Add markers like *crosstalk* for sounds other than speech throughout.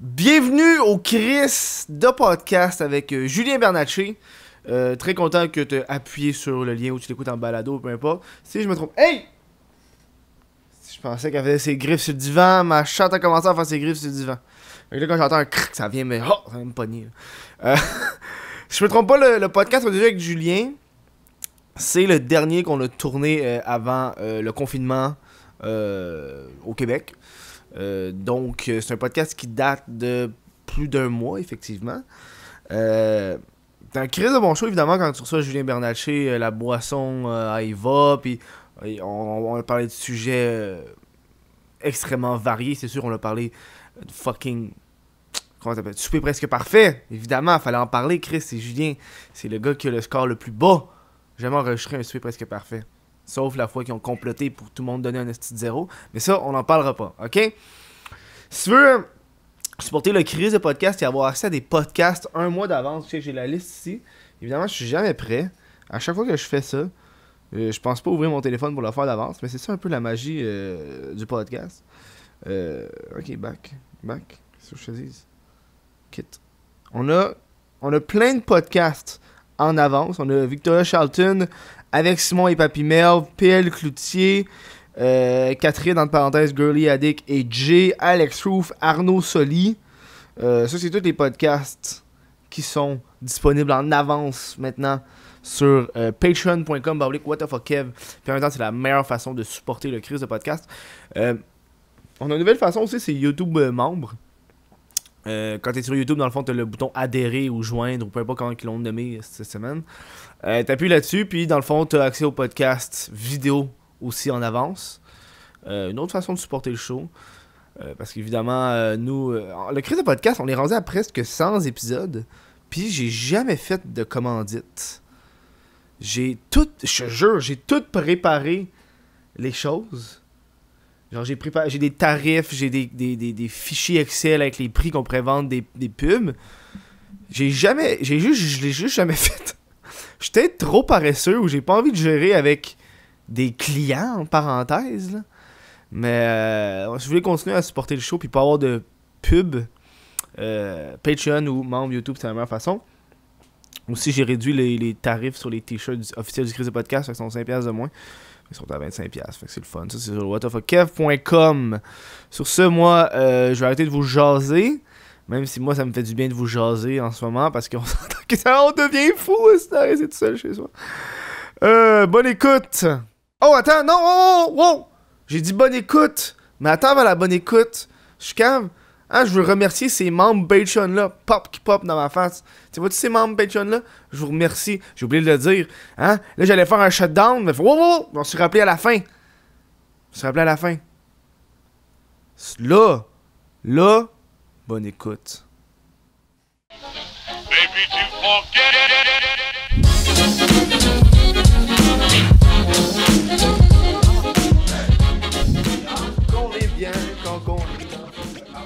Bienvenue au Chris de podcast avec euh, Julien Bernacci. Euh, très content que tu aies appuyé sur le lien où tu l'écoutes en balado, peu importe. Si je me trompe. Hey! je pensais qu'elle faisait ses griffes sur le divan, ma chatte a commencé à faire ses griffes sur le divan. là, quand j'entends un cric, ça vient mais Oh, ça me pogner. Euh, si *laughs* je me trompe pas, le, podcast a déjà avec Julien. C'est le dernier qu'on a tourné avant le confinement au Québec. Euh, donc, euh, c'est un podcast qui date de plus d'un mois, effectivement. Euh, T'as un crise de bon show, évidemment, quand tu reçois Julien Bernalché, euh, la boisson à Eva, puis on, a parlé de sujets extrêmement variés, c'est sûr, on a parlé de fucking comment s'appelle souper presque parfait évidemment fallait en parler Chris c'est Julien c'est le gars qui a le score le plus bas jamais enregistrer un souper presque parfait Sauf la fois qu'ils ont comploté pour tout le monde donner un de zéro. Mais ça, on n'en parlera pas, OK? Si tu veux euh, supporter le crise de podcast et avoir accès à des podcasts un mois d'avance, tu sais j'ai la liste ici. Évidemment, je suis jamais prêt. À chaque fois que je fais ça, euh, je pense pas ouvrir mon téléphone pour le faire d'avance, mais c'est ça un peu la magie euh, du podcast. ok, back. Back. Qu'est-ce que je Quitte. On a, on a plein de podcasts en avance. On a Victoria Charlton avec Simon et Papy Mel, PL Cloutier, euh, Catherine, entre parenthèses, Girly Addict et Jay, Alex Roof, Arnaud Soli. Euh, ça, c'est tous les podcasts qui sont disponibles en avance maintenant sur euh, patreon.com public what Puis en temps, c'est la meilleure façon de supporter le crise de podcast. on a une nouvelle façon aussi, c'est YouTube membre. quand tu es sur YouTube, dans le fond, tu as le bouton adhérer ou joindre, ou peu importe comment ils l'ont nommé cette semaine. Euh, T'appuies là-dessus, puis dans le fond, tu as accès au podcast vidéo aussi en avance. Euh, une autre façon de supporter le show. Euh, parce qu'évidemment, euh, nous, le crise de podcast, on est rendu à presque 100 épisodes. Puis j'ai jamais fait de commandite. J'ai tout, je jure, j'ai tout préparé les choses. Genre, j'ai préparé, j'ai des tarifs, j'ai des, des, des, fichiers Excel avec les prix qu'on pourrait vendre des, pubs. J'ai jamais, j'ai juste, je l'ai juste jamais *laughs* fait j'étais trop paresseux ou j'ai pas envie de gérer avec des clients, en parenthèse. Mais euh, je voulais continuer à supporter le show puis pas avoir de pub euh, Patreon ou membre YouTube, c'est la meilleure façon. Aussi, j'ai réduit les, tarifs sur les t-shirts officiels du Crise de Podcast, ça sont 5$ de moins. Ils sont à 25$, fait que c'est le fun. Ça, c'est sur whatofkev.com. Sur ce, moi, euh, je vais arrêter de vous jaser. Même si moi, ça me fait du bien de vous jaser en ce moment parce qu'on *laughs* s'entend que ça, on devient fou si hein, rester tout seul chez soi. Euh, bonne écoute. Oh, attends, non, oh, oh, oh, oh. J'ai dit bonne écoute. Mais attends avant la bonne écoute. Je suis calme. Hein, je veux remercier ces membres Patreon là, pop qui pop dans ma face. Tu vois tous ces membres Patreon là, je vous remercie. J'ai oublié de le dire. Hein, là j'allais faire un shutdown, mais wow, oh, wow, on se rappelé à la fin. On se rappelé à la fin. Là, là, Bonne écoute. Baby, tu quand on est bien, quand on rit. C'est comme, ah,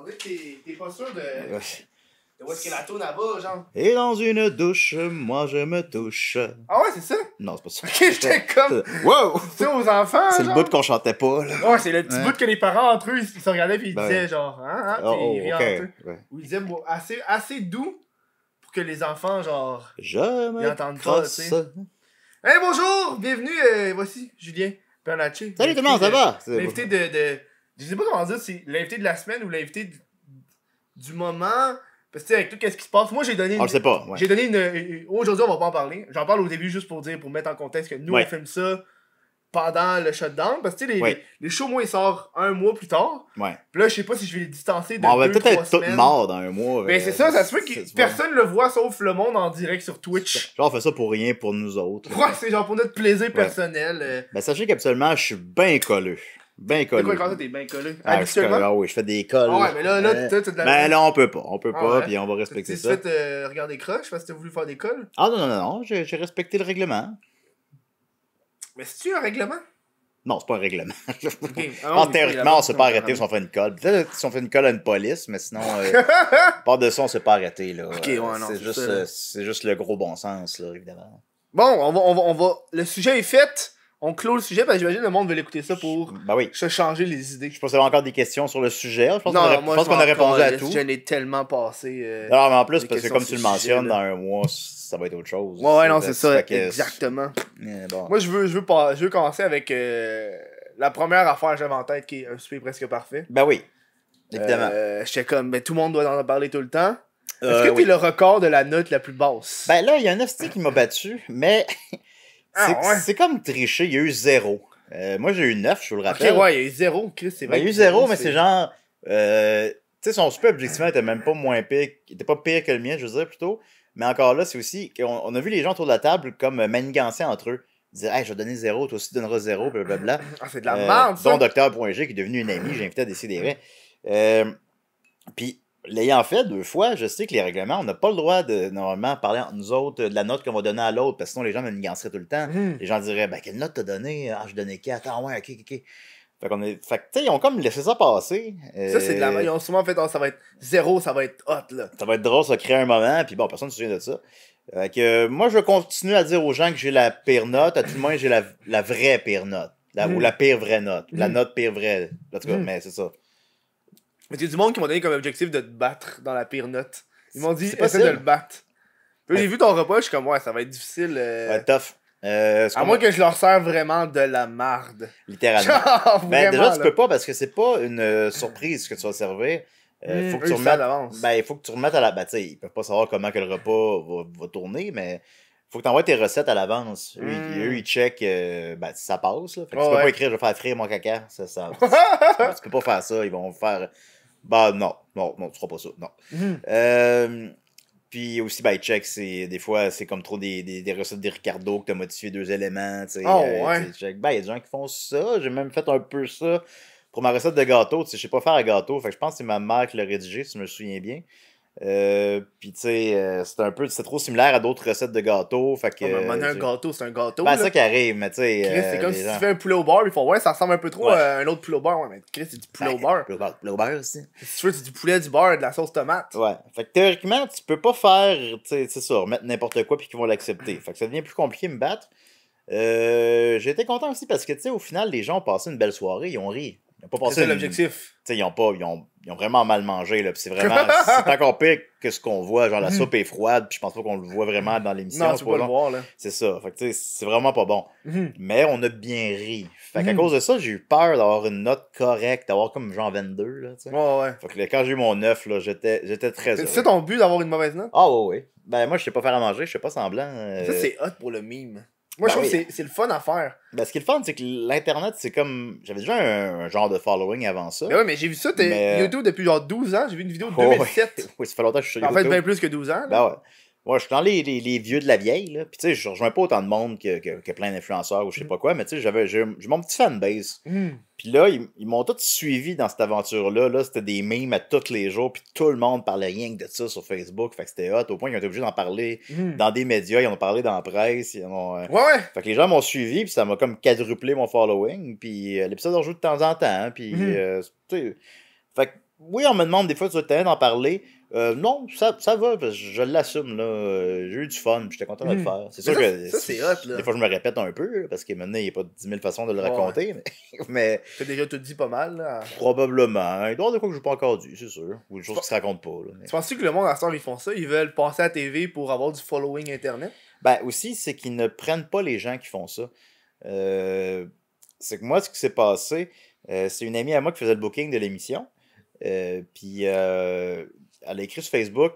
on dirait que t'es pas sûr de. Et dans une douche, moi je me touche. Ah ouais, c'est ça? Non, c'est pas ça. *laughs* j'étais comme. Wow! *laughs* Tu sais, aux enfants. C'est le bout qu'on chantait pas, là. Ouais, c'est le petit bout que les parents, entre eux, ils se regardaient puis ils ben. disaient, genre, hein, hein, oh, ils oh, Ou ils disaient, assez, doux pour que les enfants, genre. Je ils entendent pas, tu sais. Hey, bonjour! Bienvenue, euh, voici Julien Bernacci. Salut tout le monde, ça va? L'invité de, de, Je sais pas comment dire, c'est l'invité de la semaine ou l'invité du moment parce que, avec tout ce qui se passe, moi, j'ai donné. je pas. J'ai donné une. Aujourd'hui, on va pas en parler. J'en parle au début juste pour dire, pour mettre en contexte que nous, on filme ça pendant le shutdown. Parce que, les, sais, les shows, moi, ils sortent un mois plus tard. Ouais. Puis là, je sais pas si je vais les distancer de. Bon, on va peut-être être tous morts dans un mois. Mais ben, euh, c'est ça, ça se fait que personne le voit sauf le monde en direct sur Twitch. Genre, on fait ça pour rien, pour nous autres. Ouais, c'est genre pour notre plaisir personnel. Euh. Ben, sachez qu'absolument, je suis bien collé. Bien collé. Quoi, quand t'es bien collé? Ah, oui, je fais des colles. ouais, mais là, là, euh, Ben là, on peut pas. On peut ah pas, puis on va respecter ça. Tu fait euh, regarder croche parce que t'as voulu faire des colles? Ah non, non, non, non. J'ai respecté le règlement. Mais c'est-tu un règlement? Non, c'est pas un règlement. *laughs* Ah théoriquement, on s'est pas arrêté si on fait une colle. Peut-être si on fait une colle à une police, mais sinon, euh, *laughs* par-dessus, de on s'est pas arrêté. Là. c'est juste, juste, le gros bon sens, là, évidemment. Bon, on va, on va, on va... le sujet est fait on clôt le sujet parce que j'imagine le monde veut l'écouter ça pour ben se changer les idées. Je pense qu'il y encore des questions sur le sujet. Hein. Je pense qu'on a, a, répondu à tout. J'en ai tellement passé. Euh, non, mais en plus, parce que comme tu le mentionnes, dans un mois, ça va être autre chose. Ouais, non, c'est ça. Exactement. bon. Moi, je veux, je, veux je veux commencer avec euh, la première affaire que j'avais en tête qui est un souper presque parfait. Ben oui. Euh, évidemment. Euh, J'étais comme, mais tout le monde doit en parler tout le temps. Est-ce que tu es le record de la note la plus basse? Ben là, il y a un qui m'a battu, mais ah, c'est comme tricher, il y a eu zéro. Euh, moi, j'ai eu neuf je vous le rappelle. Ok, ouais, il y a eu zéro, c'est vrai. Ben, il y a eu zéro, mais c'est genre. Euh, tu sais, son super objectivement était même pas moins pire. Il était pas pire que le mien, je veux dire, plutôt. Mais encore là, c'est aussi qu'on on a vu les gens autour de la table comme manigancer entre eux. Ils hey, je vais donner zéro, toi aussi donneras zéro, blablabla. *laughs* Ah, c'est de la euh, merde, ça. qui est devenu une amie, j'ai invité à décider. Mm. Puis l'ayant fait deux fois, je sais que les règlements, on n'a pas le droit de normalement parler entre nous autres de la note qu'on va donner à l'autre, parce que sinon les gens me niganceraient tout le temps. Hmm. Les gens diraient ben, quelle note t'as ah, donné? Ah, je donnais 4, ah ouais, ok, ok, ok. Fait qu'on est. Fait que, ils ont comme laissé ça passer. Ça, c'est de la. Euh, ils ont souvent fait, oh, ça va être zéro, ça va être hot, là. Ça va être drôle, ça crée un moment, puis bon, personne ne se souvient de ça. Fait que, euh, moi, je continue à dire aux gens que j'ai la pire note, à tout le moins, j'ai la, la vraie pire note. Ou hmm. la pire vraie note. La hmm. note pire vraie. En tout cas, mais c'est ça mais il y a du monde qui m'ont donné comme objectif de te battre dans la pire note. Ils m'ont dit, essaie de le battre. j'ai vu ton repas, je suis comme, ouais, ça va être difficile. Euh... euh à moins que je leur sers vraiment de la marde. Littéralement. Genre, ben, déjà, tu peux pas parce que c'est pas une euh, surprise que tu vas servir. Euh, mm, faut que tu remettes, ben, il faut que tu remettes à la. Ben, ils peuvent pas savoir comment que le repas va, tourner, mais faut que tu envoies tes recettes à l'avance. Eux, ils mm. checkent euh, ben, si ça passe. Là. Fait que tu peux pas écrire je vais faire frire mon caca. Ça, ça, tu, *laughs* tu peux pas faire ça. Ils vont faire bah non, non, non, tu pas ça, non. Hmm. Euh, puis aussi, by ben, check, c'est des fois, c'est comme trop des, recettes de Ricardo que t'as modifié deux éléments, tu sais. Oh, ouais. Ben, il y a des gens qui font ça, j'ai même fait un peu ça pour ma recette de gâteau, tu sais, je sais pas faire un gâteau, fait je pense que c'est ma mère qui l'a rédigé, si je me souviens bien. Euh, puis tu sais, euh, c'est un peu, c'est trop similaire à d'autres recettes de gâteaux. Fait que. Ah, ben, ben, un euh, gâteau, c'est un gâteau. Ben, c'est ça qui arrive, mais tu sais. Chris, c'est comme si tu fais un poulet au beurre, il faut ouais, ça ressemble un peu trop à un autre poulet au beurre. Ouais, mais Chris, c'est du ben, poulet au beurre. Poulet au beurre aussi. Si tu veux, c'est du poulet, du beurre, de la sauce tomate. Ouais. Fait que théoriquement, tu peux pas faire, tu sais, ça, remettre n'importe quoi puis qu'ils vont l'accepter. *clears throat* fait que ça devient plus compliqué de me battre. J'ai été content aussi parce que, tu sais, au final, les gens ont passé une belle soirée, ils ont ri. Ils pas passé. C'est l'objectif. Tu sais, ils ont pas. Ils ont ils ont vraiment mal mangé. Là. C'est vraiment. c'est *laughs* encore pire que ce qu'on voit. Genre, la mhm. soupe est froide, puis je pense pas qu'on le voit vraiment dans l'émission. c'est pas le voir, là. C'est ça. Fait c'est vraiment pas bon. Mhm. Mais on a bien ri. Fait à mhm. cause de ça, j'ai eu peur d'avoir une note correcte, d'avoir comme genre 22, là, Ouais, ouais. Fait quand j'ai eu mon 9, j'étais, j'étais très heureux. C'est ton but d'avoir une mauvaise note? Ah, ouais, ouais. Ben, moi, je sais pas faire à manger, je sais pas semblant. Euh, ça, c'est hot pour le mime. Moi, je ben trouve que c'est le fun à faire. Ben, ce qui est le fun, c'est que l'Internet, c'est comme. J'avais déjà un, genre de following avant ça. Ben oui, mais j'ai vu ça. Mais... Euh, YouTube, depuis genre 12 ans, j'ai vu une vidéo de 2007. *laughs* oui. *laughs* ça fait longtemps que je suis sur YouTube. En fait, bien plus que 12 ans. Ben ouais ouais je suis dans les, vieux de la vieille, là. Puis, tu sais, je rejoins pas autant de monde que, que, plein d'influenceurs ou je sais mm. pas quoi, mais tu sais, j'avais j'ai mon petit fanbase. Mm. Puis là, ils, m'ont tous suivi dans cette aventure-là. Là, c'était des memes à tous les jours, puis tout le monde parlait rien que de ça sur Facebook. Fait que c'était hot, au point qu'ils ont été obligés d'en parler mm. dans des médias, ils en ont parlé dans la presse. Euh, ouais, Fait que les gens m'ont suivi, puis ça m'a comme quadruplé mon following. Puis euh, l'épisode, on joue de temps en temps, hein, puis, mm-hmm. euh, tu sais. Fait que, oui, on me demande des fois sur le d'en parler, euh, non, ça, ça va, je l'assume. là. J'ai eu du fun, j'étais content de le hmm. faire. C'est sûr que. Ça, c'est hot, Des fois, je me répète un peu, parce que maintenant, il n'y a pas 10 000 façons de le raconter. *laughs* Mais. T'as déjà tout dit pas mal, Probablement. Il doit y avoir des fois que je n'ai pas encore dit, c'est sûr. Ou des choses qui ne se racontent pas. Là, mais... Tu que le monde, à ce ils font ça Ils veulent passer à la TV pour avoir du following Internet Ben, aussi, c'est qu'ils ne prennent pas les gens qui font ça. Euh, c'est que moi, ce qui s'est passé, euh, c'est une amie à moi qui faisait le booking de l'émission. Euh, puis euh, elle a écrit sur Facebook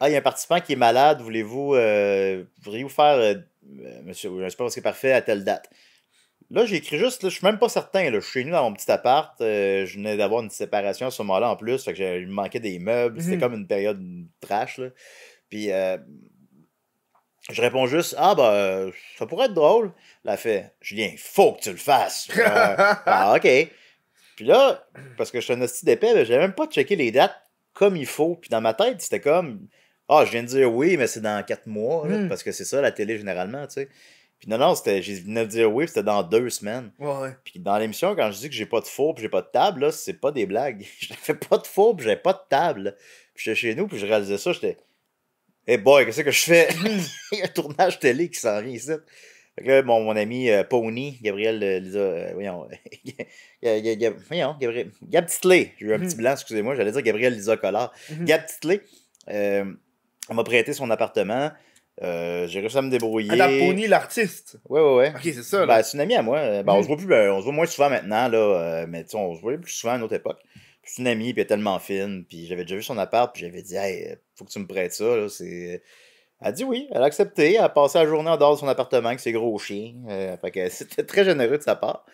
Ah, il y a un participant qui est malade, voulez-vous euh, vous faire euh, euh, monsieur, je c'est parfait à telle date Là, j'ai écrit juste, là, je suis même pas certain. Là. Je suis nous dans mon petit appart, je venais d'avoir une séparation à ce moment-là en plus, que j'avais manqué des meubles, c'était mhm. comme une période trash. Là. Puis je réponds juste Ah, ben, ça pourrait être drôle. La fait Julien, faut que tu le fasses. *laughs* ah, ok. Puis là, parce que je suis un hostie d'épais, j'avais même pas checké les dates comme il faut. Puis dans ma tête, c'était comme Ah, je viens de dire oui, mais c'est dans quatre mois, hmm. parce que c'est ça la télé généralement, tu sais. Puis non, non, c'était, je venais de dire oui, c'était dans deux semaines. Puis dans l'émission, quand je dis que j'ai pas de four puis j'ai pas de table, là, c'est pas des blagues. *laughs* je fais pas de four j'ai pas de table. Puis j'étais chez nous, puis je réalisais ça, j'étais. Hey eh boy, qu'est-ce que je fais? Hmm. *laughs* un tournage télé qui s'en vient que mon ami euh, Pony, Gabriel, euh, Lisa, euh, *laughs* voyons, Gabriel, Gab Titley, j'ai eu un petit mhm. blanc, excusez-moi, j'allais dire Gabriel Lisa Collard. Mhm. Gab Titley, m'a prêté son appartement. j'ai réussi à me débrouiller. Ah, la Pony, l'artiste. Ouais, ouais, ouais. Ok, c'est ça. Ben, c'est une amie à moi. Ben, on mhm. se voit plus, ben, on se voit moins souvent maintenant, là, mais on se voyait plus souvent à une autre époque. C'est une amie, puis elle est tellement fine, puis j'avais déjà vu son appart, puis j'avais dit, hey, faut que tu me prêtes ça, là, c'est elle a dit oui, elle a accepté, elle a passé la journée en dehors de son appartement avec ses gros chiens. Euh, que c'était très généreux de sa part.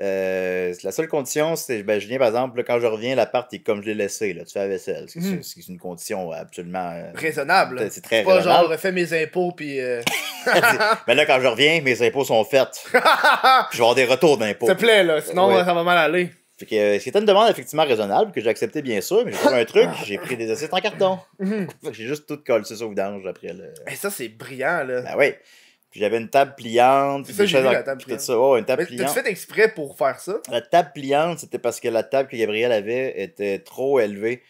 Euh, la seule condition, c'est ben, viens par exemple, quand je reviens, l'appart est comme je l'ai laissé, là, tu fais la vaisselle. C'est mm-hmm. une condition absolument euh, raisonnable. C'est très pas genre, refais mes impôts, puis. Mais *laughs* ben là, quand je reviens, mes impôts sont faits. *laughs* je vais avoir des retours d'impôts. S'il te plaît, là, sinon ça va mal aller c'était euh, une demande effectivement raisonnable que j'ai accepté bien sûr, mais j'ai trouvé un *laughs* truc, j'ai pris des assiettes en carton. Mhm. j'ai juste tout collé ça au vidange après le. Mais ça c'est brillant là. ah ben oui. j'avais une table pliante. mais tu fait exprès pour faire ça? La table pliante, c'était parce que la table que Gabriel avait était trop élevée.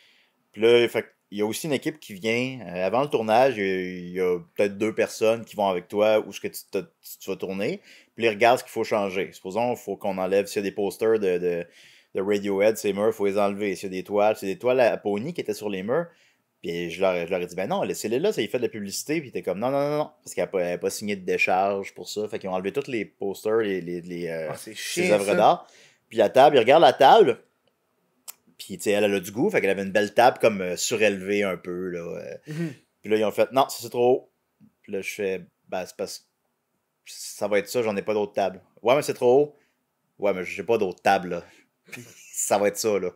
Puis là, il y a aussi une équipe qui vient. Euh, avant le tournage, il y a, peut-être deux personnes qui vont avec toi où ce que tu, vas tourner. Puis ils regardent ce qu'il faut changer. Supposons, faut qu'on enlève, s'il y a des posters de de Radiohead, ces murs, il faut les enlever. C'est des toiles, c'est des toiles à Pony qui étaient sur les murs. Puis je leur, ai dit, ben non, laissez-les là, ça y fait de la publicité. Puis ils étaient comme, non, non, non, non, parce qu'elle n'avait pas signé de décharge pour ça. Fait qu'ils ont enlevé tous les posters, les, euh, ah, œuvres d'art. Puis la table, ils regardent la table. Puis, tu sais, elle, a du goût, fait qu'elle avait une belle table comme euh, surélevée un peu, là. Euh. Mhm. Puis là, ils ont fait, non, c'est trop haut. Puis là, je fais, ben, c'est parce que ça va être ça, j'en ai pas d'autres tables. Ouais, mais c'est trop haut. Ouais, mais j'ai pas d'autres tables, ça va être ça, là.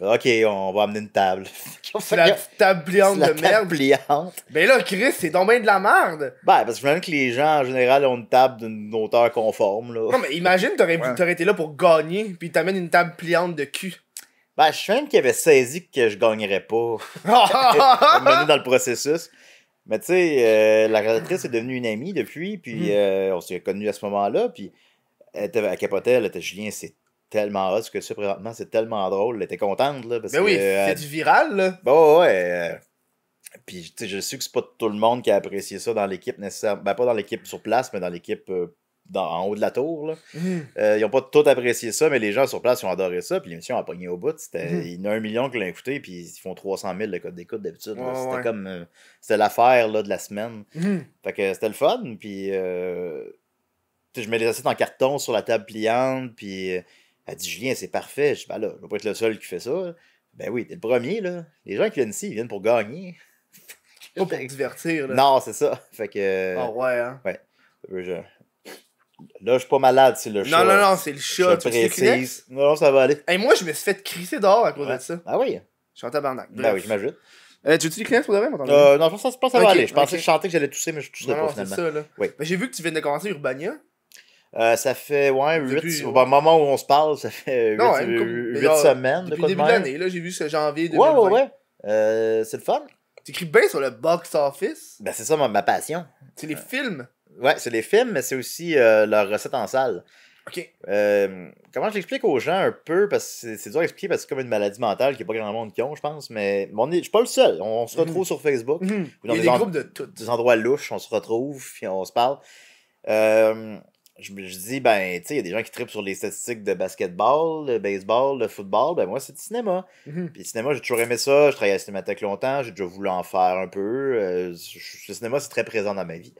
OK, on va amener une table. *laughs* c'est la petite table pliante de merde. pliante. Ben là, Chris, c'est donc de la merde. Ben, parce que je que les gens, en général, ont une table d'une hauteur conforme, là. Non, mais imagine, t'aurais ouais. été là pour gagner, puis t'amènes une table pliante de cul. Ben, je suis même qu'il avait saisi que je gagnerais pas. *laughs* *laughs* est dans le processus. Mais tu sais, euh, la réalisatrice est devenue une amie depuis, puis hmm. euh, on s'est connus à ce moment-là, puis elle, était, à Capotel elle était Julien, c'est tellement hot que ça présentement, c'est tellement drôle. Elle était contente, là. Mais ben oui, euh, c'est du viral, là. Bon, ouais. Euh, puis, je sais que c'est pas tout le monde qui a apprécié ça dans l'équipe nécessairement. pas dans l'équipe sur place, mais dans l'équipe euh, en haut de la tour. Là. Mm. ils n'ont pas tout apprécié ça, mais les gens sur place ont adoré ça. Puis l'émission a pogné au bout. Mm-hmm. Il y en a un million qui l'ont écouté, puis ils font 300 000 le code d'écoute d'habitude. c'était comme. c'était l'affaire de la semaine. Mm-hmm. Fait que c'était le fun. Puis. je mets les assiettes en carton sur la table pliante, puis elle dit Julien, c'est parfait. Je dis ben là, je vais pas être le seul qui fait ça. Ben oui, t'es le premier, là. Les gens qui viennent ici, ils viennent pour gagner. *laughs* Pas pour divertir, là. Non, c'est ça. Fait que. Ah euh, ouais, hein. Ouais. Là, je suis pas malade, c'est le chat. Non, non, non, c'est le chat. Je précise. Non, non, ça va aller. Et moi, je me suis fait crisser dehors à cause de ça. Ah oui. Je suis en tabarnak. bah Ben oui, je m'ajoute. Euh, tu veux-tu les Kleenex pour de vrai, euh, Non, je pense, je pense que ça va aller. Je pensais que que j'allais tousser, mais je tousserai pas finalement. Ça, là. Oui. Ben, j'ai vu que tu venais de commencer Urbania. Euh, ça fait, ouais, 8. au ben, moment où on se parle, ça fait 8, semaines. Depuis le début de l'année, là, j'ai vu ce janvier 2020. Ouais, ouais, ouais. Euh, c'est le fun. Tu écris bien sur le box office. Ben, c'est ça ma, passion. C'est les euh, films. Ouais, c'est les films, mais c'est aussi leur recette en salle. OK. comment je l'explique aux gens un peu, parce que c'est dur à expliquer, parce que c'est comme une maladie mentale qui n'y pas grand monde qui ont, je pense, mais on est, je suis pas le seul. On, se mhm. retrouve sur Facebook. Mhm. Il y a des, groupes de tout. Des endroits louches, on se retrouve, puis on se parle. Euh, je me dis, ben, tu sais, il y a des gens qui tripent sur les statistiques de basketball, de baseball, de football. Ben, moi, c'est du cinéma. Mhm. Puis, le cinéma, j'ai toujours aimé ça. Je travaillais à la Cinémathèque longtemps. J'ai déjà voulu en faire un peu. Euh, le cinéma, c'est très présent dans ma vie.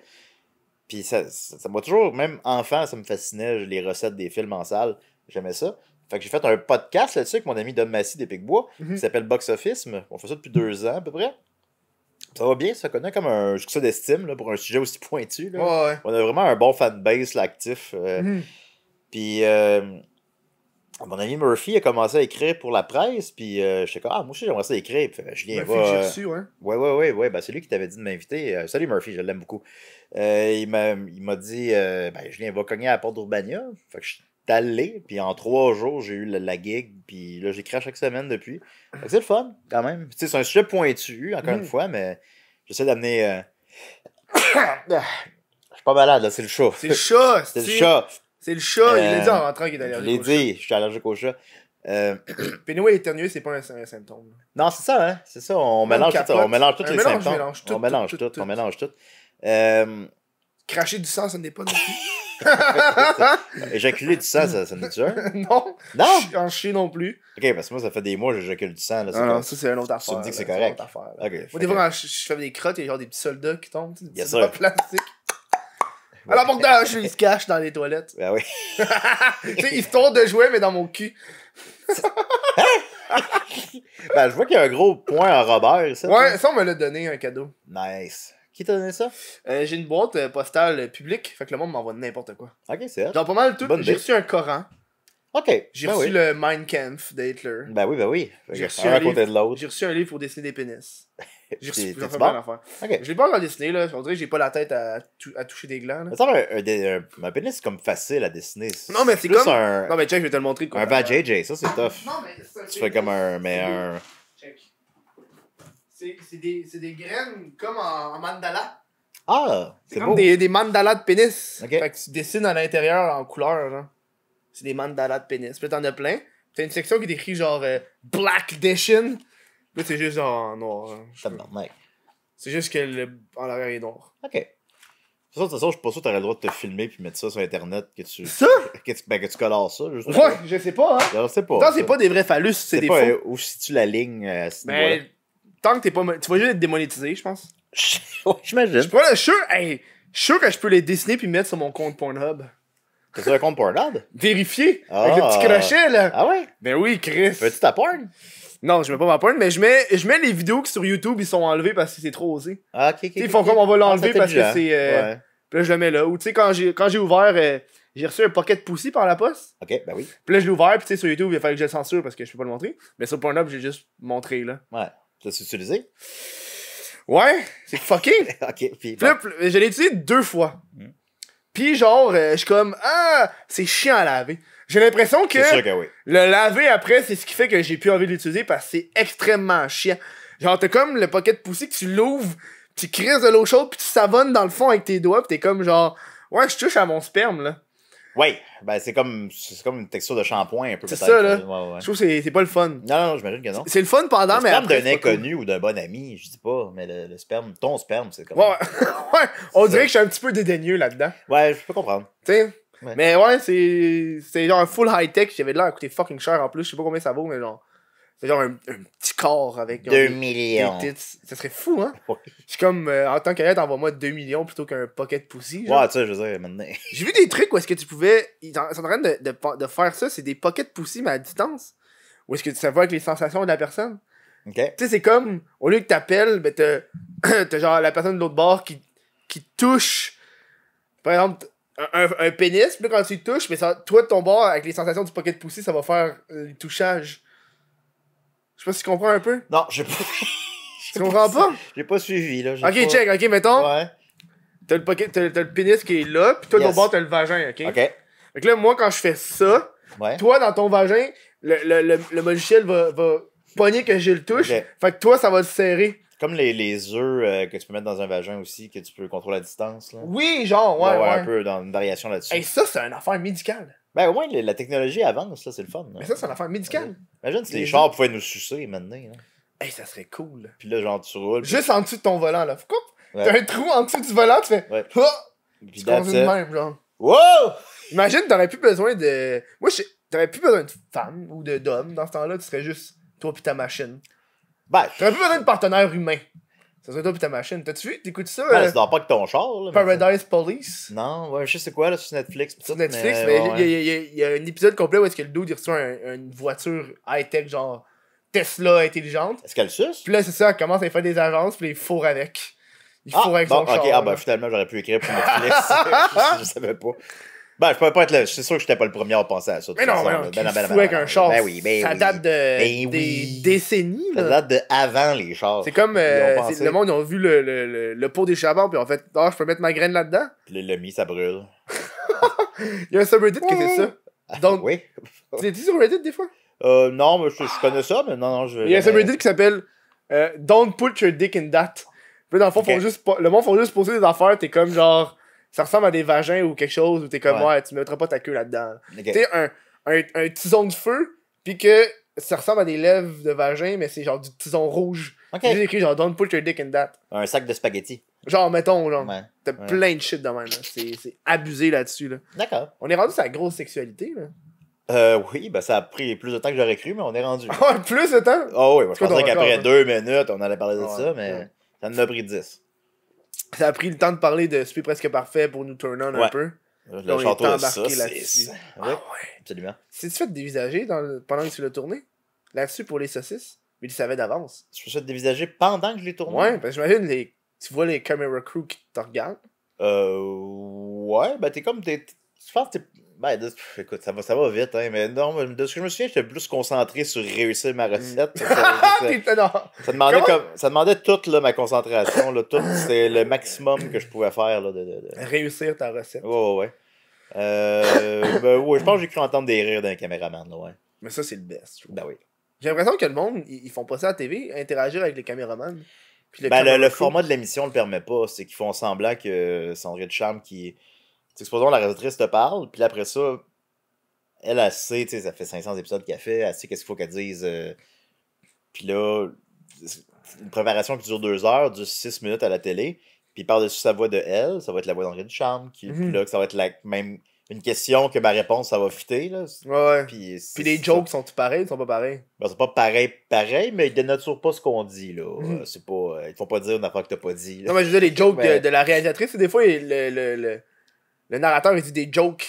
Puis, ça m'a toujours, même enfant, ça me fascinait. Les recettes des films en salle, j'aimais ça. Fait que j'ai fait un podcast là-dessus avec mon ami Dom Massy des Picbois, mhm. qui s'appelle Box Office. On fait ça depuis deux ans, à peu près. Ça va bien, ça connaît comme un succès d'estime pour un sujet aussi pointu. Là. On a vraiment un bon fanbase actif. Euh. Mm. Puis, euh, mon ami Murphy a commencé à écrire pour la presse, puis euh, je sais ah, moi aussi j'aimerais ça écrire. Puis, euh, je ben, oui. Murphy, ben, c'est lui qui t'avait dit de m'inviter. Euh, salut Murphy, je l'aime beaucoup. il m'a dit, ben, je va cogner à la porte d'Urbania. Fait que je d'aller. Puis en trois jours, j'ai eu la, la gig. Puis là, j'écris chaque semaine depuis. C'est le fun, quand même. C'est un sujet pointu, encore une mm. fois, mais j'essaie d'amener. Euh, *coughs* je suis pas malade, là, c'est le chat. C'est le chat. *laughs* c'est le chat. C'est le chat. Il l'a dit euh, en rentrant qu'il est allergique. Je l'ai dit, je suis allergique au chat. Euh... *coughs* éternué, c'est pas un, symptôme. Non, c'est ça, hein? C'est ça. On, mélange, tout, on mélange tous les symptômes. tout, on mélange tout, on mélange tout. Euh, Cracher du sang, ça n'est pas non plus. *laughs* Éjaculer du sang, ça, ça n'est pas *laughs* non. Non? En chier non plus. Ok, parce que moi, ça fait des mois que j'éjacule du sang. Là, non, ça, c'est un autre affaire. Tu me dis que c'est correct. Affaire, Moi, des fois, je, fais des crottes, il y a genre des petits soldats qui tombent. C'est pas plastique. plastiques. Alors gars, je, il se cache dans les toilettes. Ben oui. *laughs* tu sais, il se tourne de jouer, mais dans mon cul. Hein? ben, je vois qu'il y a un gros point en Robert, ça. Ouais, ça, on me l'a donné, un cadeau. Nice donné ça? Euh, j'ai une boîte euh, postale euh, publique, fait que le monde m'envoie n'importe quoi. Ok, c'est pas mal tout. J'ai reçu un Coran. Ok. J'ai ben reçu le Mein Kampf d'Hitler. Ben oui, ben oui. J'ai reçu un côté de l'autre. J'ai reçu un livre pour dessiner des pénis. *laughs* J'ai reçu bon? Je l'ai pas en dessiné, là. On dirait que j'ai pas la tête à, toucher des glands. Attends, ma un, pénis, c'est comme facile à dessiner. Non, mais c'est comme- Non, mais tiens je vais te le montrer. quoi. un bad JJ, ça c'est tough. Non, mais c'est Tu fais comme un. meilleur un. C'est des, des, graines comme en, mandala. Ah, c'est comme beau. Des, des mandalas de pénis. Fait que tu dessines à l'intérieur en couleur. C'est des mandalas de pénis. Puis t'en as plein. T'as une section qui décrit genre euh, Black Edition. Là, c'est juste en noir. Hein. C'est juste que le, en arrière est noir. Ok. De toute façon, je suis pas sûr que t'aurais le droit de te filmer puis mettre ça sur Internet. Que tu, ça? *laughs* Que tu, ben, que tu colores ça. ouais, je sais pas. Hein. Je sais pas. Non, c'est pas des vrais phallus, c'est des pas, faux. Euh, Ou si tu la ligne. Euh, ben, tant que t'es pas. Tu vas juste être démonétisé, je pense. *laughs* Je suis pas sûr. Hey, je sûr que je peux les dessiner puis mettre sur mon compte Pornhub. tas un compte Pornhub? Vérifié. Ah. avec le petit crochet, là. Ah ouais? Ben oui, Chris. Fais-tu ta porn? Non, je mets pas ma porn, mais je mets, je mets les vidéos qui sur YouTube, ils sont enlevés parce que c'est trop osé. Ah, ok, ok. ils font comme on va ah, l'enlever parce que c'est. Euh, puis là, je le mets là. Ou tu sais, quand j'ai, ouvert, euh, j'ai reçu un pocket poussière par la poste. Ok, bah oui. Puis là, je l'ai ouvert, puis tu sais, sur YouTube, il va falloir que je le censure parce que je peux pas le montrer. Mais sur Pornhub, j'ai juste montré, là. Ouais las utilisé? Ouais, c'est fucké. *laughs* ok, je l'ai utilisé deux fois. Mm. Puis genre, euh, je suis comme, ah, c'est chiant à laver. J'ai l'impression que, le laver après, c'est ce qui fait que j'ai plus envie de l'utiliser parce que c'est extrêmement chiant. Genre, t'as comme le pocket de que tu l'ouvres, tu crises de l'eau chaude, puis tu savonnes dans le fond avec tes doigts, puis t'es comme genre, ouais, je touche à mon sperme, là. Oui, ben c'est comme, comme une texture de shampoing un peu. C'est ça, là. Je trouve que c'est pas le fun. Non, non, j'imagine que non. C'est le fun pendant, le mais sperme d'un inconnu ou d'un bon ami, je dis pas, mais le, sperme, ton sperme, c'est comme. Ouais, *laughs* ouais. On dirait que je suis un petit peu dédaigneux là-dedans. Ouais, je peux comprendre. Tu sais. Mais ouais, c'est genre un full high-tech, j'avais de l'air à coûter fucking cher en plus, je sais pas combien ça vaut, mais genre genre un, petit corps avec 2 millions. Ça serait fou, hein? Je suis comme, euh, en tant qu'arrière, envoie-moi 2 millions plutôt qu'un pocket poussi Genre. Ouais, tu sais, je veux dire, maintenant. *laughs* J'ai vu des trucs où est-ce que tu pouvais. Ils sont en train de, faire ça, c'est des pocket pussy, mais à distance. où est-ce que ça va avec les sensations de la personne? ok Tu sais, c'est comme, au lieu que t'appelles, ben t'as *clears throat* genre la personne de l'autre bord qui, qui touche, par exemple, un, pénis, puis quand tu touches, mais ça, toi de ton bord, avec les sensations du pocket poussi ça va faire le touchage. Je sais pas si tu comprends un peu. Non, j'ai pas. *laughs* *laughs* tu comprends pas? J'ai pas suivi, là. Ok, check, ok, mettons. Ouais. T'as le, le pénis qui est là, puis toi, yes. de tu bord, t'as le vagin, ok? Ok. Fait que là, moi, quand je fais ça, toi, dans ton vagin, le, le, le, logiciel va, va pogner que j'ai le touche. Fait que toi, ça va te serrer. Comme les, les œufs euh, que tu peux mettre dans un vagin aussi, que tu peux contrôler à distance. Là. Oui, genre, ouais. ouais, ouais. un peu dans une variation là-dessus. Et ça, c'est une affaire médicale. Ben au moins, la technologie avance, c'est le fun. Mais ça, c'est une affaire médicale. Imagine si les, chars gens... pouvaient nous sucer maintenant. Là. ça serait cool. Puis là, genre, tu roules. Juste en dessous de ton volant, là. Coupe! T'as un trou en dessous du volant, tu fais. Ah! Puis tu de même, genre. Wow! Imagine, t'aurais plus besoin de. Moi, t'aurais plus besoin de femme ou d'homme dans ce temps-là. Tu serais juste toi pis ta machine. Ben. T'aurais plus besoin de partenaire humain. Ça serait toi et ta machine. T'as-tu vu? T'écoutes ça? Ouais, ben, euh... pas que ton char. Paradise Police. Non, ouais, je sais quoi là, sur Netflix. Sur Netflix, mais, il y, a un épisode complet où est-ce que le dude il reçoit une voiture high-tech, genre Tesla intelligente. Est-ce qu'elle suce? Puis là, c'est ça, elle commence à faire des agences, puis il fourre avec. Il ah, fourre avec son char. Ah, ben finalement, j'aurais pu écrire pour Netflix. je, *laughs* *laughs* je, savais pas. Ben, je peux pas être là C'est sûr que j'étais pas le premier à penser à ça. Mais non, mais ben, non, ben, ben, avec ben, un ben, char. Ben oui, ben ça date de ben des décennies. Ça date de avant les chars. C'est comme euh, le monde, ils ont vu le, le, le, le pot d'échappement, puis en fait, ah, oh, je peux mettre ma graine là-dedans. Puis le mi, ça brûle. *laughs* Il y a un subreddit qui était ça. oui. tu sur Reddit des fois euh, Non, mais je, connais ça, mais non, non, je. Il y a un subreddit qui s'appelle euh, Don't put your dick in that. Puis dans le fond, okay. faut juste, le monde font juste poser des affaires, t'es comme genre ça ressemble à des vagins ou quelque chose où t'es comme, moi, tu mettras pas ta queue là-dedans. Tu un, un, tison de feu, puis que ça ressemble à des lèvres de vagin, mais c'est genre du tison rouge. J'ai écrit genre Don't put your dick in that. Un sac de spaghettis. Genre, mettons, genre. T'as plein de shit de même. C'est abusé là-dessus. D'accord. On est rendu sa grosse sexualité. Là. Euh, oui, ben ça a pris plus de temps que j'aurais cru, mais on est rendu. *laughs* plus de temps? Ah oui, je pensais qu'après hein? deux minutes, on allait parler de ça, mais ça nous a pris dix ça a pris le temps de parler de est presque parfait pour nous tourner un peu. Le Donc, train de ça, là-dessus. Ah, ouais. Absolument. C'est-tu fait dévisager pendant que tu l'as tourné Là-dessus pour les saucisses Mais tu savais d'avance. Je tu dévisager pendant que je l'ai tourné Ouais, parce que j'imagine, les... tu vois les camera crew qui te regardent. Euh. Ouais, ben t'es comme. T'es... Je pense que t'es ben, écoute, ça va, ça va vite, hein, mais non, de ce que je me souviens, j'étais plus concentré sur réussir ma mm. recette. Ça, ça, *laughs* demandait comme, ça demandait toute ma concentration, là, tout, c'est le maximum que je pouvais faire. Là, de, Réussir ta recette. Ouais, ouais, ouais. Euh, ben, ouais je pense que j'ai cru entendre des rires d'un caméraman, là, ouais. Mais ça, c'est le best. Ben oui. J'ai l'impression que le monde, ils font pas ça à la TV, interagir avec les caméramans. Puis le, ben, le, format de l'émission le permet pas, c'est qu'ils font semblant que euh, c'est de Charme qui c'est supposons la réalisatrice te parle, puis après ça, elle, a sait, tu sais, ça fait 500 épisodes qu'elle fait, elle sait qu'est-ce qu'il faut qu'elle dise. Pis euh, puis là, une préparation qui dure deux heures, dure 6 minutes à la télé, puis par-dessus sa voix de elle, ça va être la voix d'André chambre qui, mhm. là, ça va être la même une question que ma réponse, ça va fitter. Là. Ouais. Puis, puis les jokes sont ils pareils ou sont pas pareils? Ben, c'est pas pareil-pareil, mais ils dénaturent pas ce qu'on dit. Là. Mhm. c'est pas, euh, ils font pas dire une affaire que t'as pas dit. Non, mais je veux les jokes de, la réalisatrice, des fois, le le narrateur, il dit des jokes.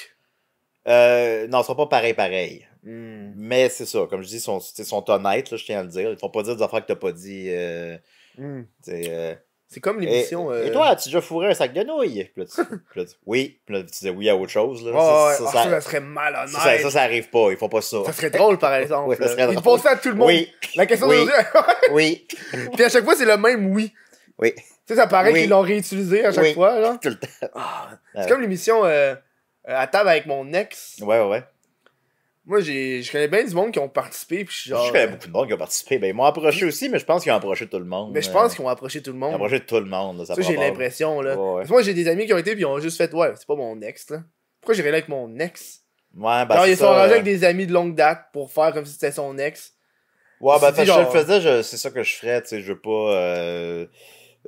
Euh, non, ils sont pas pareils, pareil. Hmm. Mais c'est ça, comme je dis, ils sont, honnêtes, là, je tiens à le dire. Ils font pas dire des affaires que t'as pas dit. Euh, hmm. euh. c'est comme l'émission. Et, euh, toi, tu déjà fourré un sac de nouilles? oui, tu disais oui à autre chose. Là. Ah, ça, serait malhonnête. Ça, ça, ça, arrive pas, ils font pas ça. Ça serait drôle, par *laughs* exemple. oui, Ils ça à tout le monde. Oui. La question oui. d'aujourd'hui. *laughs* oui. puis à chaque fois, c'est le même oui. Oui. Tu sais, ça paraît qu'ils l'ont réutilisé à chaque fois, genre. Tout le temps. Ah, c'est comme l'émission euh, euh, à table avec mon ex. Ouais, ouais, Moi, j'ai, je connais bien du monde qui ont participé. Puis genre, je connais beaucoup de monde qui ont participé. Ben, ils m'ont approché aussi, mais je pense qu'ils ont approché tout le monde. Mais ben, je euh. pense qu'ils ont approché tout le monde. Ils ont approché tout le monde. ça, j'ai l'impression. Là. Moi, j'ai des amis qui ont été puis ils ont juste fait Ouais, c'est pas mon ex. Là. Pourquoi j'irais là avec mon ex Ouais, ben, Alors, ils sont rangés avec des amis de longue date pour faire comme si c'était son ex. Ouais, ben, si je le faisais, c'est ça que je ferais. Tu sais, je veux pas.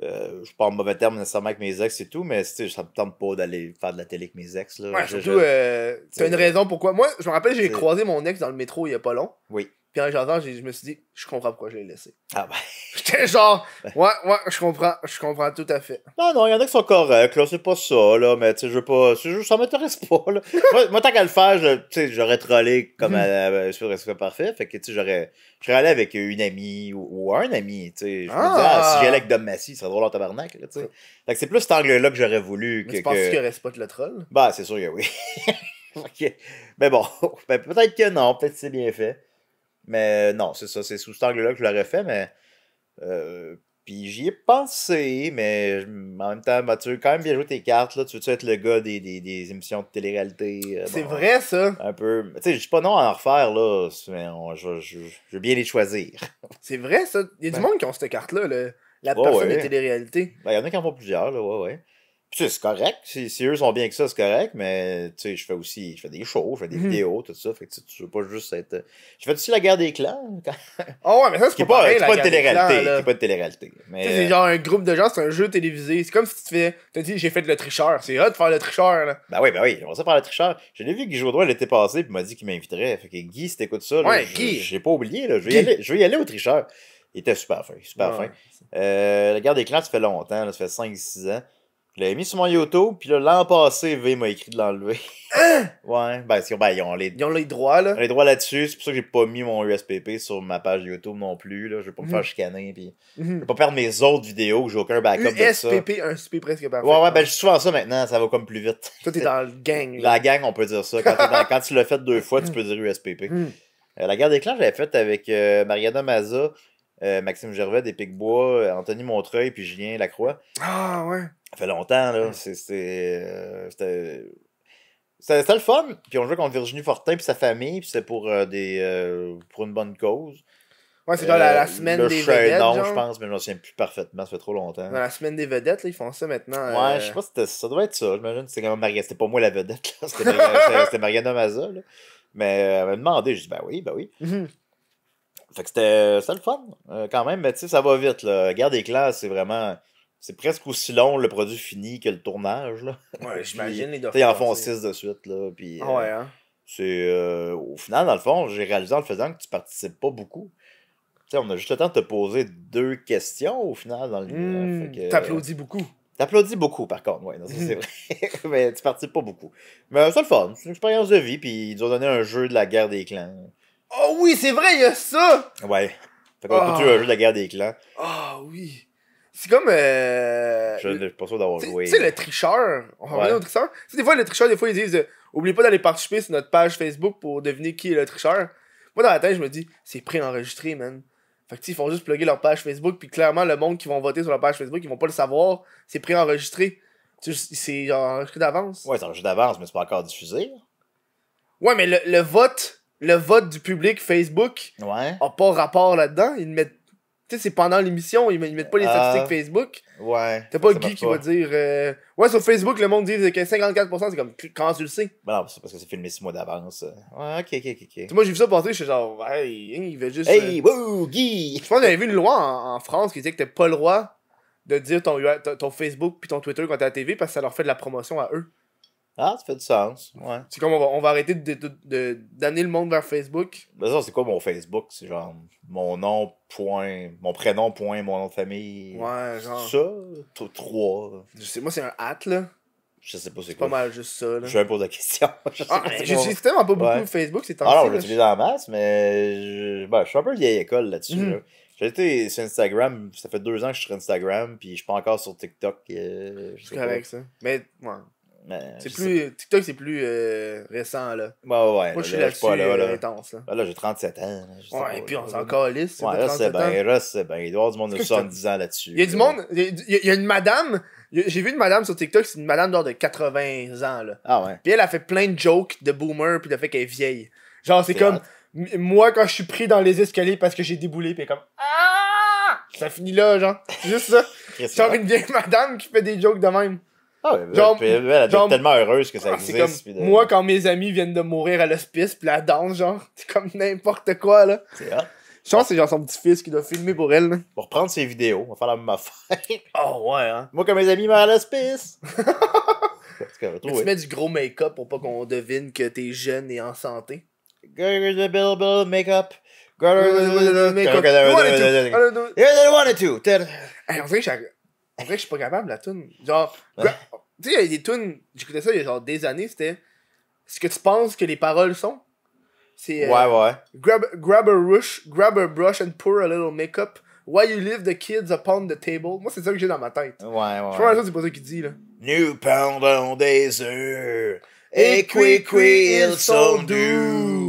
Euh, je parle pas en mauvais terme nécessairement avec mes ex et tout, mais Je me tente pas d'aller faire de la télé avec mes ex. Là. Ouais, surtout, Tu euh, une raison pourquoi. Moi, je me rappelle, j'ai croisé mon ex dans le métro il y a pas long. Oui. Puis en j'entends, je me suis dit, je comprends pourquoi je l'ai laissé. Ah ben. *laughs* J'étais genre, ouais, ouais, je comprends, je comprends tout à fait. Non, non, il y en a qui sont corrects, c'est pas ça, là, mais tu sais, je veux pas, juste, ça m'intéresse pas, *laughs* moi, tant qu'à le faire, tu sais, j'aurais trollé comme mhm. à, sur Parfait, fait que, tu sais, j'aurais, serais allé avec une amie ou, un ami, tu sais. Je me disais, ah, si j'allais avec Dom Massy, ça serait drôle en tabarnak, tu sais. Fait que c'est plus cet angle-là que j'aurais voulu. que, tu penses qu'il aurait spot le troll? Bah, ben, c'est sûr que oui. *laughs* Mais bon, ben, peut-être que non, peut-être que c'est bien fait. Mais euh, non, c'est ça, c'est sous cet angle-là que je l'aurais fait, mais. Euh, puis j'y ai pensé, mais en même temps, bah, tu veux quand même bien jouer tes cartes, là. Tu veux-tu être le gars des, des, des émissions de télé-réalité? Euh, c'est vrai, ça! Un peu. Tu sais, je dis pas non à en refaire, là, mais je, veux bien les choisir. *laughs* c'est vrai, ça! Il y a du ben monde qui ont cette carte-là, La personne de télé-réalité. Ben, il y en a qui en font plusieurs, là, ouais, ouais. Tu sais, c'est correct. Si, eux sont bien que ça, c'est correct, mais tu sais, je fais aussi je fais des shows, je fais des mhm. vidéos, tout ça. Fait que tu veux pas juste être. Je fais aussi la guerre des clans. Oh *laughs* ouais, mais ça, c'est pas, pareil, pas, de télé-réalité. C'est pas de télé-réalité. Mais... C'est genre un groupe de gens, c'est un jeu télévisé. C'est comme si tu fais. T'as dis j'ai fait le tricheur. C'est hot de faire le tricheur, là. Ben oui, ben oui, on commencé faire le tricheur. Je l'ai vu Guy il l'été passé, puis m'a dit qu'il m'inviterait. Fait que Guy, si t'écoutes ça, ouais, Guy. J'ai pas oublié, là. Je vais, y aller, je vais aller au tricheur. Il était super fin, super fin. Euh, la guerre des clans, ça fait longtemps, là, ça fait 5-6 ans. Je l'avais mis sur mon YouTube, puis l'an passé, V m'a écrit de l'enlever. Hein? *laughs* ouais, ben, ben, ils ont les... Ils ont les droits, là. Ils ont les droits là-dessus, c'est pour ça que j'ai pas mis mon USPP sur ma page YouTube non plus, là. Je vais pas me mm-hmm. faire chicaner, puis mm-hmm. je vais pas perdre mes autres vidéos que j'ai aucun backup de ça. USPP, un SP presque parfait. Ouais, ouais, ben, je suis souvent ça maintenant, ça va comme plus vite. Toi, t'es dans le gang. la gang, on peut dire ça. Quand, tu l'as fait deux fois, tu mm. peux dire USPP. Mm. Euh, la guerre des clans, j'avais faite avec euh, Mariana Maza, euh, Maxime Gervais des Picbois, Anthony Montreuil, puis Julien Lacroix. Ah ouais. Ça fait longtemps, là. Euh, c'était. C'était le fun. Puis on jouait contre Virginie Fortin puis sa famille. Puis c'était pour, euh, des, euh, pour une bonne cause. Ouais, c'est dans la, semaine des vedettes. Non, je pense, mais je me souviens plus parfaitement. Ça fait trop longtemps. Dans la semaine des vedettes, ils font ça maintenant. Ouais, je sais pas si ça doit être ça. J'imagine c'était quand même C'était pas moi la vedette, là. *laughs* C'était Mariana Maza, là. Mais elle m'a demandé. je dis ben oui, ben oui. *laughs* Mhm. Fait que c'était le fun, quand même. Mais tu sais, ça va vite, là. Garde des classes, c'est vraiment c'est presque aussi long le produit fini que le tournage. Là. Ouais, *laughs* j'imagine Ils en font six de suite. Là, ah euh, ouais, hein. c'est, euh, au final, dans le fond, j'ai réalisé en le faisant que tu participes pas beaucoup. on a juste le temps de te poser deux questions au final dans le film. Hmm, que... T'applaudis beaucoup. T'applaudis beaucoup, par contre, oui, c'est *laughs* vrai. *laughs* mais tu participes pas beaucoup. Mais euh, c'est le fun, c'est une expérience de vie, puis ils nous ont donné un jeu de la guerre des clans. Oh oui, c'est vrai, il y a ça! Ouais. Fait qu'on a un ah. jeu de la guerre des clans. Ah oui! C'est comme. Euh, je suis pas sûr d'avoir joué. Tu sais, le tricheur. On va voir le tricheur. Tu sais, des fois, le tricheur, des fois, ils disent oubliez euh, Oublie pas d'aller participer sur notre page Facebook pour deviner qui est le tricheur. Moi, dans la tête, je me dis C'est préenregistré, man. Fait que, ils font juste plugger leur page Facebook, puis clairement, le monde qui vont voter sur leur page Facebook, ils vont pas le savoir. C'est préenregistré. C'est enregistré d'avance. Ouais, c'est enregistré d'avance, mais c'est pas encore diffusé. Ouais, mais le, vote le vote du public Facebook a pas rapport là-dedans. Ils mettent tu sais, c'est pendant l'émission, ils, mettent pas les statistiques euh, Facebook. Ouais. T'as pas Guy qui va dire. Euh, ouais, sur Facebook, le monde dit que 54%, c'est comme quand tu le sais. Ben non, c'est parce que c'est filmé 6 mois d'avance. Ouais, ok, ok, ok. moi, j'ai vu ça passer, je suis genre, hey, hein, il veut juste. Hey, euh, wow, Guy! Je pense que avait vu une loi en, France qui disait que t'as pas le droit de dire ton, ton Facebook puis ton Twitter quand t'es à la TV parce que ça leur fait de la promotion à eux. Ah, ça fait du sens. Ouais. C'est comme on va, on va arrêter d'amener de, le monde vers Facebook. Ben ça, c'est quoi mon Facebook? C'est genre mon nom, point, mon prénom, point, mon nom de famille. Ouais, genre. Ça, trois. Je sais, moi, c'est un hat, là. Je sais pas c'est quoi. pas mal juste ça, là. Je vais poser la question. *laughs* J'utilise ah, tellement pas beaucoup Facebook, c'est temps Alors, ah je l'utilise en masse, mais je, ben, je suis un peu vieille école là-dessus, mm. J'ai été sur Instagram, ça fait deux ans que je suis sur Instagram, puis je suis pas encore sur TikTok. Euh, c'est correct, ça. Mais, ouais c'est plus, TikTok, c'est plus euh, récent, là. ouais, bah ouais, Moi, je suis là, là-dessus, là, là, euh, intense, là. Là, j'ai 37 ans. ouais, et puis on s'en calisse. Ouais, là, c'est bien, là, c'est bien. Il doit y avoir du monde de 70 ans là-dessus. Il y a du monde, il y a, une madame, j'ai vu une madame sur TikTok, c'est une madame d'ordre de 80 ans, là. Ah ouais. Puis elle a fait plein de jokes de boomer, puis de fait qu'elle est vieille. Genre, c'est comme, moi, quand je suis pris dans les escaliers parce que j'ai déboulé, puis comme, ah! Ça finit là, genre. C'est juste ça. *laughs* genre une vieille madame qui fait des jokes de même. Ah genre, elle, genre, tellement heureuse que ça ah, existe. Moi, quand mes amis viennent de mourir à l'hospice, puis la danse, genre, *laughs* c'est comme n'importe quoi, là. C'est ça. Je pense que c'est genre son petit-fils qui doit filmer pour elle. On Pour reprendre ses vidéos, on va faire la même affaire. oh ouais, hein. Moi, quand mes amis, meurent à l'hospice. *laughs* tu mets du gros make-up pour pas qu'on devine que t'es jeune et en santé. make-up en vrai, je suis pas capable, la tune. Genre, tu sais, il y a des tunes, j'écoutais ça il y a genre des années, c'était ce que tu penses que les paroles sont. C'est. Euh, ouais, ouais. Grab, grab, a rush, grab a brush and pour a little makeup. Why you leave the kids upon the table. Moi, c'est ça que j'ai dans ma tête. Ouais, ouais. Je crois que c'est pas ça qu'il dit, là. Nous pendons des heures et qui, qui, ils sont doux.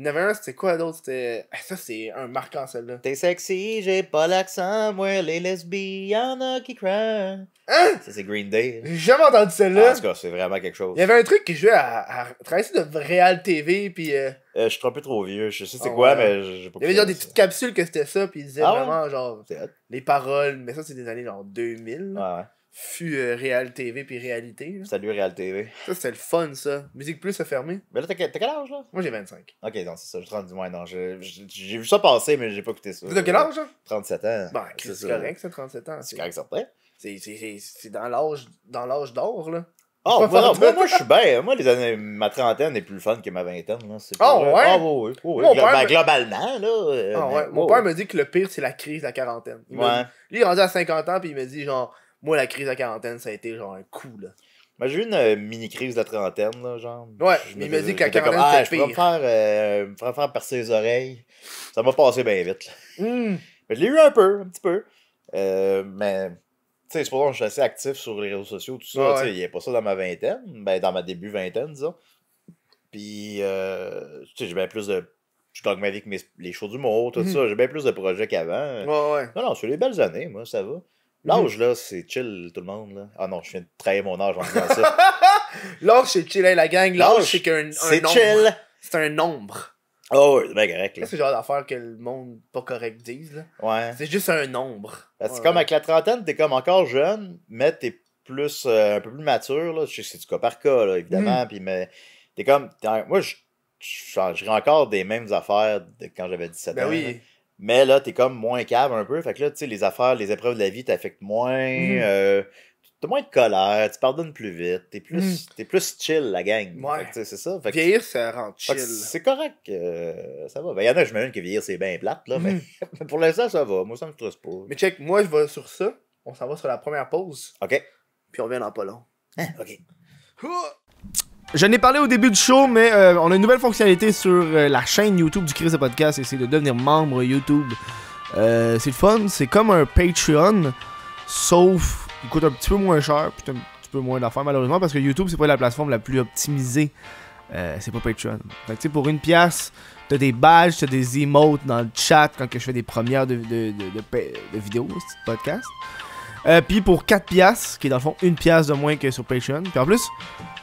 Il c'était quoi d'autre? C'était. Ah, ça, c'est un marquant, celle-là. T'es sexy, j'ai pas l'accent, moi, les lesbiennes qui craignent. Hein? Ça, c'est Green Day. J'ai jamais entendu celle-là. Ah, en tout cas, c'est vraiment quelque chose. Il y avait un truc qui jouait à, à traverser de Real TV, puis. Euh, euh, je suis un peu trop vieux, je sais c'est ah quoi, mais j'ai pas Il y avait genre des petites capsules que c'était ça, puis ils disaient ah vraiment, genre, les paroles, mais ça, c'est des années genre 2000. ouais fut réel euh, Real TV puis Réalité. Salut Real TV. Ça, c'était le fun, ça. Musique Plus a fermé. Mais là, t'as quel âge, là? Moi, j'ai 25. Ok, donc c'est ça. Je suis du moins. Non, j'ai vu ça passer, mais j'ai pas écouté ça. t'as quel âge, là? 37 ans. Ben, c'est correct, c'est 37 ans. C'est correct, certain. c'est- c'est- c'est- dans l'âge dans l'âge d'or, là. Oh, moi, je suis bien. Moi, les années, ma trentaine est plus fun que ma vingtaine. Oh, ouais? Ah, ouais, ouais, ouais. Ben, globalement, là. Euh, ah, ouais, mon père me dit que le pire, c'est la crise à quarantaine. ouais. Lui, il est rendu à 50 ans, puis il me dit, genre, moi, la crise de la quarantaine, ça a été genre un coup, là. Moi, j'ai eu une euh, mini crise de la trentaine, là, genre. Ouais, je m'a dit que la quarantaine, ah, je Me faire, euh, me faire percer les oreilles. Ça m'a passé bien vite, hmm. Mais je l'ai eu un peu, un petit peu. Euh, mais, tu sais, c'est pour ça que je suis assez actif sur les réseaux sociaux, tout ça. tu sais il n'y a pas ça dans ma vingtaine, ben, dans ma début vingtaine, disons. Puis, tu sais, j'ai bien plus de je suis dogmatique, mes les shows d'humour, tout mhm. ça. J'ai bien plus de projets qu'avant. Ouais, Non, non, sur les belles années, moi, ça va. L'âge, là, c'est chill, tout le monde. Là. Ah non, je viens de trahir mon âge en disant ça. *laughs* L'âge, c'est chill, hein, la gang. L'âge, c'est qu'un C'est chill. C'est un nombre. Oh, c'est bien correct. C'est ce genre d'affaires que le monde pas correct dise. Là. Ouais. C'est juste un nombre. Ben, c'est comme avec la trentaine, t'es comme encore jeune, mais t'es plus, euh, un peu plus mature. Là. C'est du cas par cas, évidemment. Mhm. Puis, mais t'es comme. moi, je changerais encore des mêmes affaires de quand j'avais 17 ben ans. Mais là, t'es comme moins cave un peu. Fait que là, tu sais, les affaires, les épreuves de la vie t'affectent moins. Mm-hmm. Euh, t'as moins de colère, tu pardonnes plus vite, t'es plus, mm. plus chill, la gang. Ouais. C'est ça. vieillir, ça rend chill. C'est correct, ça va. Il ben, y en a, je me que vieillir, c'est bien plate, là, mais mm-hmm. *laughs* pour l'instant, ça va. Moi, ça me stresse pas. Mais check, moi, je vais sur ça. On s'en va sur la première pause. OK. Puis on revient dans pas long. Hein? OK. Je n'ai parlé au début du show, mais euh, on a une nouvelle fonctionnalité sur euh, la chaîne YouTube du Chris Podcast et c'est de devenir membre YouTube. Euh, c'est le fun, c'est comme un Patreon, sauf il coûte un petit peu moins cher, puis un petit peu moins d'affaires malheureusement, parce que YouTube c'est pas la plateforme la plus optimisée. c'est pas Patreon. Fait que, pour une pièce, t'as des badges, t'as des emotes dans le chat quand que je fais des premières de, de, vidéos, de podcast. Puis pour 4 pièces, qui est dans le fond une pièce de moins que sur Patreon. Puis en plus,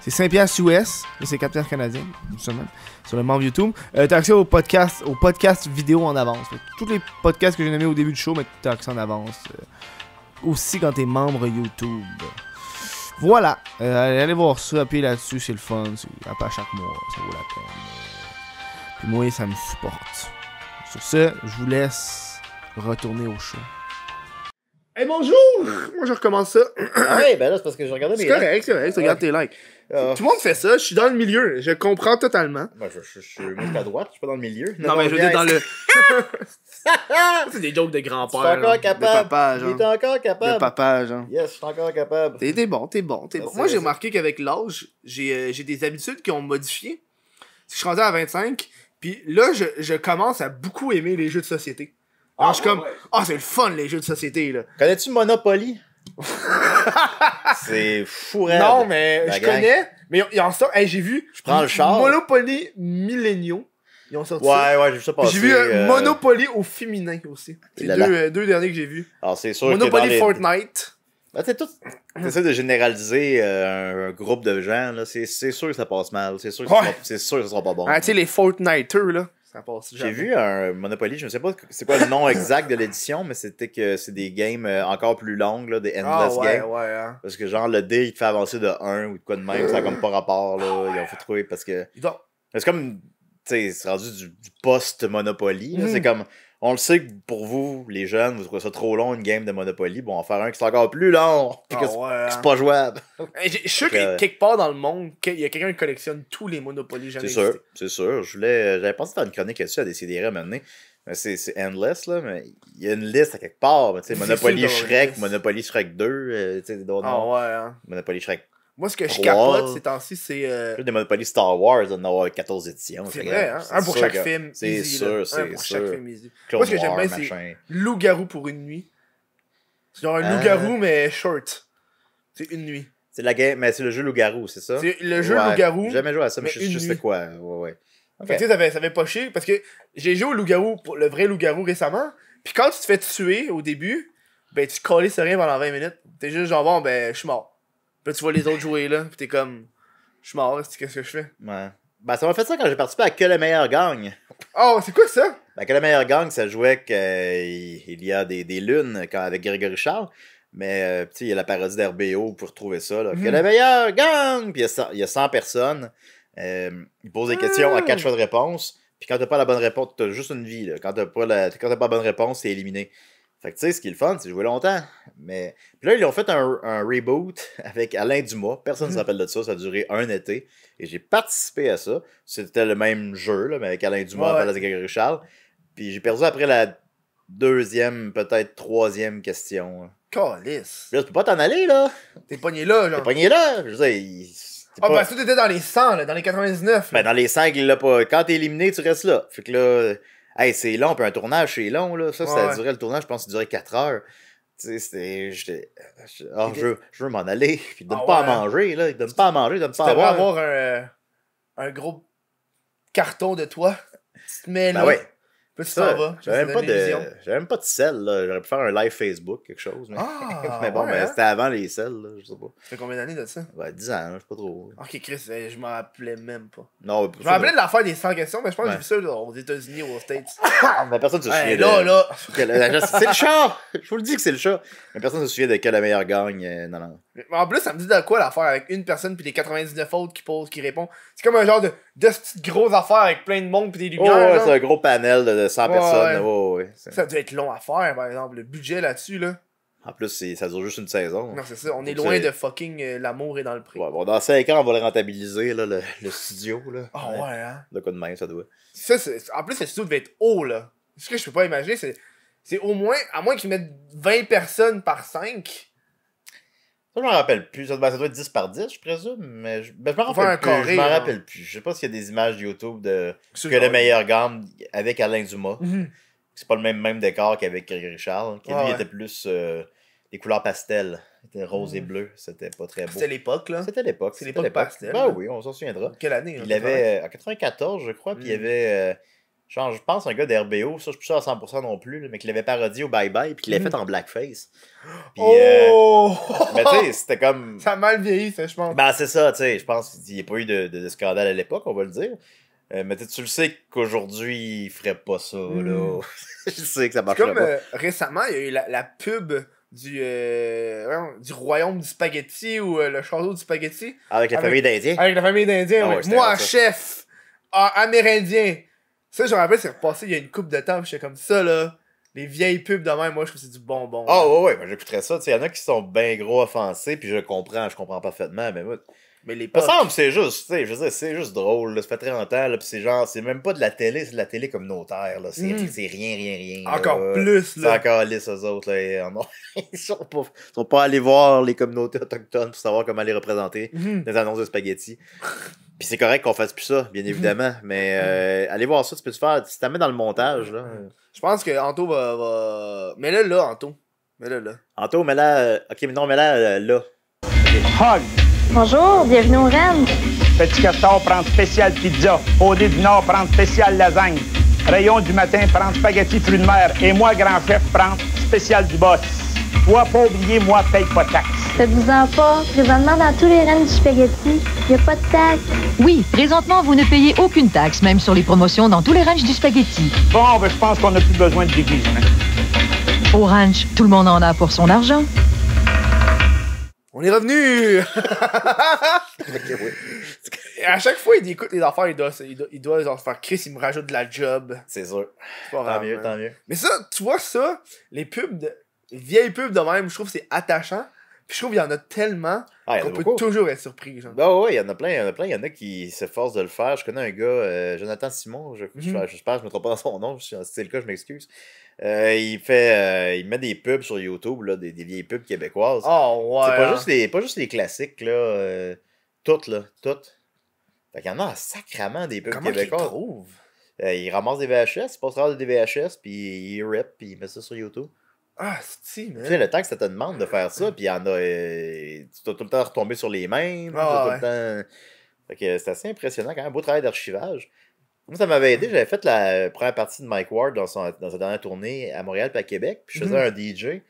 c'est 5 piastres US, c'est 4 piastres canadiens, sur le membre YouTube. Tu euh, t'as accès au podcast, au vidéo en avance. tous les podcasts que j'ai nommés au début du show, mais t'as accès en avance. Euh, aussi quand t'es membre YouTube. Voilà, euh, allez voir ça, appuyez là-dessus, c'est le fun, c'est à chaque mois, ça vaut la peine. Puis moi, ça me supporte. Sur ce, je vous laisse retourner au show. Hey, bonjour! Moi, je recommence ça. ouais, *coughs* ben là, c'est parce que je regardais mes. C'est correct, c'est correct, regardes tes likes. Euh, Tout le monde fait ça. Je suis dans le milieu. Je comprends totalement. je, suis à droite. Je suis pas dans le milieu. Non, mais je veux dire dans le. *laughs* c'est des jokes de grand-père. Tu es encore capable. tu es encore capable. De papa, Yes, je suis encore capable. T'es bon, t'es bon, t'es ben, bon. Moi, j'ai remarqué qu'avec l'âge, euh, j'ai des habitudes qui ont modifié. Je suis rendu à 25, puis là, je, je commence à beaucoup aimer les jeux de société. Ah, je suis comme, ah, c'est le fun, les jeux de société, là. Connais-tu Monopoly? *laughs* c'est fou, Non, mais je connais. Mais ils ont sorti. j'ai vu. Monopoly Millénium Ils ont sorti. Ouais, ouais, j'ai vu ça passer. J'ai vu euh, euh, Monopoly au féminin aussi. C'est deux, euh, deux, derniers que j'ai vus. Monopoly Fortnite. Ben, tu essaies T'essaies de généraliser un groupe de gens, là. C'est sûr que ça passe mal. C'est sûr, que ça sera... sûr ça sera pas bon. Ah, tu sais, les Fortniteurs, là. J'ai vu un Monopoly, je ne sais pas c'est quoi le nom *laughs* exact de l'édition, mais c'était que c'est des games euh, encore plus longues, des ah, endless games. Hein. Parce que genre le dé, il te fait avancer de 1 ou de quoi de même, ça n'a comme pas rapport. Là, ah, Ils ont fait trouver parce que. C'est comme. tu sais C'est rendu du, post-Monopoly. C'est hmm. comme on le sait que pour vous, les jeunes, vous trouvez ça trop long, une game de Monopoly. Bon, on va faire un qui est encore plus long, *laughs* que ah c'est hein. pas jouable. *laughs* Je suis sûr que quelque part dans le monde, il y a quelqu'un qui collectionne tous les Monopoly jamais C'est sûr, c'est sûr. Je voulais, euh, j'avais pensé faire une chronique là-dessus à décider à mener. C'est endless, là, mais il y a une liste à quelque part. Monopoly Shrek, euh, ah hein. Monopoly Shrek 2, Monopoly Shrek moi, ce que je capote ces temps-ci, c'est. Euh... Le Monopoly Star Wars en a 14 éditions. C'est vrai, hein? Un pour chaque film. C'est sûr, c'est sûr. pour chaque film, Moi, ce que j'aime bien, c'est Loup-garou pour une nuit. C'est genre un hein? loup-garou, mais short. C'est une nuit. C'est la game, mais c'est le jeu loup-garou, c'est ça? C'est le jeu loup-garou. J'ai jamais joué à ça, mais je sais quoi. Ouais, ouais. Tu sais, ça fait pas chier parce que j'ai joué au loup-garou, le vrai loup-garou récemment. Puis quand tu te fais tuer au début, ben tu collais sur rien pendant 20 minutes. T'es juste genre bon, ben je suis mort. Puis tu vois les autres jouer là, puis t'es comme, je suis mort, qu'est-ce que je fais? Ouais. Ben, ça m'a fait ça quand j'ai participé à Que la meilleure gang Oh, ah, c'est quoi ça? Ben, Que la meilleure gang ça jouait qu'il euh, y a des, des lunes quand, avec Grégory Charles. Mais, euh, tu sais, il y a la parodie d'RBO pour trouver ça. Là. Que mhm. la meilleure gang Puis il y, a 100 personnes. Euh, ils posent des questions à 4 ah! choix de réponse. Puis quand t'as pas la bonne réponse, t'as juste une vie. Là. Quand t'as pas, pas la bonne réponse, t'es éliminé. Fait que tu sais, ce qui est le fun, c'est jouer longtemps. Mais puis là, ils ont fait un, reboot *laughs* avec Alain Dumas. Personne ne s'appelle mhm. de ça. Ça a duré un été. Et j'ai participé à ça. C'était le même jeu, là, mais avec Alain Dumas, ouais. Palace Grégory Charles. Puis j'ai perdu après la deuxième, peut-être troisième question. Calice. là, tu peux pas t'en aller, là. T'es pogné là, genre. T'es pogné là. Je sais dire, il... Ah, pas... ben, si, t'étais dans les 100, là, dans les 99. Ben, dans les 100, il l'a pas. Quand t'es éliminé, tu restes là. Fait que là, Hey, c'est long, puis un tournage, c'est long, là. Ça, ça a le tournage, je pense que ça durait 4 heures. Tu sais, c'était. Oh, je, veux, m'en aller. *laughs* Puis, ils ah pas à hein. manger, là. Donne pas à manger, donne pas à boire. avoir un, un gros carton de toi. Tu te mets ben là. Ouais. Plus ça J'avais même, même, pas de sel, là. J'aurais pu faire un live Facebook, quelque chose. Mais, ah, *laughs* mais bon, hein? c'était avant les sels, là. Je sais pas. Ça fait combien d'années de ça 10 ans, je sais pas trop. Ok, Chris, eh, je m'en rappelais même pas. Non, je m'en rappelais de l'affaire des 100 questions, mais je pense que j'ai vu ça aux États-Unis ou aux States. *laughs* Ah, mais personne se souvient. là, là. c'est le chat Je vous le dis que c'est le chat. Mais personne se souvient de quelle la meilleure gagne. Euh, non, En plus, ça me dit de quoi l'affaire avec une personne puis les 99 autres qui posent, qui répondent. C'est comme un genre de, de petites grosses affaires avec plein de monde puis des lumières. Oh, ouais, c'est un gros panel de 100 personnes. Ça doit être long à faire, par exemple. Le budget là-dessus, là. En plus, ça dure juste une saison. Non, c'est ça. On est loin de fucking euh, l'amour est dans le prix. bon, dans 5 ans, on va le rentabiliser, là, le, studio. Là. Ah ouais, hein. De quoi de même, ça doit. Ça, en plus, le studio devait être haut, là. Ce que je peux pas imaginer, c'est. C'est au moins, à moins qu'ils mettent 20 personnes par 5, ça, je m'en rappelle plus. Ça, doit être 10 par 10, je présume. Mais je, ne ben, m'en rappelle plus. je ne sais pas s'il y a des images YouTube de que le meilleur gamme avec Alain Dumas. Ce mhm. n'est C'est pas le même, décor qu'avec Richard. Hein, Qui ah lui était plus les euh, des couleurs pastel. C'était rose et mhm. bleu. C'était pas très ah, beau. C'était l'époque, là. C'était l'époque. C'était l'époque pastel. Ben oui, on s'en souviendra. Quelle année? Hein, il avait. Euh, en 94, je crois. Puis il y mhm. avait. Euh, je pense un gars d'RBO, ça je suis pas sûr à 100% non plus, mais qu'il l'avait parodié au Bye Bye, puis qu'il l'avait fait mm. en blackface. Oh! Euh, mais tu sais, c'était comme. *laughs* Ça a mal vieilli, ça, je pense. Ben, c'est ça, tu sais. Je pense qu'il n'y a pas eu de, scandale à l'époque, on va le dire. Euh, mais tu le sais qu'aujourd'hui, il ferait pas ça, là. je mm. *laughs* sais que ça marche comme, euh, récemment, il y a eu la, pub du, du royaume du spaghetti ou le château du spaghetti. Avec la famille d'Indiens. Avec la famille d'Indiens, ah oui. Moi, chef amérindien, ça, je me rappelle, c'est repassé il y a une coupe de temps, j'étais comme ça, là. Les vieilles pubs de même, moi, je trouve que c'est du bonbon. Ah, oui, ouais, ouais, ben, j'écouterais ça. Il y en a qui sont bien gros offensés, puis je comprends, je comprends parfaitement, mais Mais les pubs. semble c'est juste, tu sais, je veux dire, c'est juste drôle, là, ça fait très longtemps, là, pis c'est genre, c'est même pas de la télé, c'est de la télé communautaire, là, c'est mm. rien, rien, rien. Encore plus, là. C'est encore lisse, eux autres, là, euh, *laughs* ils sont pas, sont pas allés voir les communautés autochtones pour savoir comment les représenter, mm. les annonces de spaghettis. Pis c'est correct qu'on fasse plus ça, bien mhm. évidemment. mais euh, allez voir ça, tu peux te faire. Tu t'amènes dans le montage. Là. Je pense que Anto va. Mets-le là, là, Anto. Mets-le là. Anto, mets euh, euh, là. Ok, mais non, mets là, là. Hog. Bonjour, bienvenue au Rennes. Petit Castor prend spécial pizza. Odé du Nord prend spécial lasagne. Rayon du matin prend spaghetti fruits de mer. Et moi, grand chef, prend spécial du boss. Toi, pas oublier, moi, paye pas taxe. Faites-vous-en pas. Présentement, dans tous les rangs du spaghetti, il n'y a pas de taxe. Oui, présentement, vous ne payez aucune taxe, même sur les promotions dans tous les ranchs du spaghetti. Bon, ben, je pense qu'on n'a plus besoin de déguisement. Au ranch, tout le monde en a pour son argent. On est revenu! *laughs* À chaque fois, il écoute les affaires, il doit, il doit, faire Chris, il me rajoute de la job. C'est sûr. tant mieux, hein. tant mieux. Mais ça, tu vois ça, les pubs de. vieilles pubs de même, je trouve c'est attachant. Puis je trouve qu'il y en a tellement ah, qu'on peut toujours être surpris. Genre. Bah ouais, il y en a plein, il y en a plein. Il y en a qui s'efforcent de le faire. Je connais un gars, euh, Jonathan Simon, je, mm je, mhm. je, ne me trompe pas dans son nom. Si c'est le cas, je m'excuse. Euh, il fait euh, il met des pubs sur YouTube, là, des, des vieilles pubs québécoises. Oh ah, ouais. C'est pas, juste hein. les, pas juste les classiques, là. toutes, là. Toutes. Il y en a un des pubs québécoises. Comment il trouve? il ramasse des VHS, il passe de des VHS, puis il rip, puis il met ça sur YouTube. Ah, c'est tu Tu sais, le temps que ça te demande de faire ça, puis a. Euh, tu t'as tout le temps retombé sur les mêmes. Ah, tout le temps... Fait que c'est assez impressionnant quand même. Beau travail d'archivage. Moi, ça m'avait aidé. J'avais fait la première partie de Mike Ward dans, sa dernière tournée à Montréal puis à Québec. Puis je mm-hmm. faisais un DJ,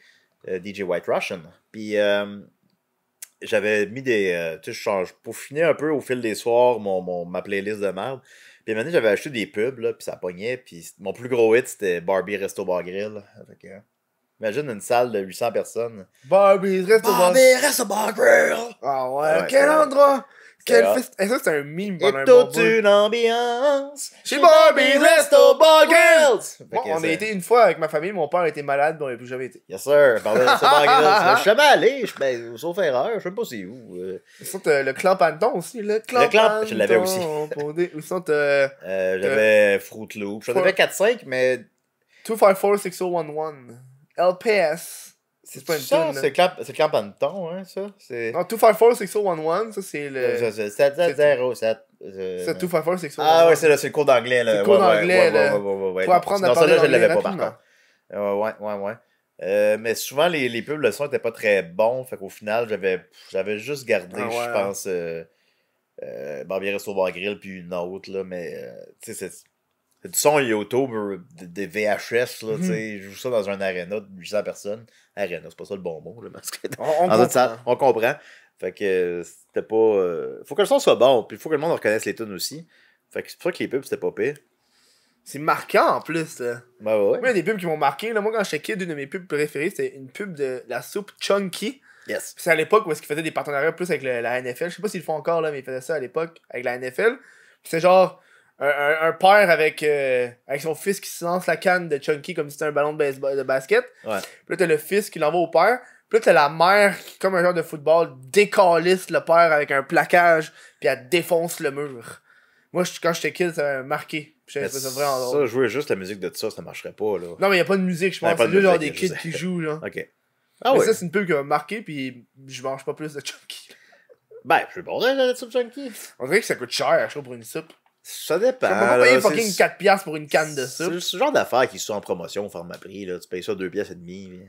euh, DJ White Russian. Puis euh, j'avais mis des. tu sais, je change. Pour finir un peu au fil des soirs, mon, ma playlist de merde. Puis maintenant, j'avais acheté des pubs, là, puis ça pognait. Puis mon plus gros hit, c'était Barbie Resto Bar Grill. Fait Imagine une salle de 800 personnes. Barbie, reste au bar. Barbie, reste au bar, girl. Ah ouais, quel endroit. Quel fest... Est-ce eh, ça, c'est un mime pendant Et toute une ambiance. Chez Barbie, reste au bar, girls. on a été une fois avec ma famille. Mon père était malade, mais on n'a plus jamais été. Yes, sir. Barbie, reste bar, girls. *laughs* Je suis allé. Ben, sauf erreur. Je sais pas si... où. Ils euh. sont euh, le clan Panton aussi. Le clan Le clan, je l'avais aussi. Des... *laughs* sont... Euh, euh... J'avais Fruit Loop. J'en avais 4-5, mais... 254-6011. LPS. C'est pas une ça, C'est clap, c'est clap hein, ça. C'est... Non, 254 6011, ça c'est le. 707. Euh, c'est 254 6011. Euh, ah ouais, c'est le cours d'anglais, là. le cours d'anglais, là. Pour apprendre à parler. Non, ça, là, je l'avais pas, par contre. Euh, ouais, ouais, ouais. Euh, mais souvent, les, les pubs, le son n'était pas très bon. Fait qu'au final, j'avais, juste gardé, ah je pense, euh, euh, Barbier restaurant Grill, puis une autre. Là, mais, tu sais, c'est du son YouTube des VHS, là, tu mhm. sais, je joue ça dans un arena de 800 personnes. Arena, c'est pas ça le bon mot, le masque on, comprend. on comprend. Fait que euh, c'était pas. Euh, faut que le son soit bon, puis faut que le monde reconnaisse les tunes aussi. Fait que c'est pour ça que les pubs, c'était pas pire. C'est marquant en plus. Là. Ben ouais. Il y a des pubs qui m'ont marqué. Là, moi, quand j'étais kid, une de mes pubs préférées, c'était une pub de la soupe Chunky. Yes. C'est à l'époque où est-ce qu'ils faisaient des partenariats plus avec la NFL. Je sais pas s'ils le font encore, là, mais ils faisaient ça à l'époque avec la NFL. C'est genre, un, père avec, euh, avec son fils qui se lance la canne de Chunky comme si c'était un ballon de, baseball, de basket. Ouais. Puis là, t'as le fils qui l'envoie au père. Puis là, t'as la mère qui, comme un joueur de football, décalisse le père avec un plaquage, puis elle défonce le mur. Moi, quand j'étais kid, ça m'a marqué. ça Ça, jouer juste la musique de ça, ça marcherait pas, là. Non, mais y a pas de musique, je pense. C'est juste genre des kids qui jouent, là. OK. Ah mais ça, c'est une pub qui m'a marqué, puis je mange pas plus de Chunky. Ben, je vais boire la soupe Chunky. On dirait que ça coûte cher, je trouve, pour une soupe. Ça dépend. Tu peux pas payer fucking 4$ pour une canne de soupe. C'est ce genre d'affaires qui sont en promotion au format prix. Là. Tu payes ça 2,5$. et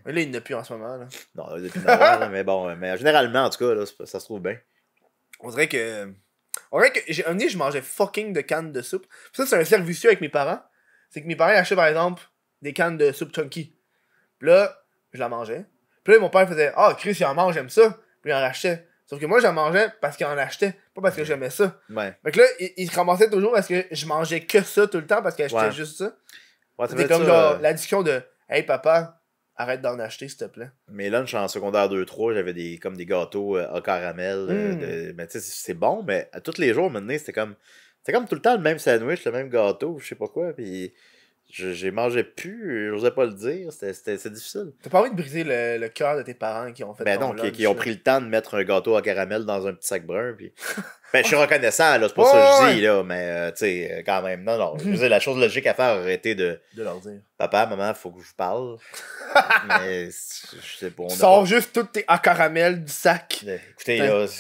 Mais là, il n'y en a plus en ce moment. Là. Non, il n'y en a plus. mais bon, mais généralement, en tout cas, là, ça se trouve bien. On dirait que. On dirait que. Un jour, je mangeais fucking de cannes de soupe. Ça, c'est un service avec mes parents. C'est que mes parents achetaient, par exemple, des cannes de soupe chunky. Puis là, je la mangeais. Puis là, mon père faisait Ah, oh, Chris, il en mange, j'aime ça. Puis il en rachetait. Sauf que moi, j'en mangeais parce qu'il en achetait pas parce que j'aimais ça. mais Fait que là, il, il, se toujours parce que je mangeais que ça tout le temps parce que j'achetais juste ça. C'était comme genre, euh, la discussion de Hey papa, arrête d'en acheter s'il te plaît. Mais je suis en secondaire 2-3, j'avais des, comme des gâteaux à euh, au caramel. Euh, hmm. mais tu sais, c'est bon, mais tous les jours, maintenant, c'était comme. C'était comme tout le temps le même sandwich, le même gâteau, je sais pas quoi. Puis j'ai mangé plus, j'osais pas le dire, c'était difficile. T'as pas envie de briser le, cœur de tes parents qui ont fait Ben non, qui, ont pris le temps de mettre un gâteau à caramel dans un petit sac brun. Puis... *laughs* ben, je suis reconnaissant, là, c'est pas ça que je dis, là, mais euh, tu sais, euh, quand même. Non, non, je dire, la chose logique à faire aurait été de. De leur dire. Papa, maman, faut que je vous parle. *laughs* mais je sais pas. Sors juste toutes tes à caramel du sac. Écoutez, là. Je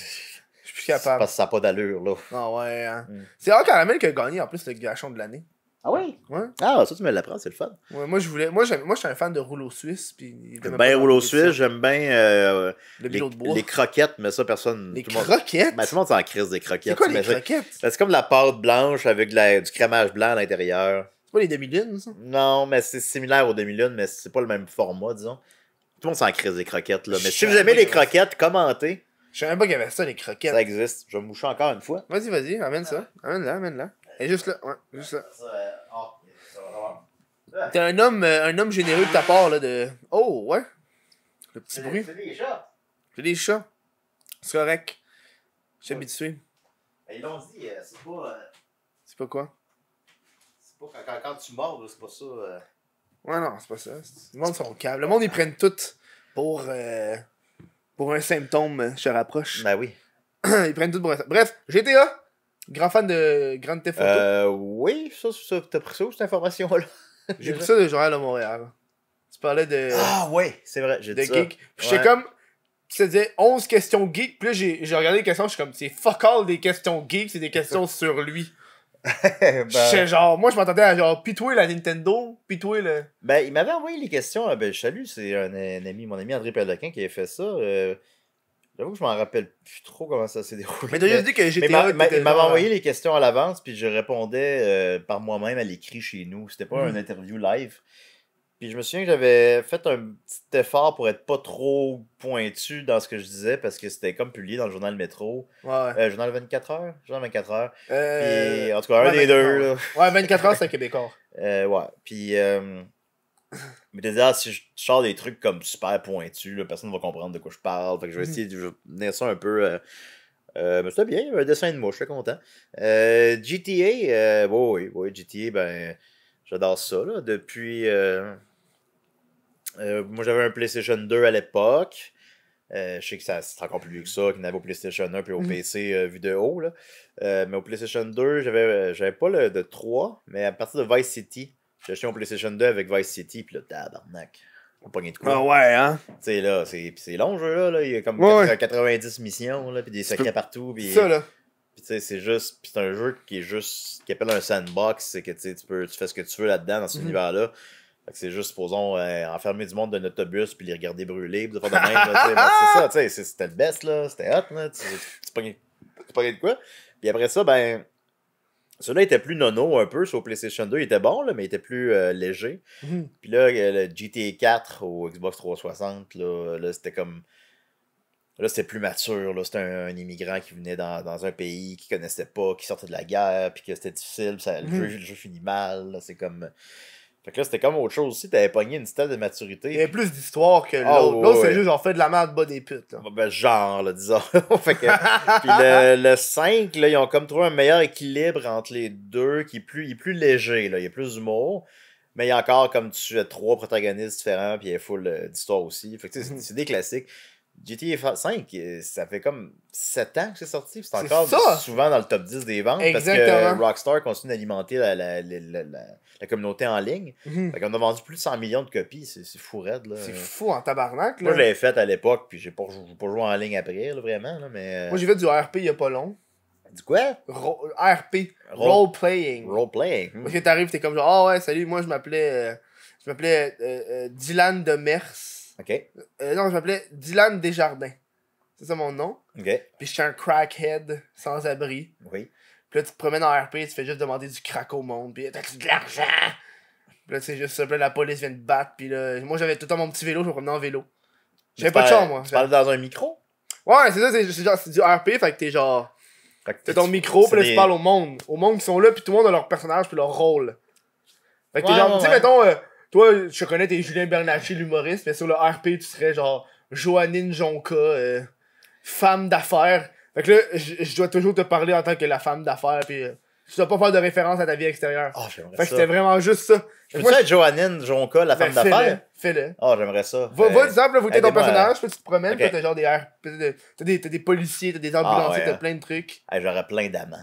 suis plus ça n'a pas d'allure, là. Ah ouais. Hein. Mm. C'est à caramel qui a gagné en plus le gâchon de l'année. Ah oui? Ouais. Ah, ça, tu me l'apprends, c'est le fun. moi, je voulais. Moi, moi, suis un fan de rouleaux suisse. Ben, j'aime bien rouleau suisse, j'aime bien le les, les croquettes, mais ça, personne. Les croquettes? Mais ben, tout le monde s'en crise des croquettes. C'est quoi les croquettes? Ben, c'est comme la pâte blanche avec la, du crémage blanc à l'intérieur. C'est pas les demi-lunes, ça? Non, mais c'est similaire aux demi-lunes, mais c'est pas le même format, disons. Tout le monde s'en crise des croquettes, là. Mais si vous aimez les croquettes, commentez. Je savais pas qu'il y avait ça, les croquettes. Ça existe. Je vais me moucher encore une fois. Vas-y, vas-y, amène ça. Amène-la, amène-la et juste là, ouais, juste là. Euh, ah, T'es un homme, euh, un homme généreux de ta part, là, de... Oh, ouais. Le petit bruit. C'est des chats. C'est des chats. C'est correct. Je suis habitué. Ben, ils l'ont dit, euh, c'est pas... C'est pas quoi? C'est pas quand, tu mords, c'est pas ça... Ouais, non, c'est pas ça. Le monde sont câble. Le monde, ils prennent tout pour, euh, pour un symptôme, je rapproche. Ben oui. *clears throat* ils prennent tout pour un symptôme. Bref, GTA! Grand fan de Grande Theft Euh, oui, ça, ça t'as pris ça où cette information-là? *laughs* J'ai pris ça de Journal de Montréal. Tu parlais de. Ah ouais, c'est vrai, j'ai dit. De geek. J'étais comme. Tu te disais 11 questions geek. Puis là, j'ai regardé les questions, je suis comme, c'est fuck all des questions geek, c'est des questions *laughs* sur lui. ben... sais, genre, moi, je m'attendais à genre pitouer la Nintendo, pitouer le. Ben, il m'avait envoyé les questions. Euh, ben, je salut, c'est un, ami, mon ami André Pellequin qui avait fait ça. Euh, J'avoue que je m'en rappelle plus trop comment ça s'est déroulé. Mais d'ailleurs, dit que j'étais. il m'avait envoyé euh, les questions à l'avance, puis je répondais euh, par moi-même à l'écrit chez nous. C'était pas hmm. une interview live. Puis je me souviens que j'avais fait un petit effort pour être pas trop pointu dans ce que je disais parce que c'était comme publié dans le journal Métro. Ouais. Euh, journal 24 heures Journal 24 heures. en tout cas, un des deux. Ouais, 24 heures, c'est un Québécois. *laughs* ouais. Puis mais tu si je sors des trucs comme super pointus, personne ne va comprendre de quoi je parle. Fait que je vais mhm. essayer de venir ça un peu. Euh, euh, mais c'était bien, un dessin de mouche, je suis content. Euh, GTA, oui, oui, GTA, ben, j'adore ça. Depuis. moi, j'avais un PlayStation 2 à l'époque. je sais que c'est encore plus vieux que ça, qu'il n'avait au PlayStation 1 puis au PC vu de haut. mais au PlayStation 2, j'avais, j'avais pas le de 3, mais à partir de Vice City, j'ai acheté mon PlayStation 2 avec Vice City, puis là, tabarnak. On rien de quoi. Ah ouais, hein? Tu sais, là, c'est long, jeu, là, là. Il y a comme 90 missions, là, puis des secrets partout. Puis, ça, là. tu sais, c'est juste. Puis, c'est un jeu qui est juste. qui appelle un sandbox. C'est que, tu peux. Tu fais ce que tu veux là-dedans, dans cet mhm. univers-là. Fait que c'est juste, supposons, euh, enfermer du monde d'un autobus, puis les regarder brûler, puis de faire de même, c'est ça, tu sais. C'était le best, là. C'était hot, là. Tu, tu, pas de quoi? Puis après ça, ben celui-là était plus nono un peu sur PlayStation 2. Il était bon, mais il était plus euh, léger. Mmh. Puis là, euh, le GTA 4 au Xbox 360, là, là c'était comme. Là, c'était plus mature. C'était un, immigrant qui venait dans, un pays qu'il connaissait pas, qui sortait de la guerre, puis que c'était difficile. ça, le, mmh. jeu, le, jeu, finit mal. C'est comme. Fait que là, c'était comme autre chose aussi. T'avais pogné une stade de maturité. Il y avait plus d'histoire que ah, l'autre. l'autre, c'est juste, ont fait de la merde bas des putes. Ben, genre, disons. *laughs* fait puis le, 5, là, ils ont comme trouvé un meilleur équilibre entre les deux qui plus, il est plus léger, là. Il y a plus d'humour. Mais il y a encore, comme tu as trois protagonistes différents, puis il y a full euh, d'histoire aussi. Fait que, c'est des classiques. GTA 5, euh, ça fait comme 7 ans que c'est sorti. C'est encore souvent dans le top 10 des ventes parce que Rockstar continue d'alimenter la, la, la, communauté en ligne. Mhm. On a vendu plus de 100 millions de copies. C'est fou, raide. C'est fou en tabarnak. Moi, je l'avais fait à l'époque, puis j'ai pas, pas joué en ligne après, là, vraiment. Là, mais... Euh, moi, j'ai fait du RP il y a pas long. Du quoi? RP. Role, playing. Role playing. Hmm. Parce que t'arrives, t'es comme ah oh, ouais, salut, moi je m'appelais. Euh, Dylan de Mers. OK. Euh, non, je m'appelais Dylan Desjardins. C'est ça mon nom. OK. Puis suis un crackhead sans abri. Oui. Puis là, tu te promènes en RP, tu fais juste demander du crack au monde. Puis t'as-tu de l'argent? Puis là, c'est juste ça. la police vient te battre. Puis là, moi, j'avais tout le temps mon petit vélo, je me promenais en vélo. J'avais pas de chance, moi. Tu parles dans un micro? Ouais, c'est ça, c'est du RP, fait que t'es genre. T'as ton micro, puis là, tu parles au monde. Au monde qui sont là, puis tout le monde a leur personnage, puis leur rôle. Fait que t'es genre, ouais, mettons. Euh, toi, je connais t'es Julien Bernaché, l'humoriste, mais sur le RP, tu serais genre Joannine Jonca, euh, femme d'affaires. Fait que là, je dois toujours te parler en tant que la femme d'affaires, puis euh, tu dois pas faire de référence à ta vie extérieure. Ah, fait que c'était vraiment juste ça. tu être Joannine Jonca, la ben, femme d'affaires? Fais-le. oh, j'aimerais ça. Va, va exemple, vous t'es ton personnage, puis tu te promènes, okay. t'as genre des, t'as des, policiers, t'as des ambulanciers, ah, t'as plein de trucs. J'aurais plein d'amants.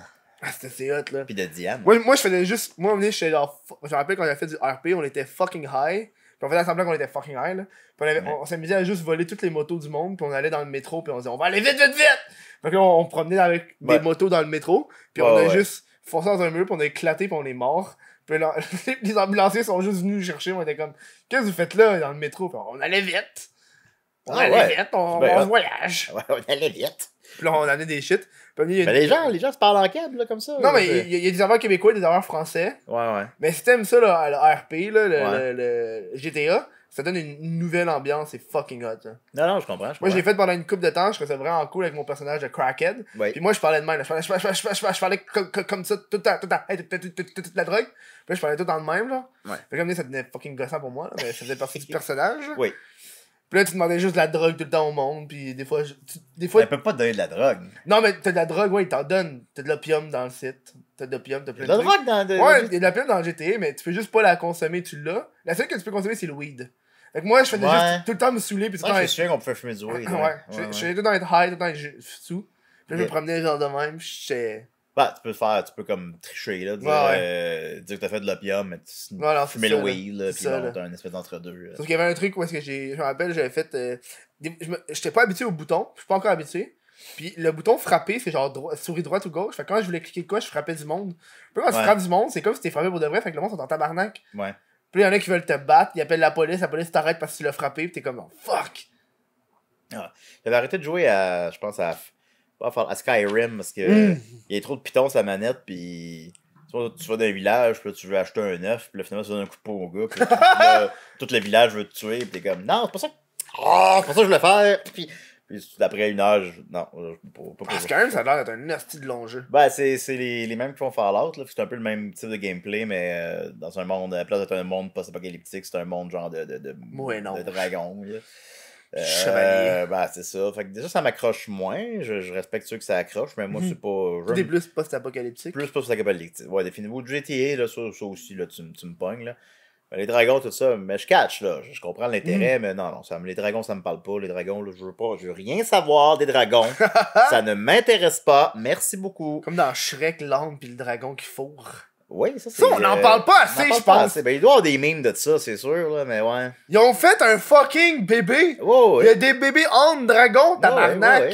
Ah, c'était hot, là. Puis de Diane. Moi, moi, je faisais juste. Moi, on venait, Je me rappelle quand on a fait du RP, on était fucking high. Puis on faisait semblant qu'on était fucking high, là. on, on, s'amusait à juste voler toutes les motos du monde. Puis on allait dans le métro. Puis on disait, on va aller vite, vite, vite! Fait on, promenait avec des motos dans le métro. Puis on a juste forcé dans un mur. Puis on a éclaté. Puis on est mort. Puis là, *laughs* les ambulanciers sont juste venus nous chercher. On était comme, qu'est-ce que vous faites là dans le métro? on allait vite! On ah allait ouais. vite, on, ben, on ah. voyage. Ouais, on allait vite. Puis là, on amenait des shit. Ben, les, gens, les gens se parlent en câble, là, comme ça. Non, mais il y, a des erreurs québécois, des erreurs français. Ouais, ouais. Mais si t'aimes ça, là, le RP, là, le, GTA, ça donne une nouvelle ambiance, c'est fucking hot. Non, non, je comprends. moi, je l'ai fait pendant une coupe de temps, je trouvais vraiment cool avec mon personnage de Crackhead. Puis moi, je parlais de même, Je, parlais, je, parlais, comme, ça tout le temps, tout le temps, toute la drogue. Puis là, je parlais tout le de même, là. que comme ça devenait fucking gossant pour moi, mais ça faisait partie du *laughs* personnage. Oui là, tu demandais juste de la drogue tout le temps au monde. Puis des fois. des fois... Elle peut pas te donner de la drogue. Non, mais t'as de la drogue, ouais, ils t'en donnent. T'as de l'opium dans le site. T'as de l'opium, t'as plein de. De la drogue dans le. Ouais, il y a de l'opium dans le GTA, mais tu peux juste pas la consommer, tu l'as. La seule que tu peux consommer, c'est le weed. Fait que moi, je faisais juste tout le temps me saouler. Puis tout Je suis sûr qu'on peut fumer du weed. Ouais, ouais. ouais. je faisais tout le temps être high, tout le temps être sous. Puis là, je me promenais genre de même. J'étais bah, tu peux faire, tu peux comme tricher, là, dire, euh, dire que t'as fait de l'opium, mais tu mets le weed, là, pis là t'as un espèce d'entre-deux. Sauf qu'il y avait un truc où est-ce que j'ai, je me rappelle, j'avais fait, euh, j'étais pas habitué au bouton, je suis pas encore habitué. Puis le bouton frapper, c'est genre souris droite ou gauche. Fait que quand je voulais cliquer quoi, je frappais du monde. Puis quand tu frappes du monde, c'est comme si t'es frappé pour de vrai, fait que le monde sont en tabarnak. Ouais. Puis il y en a qui veulent te battre, ils appellent la police, la police t'arrête parce que tu l'as frappé, pis t'es comme, oh, fuck! Ah. J'avais arrêté de jouer à, je pense, à à, Skyrim parce que hmm. y a trop de pitons sur la manette, puis tu vas dans un village, puis tu veux acheter un œuf, puis là, finalement, tu donnes un coup de poing au gars, puis là, *laughs* tout le village veut te tuer, puis t'es comme, non, c'est pas ça, ah, c'est pas ça que je voulais faire, puis, puis d'après une heure, non, pas, pas, Parce ah, que ça a l'air d'être un nasty de long jeu. Ben, c'est les, mêmes qui font Fallout, là, c'est un peu le même type de gameplay, mais euh, dans un monde, à la place d'être un monde post-apocalyptique, c'est un monde genre de, de, de, de dragon, Chevalier. Ben, c'est ça. Fait que déjà, ça m'accroche moins. Je, respecte ceux que ça accroche, mais moi, mhm. c'est pas. Je... plus post-apocalyptique. Plus post-apocalyptique. Ouais, définitivement GTA, là, ça, aussi, là, tu, tu me pognes, là. Ben, les dragons, tout ça, mais je catch, là. Je, comprends l'intérêt, mhm. mais non, non, ça, les dragons, ça me parle pas. Les dragons, là, je veux pas, je veux rien savoir des dragons. *laughs* ça ne m'intéresse pas. Merci beaucoup. Comme dans Shrek, langue puis le dragon qui fourre. Oui, ça c'est. Ça, on n'en euh, parle pas assez, je pense. Ben, il doit y avoir des mimes de ça, c'est sûr, là, mais ouais. Ils ont fait un fucking bébé. Il y a des bébés en dragon, dans Oh,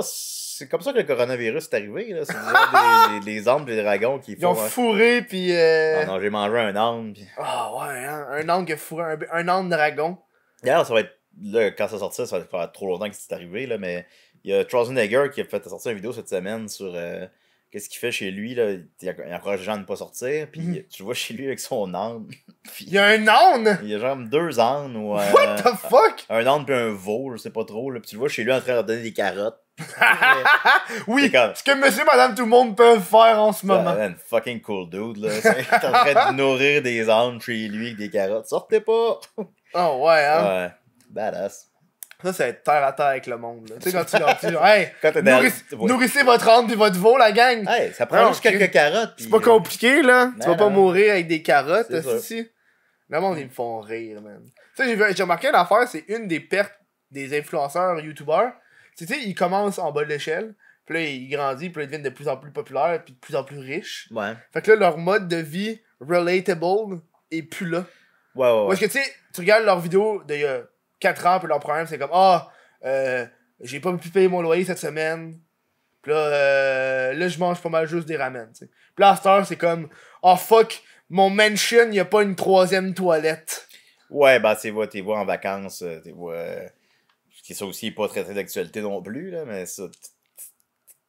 ça, c'est comme ça que le coronavirus est arrivé, là. C'est des, les *laughs* âmes et les dragons qui Ils ont fourré, puis. Euh, ah, non, j'ai mangé un âme puis. Ah, ouais, hein. Un âme qui a fourré un, un dragon. D'ailleurs, ça va être. quand ça sortira ça va faire trop longtemps que c'est arrivé, là, mais il y a Schwarzenegger qui a fait sortir une vidéo cette semaine sur. Euh, qu'est-ce qu'il fait chez lui, là, il encourage les gens à ne pas sortir, puis mhm. tu le vois chez lui avec son âne. *laughs* il y a un âne? Il y a genre deux ânes. Ou, What the fuck? Un âne puis un veau, je sais pas trop, là, puis tu le vois chez lui en train de leur donner des carottes. *laughs* oui, ce que monsieur, madame, tout le monde peut faire en ce moment. Un ah, fucking cool dude, là. T'es *laughs* en train de nourrir des ânes chez lui avec des carottes. Sortez pas! oh ouais, hein? Ouais, badass. Ça, c'est être terre à terre avec le monde. Tu sais, quand tu leur dis, *laughs* nourrissez votre âme et votre veau, la gang. Hey, ça prend juste quelques carottes. C'est pas euh, compliqué, là. tu vas pas mourir avec des carottes, aussi. Le monde, ils me font rire, man. Tu sais, j'ai remarqué une affaire, c'est une des pertes des influenceurs, youtubeurs. Tu sais, ils commencent en bas de l'échelle. Puis là, ils grandissent, puis là, ils deviennent de plus en plus populaires, puis de plus en plus riches. Ouais. Fait que là, leur mode de vie relatable est plus là. Ouais, ouais, ouais. Parce que tu sais, tu regardes leurs vidéos de. Euh, 4 ans puis leur problème, c'est comme Ah, euh, j'ai pas pu payer mon loyer cette semaine. Puis là, euh, là je mange pas mal juste des ramen. Puis c'est comme Oh fuck, mon mansion, il a pas une troisième toilette. Ouais, bah, tu vois, t'es vois en vacances, euh, tu vois. Euh, ça aussi pas très, très d'actualité non plus, là, mais ça.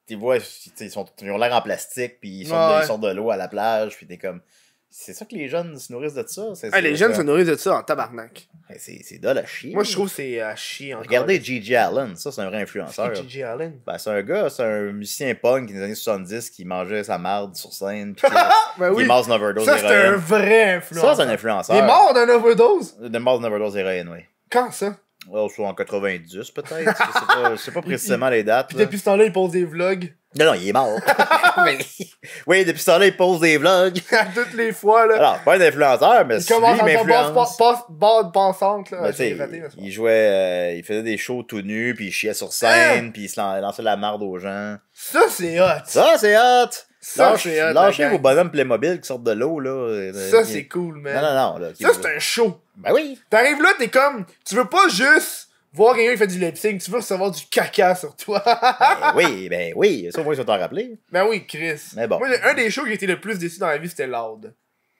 tu vois, ils, sont, ils ont l'air en plastique, puis ils sortent, de, l'eau à la plage, puis t'es comme. C'est ça que les jeunes se nourrissent de ça. Ah, les jeunes se nourrissent de ça en tabarnak. Ben, c'est de la chier. Moi, je trouve que c'est à euh, chier encore. Regardez Gigi Allen, ça, c'est un vrai influenceur. G.G. Allen ben, C'est un gars, c'est un musicien punk des années 70 qui mangeait sa marde sur scène. Puis *laughs* ben oui. Il est overdose Ça, c'est un vrai influenceur. Ça, c'est un influenceur. Il est mort d'une overdose Il est mort d'une overdose oui. Quand ça Soit en 90, peut-être. Je ne pas, pas *laughs* précisément les dates. Puis depuis ce temps-là, il pose des vlogs. Non, non, il est mort. *laughs* Oui, depuis ça, là, il pose des vlogs. *laughs* Toutes les fois, là. Alors, pas un influenceur, mais c'est lui, il m'influence. de pensante, là. raté, il jouait, euh, il faisait des shows tout nus, puis il chiait sur scène, puis il se lançait la marde aux gens. Ça, c'est hot. Ça, c'est hot. Ça, c'est hot. Lâchez vos bonhommes Playmobil qui sortent de l'eau, là. Ça, c'est cool, man. Non, non, non. Là, ça, c'est un show. Ben oui. T'arrives là, t'es comme, tu veux pas juste voir quelqu'un qui fait du lip tu veux recevoir du caca sur toi. Ben *laughs* oui, ben oui, ça au moins ils sont t'en rappelé. Ben oui, Chris. Mais bon. Moi, un des shows qui était le plus déçu dans la vie, c'était Loud.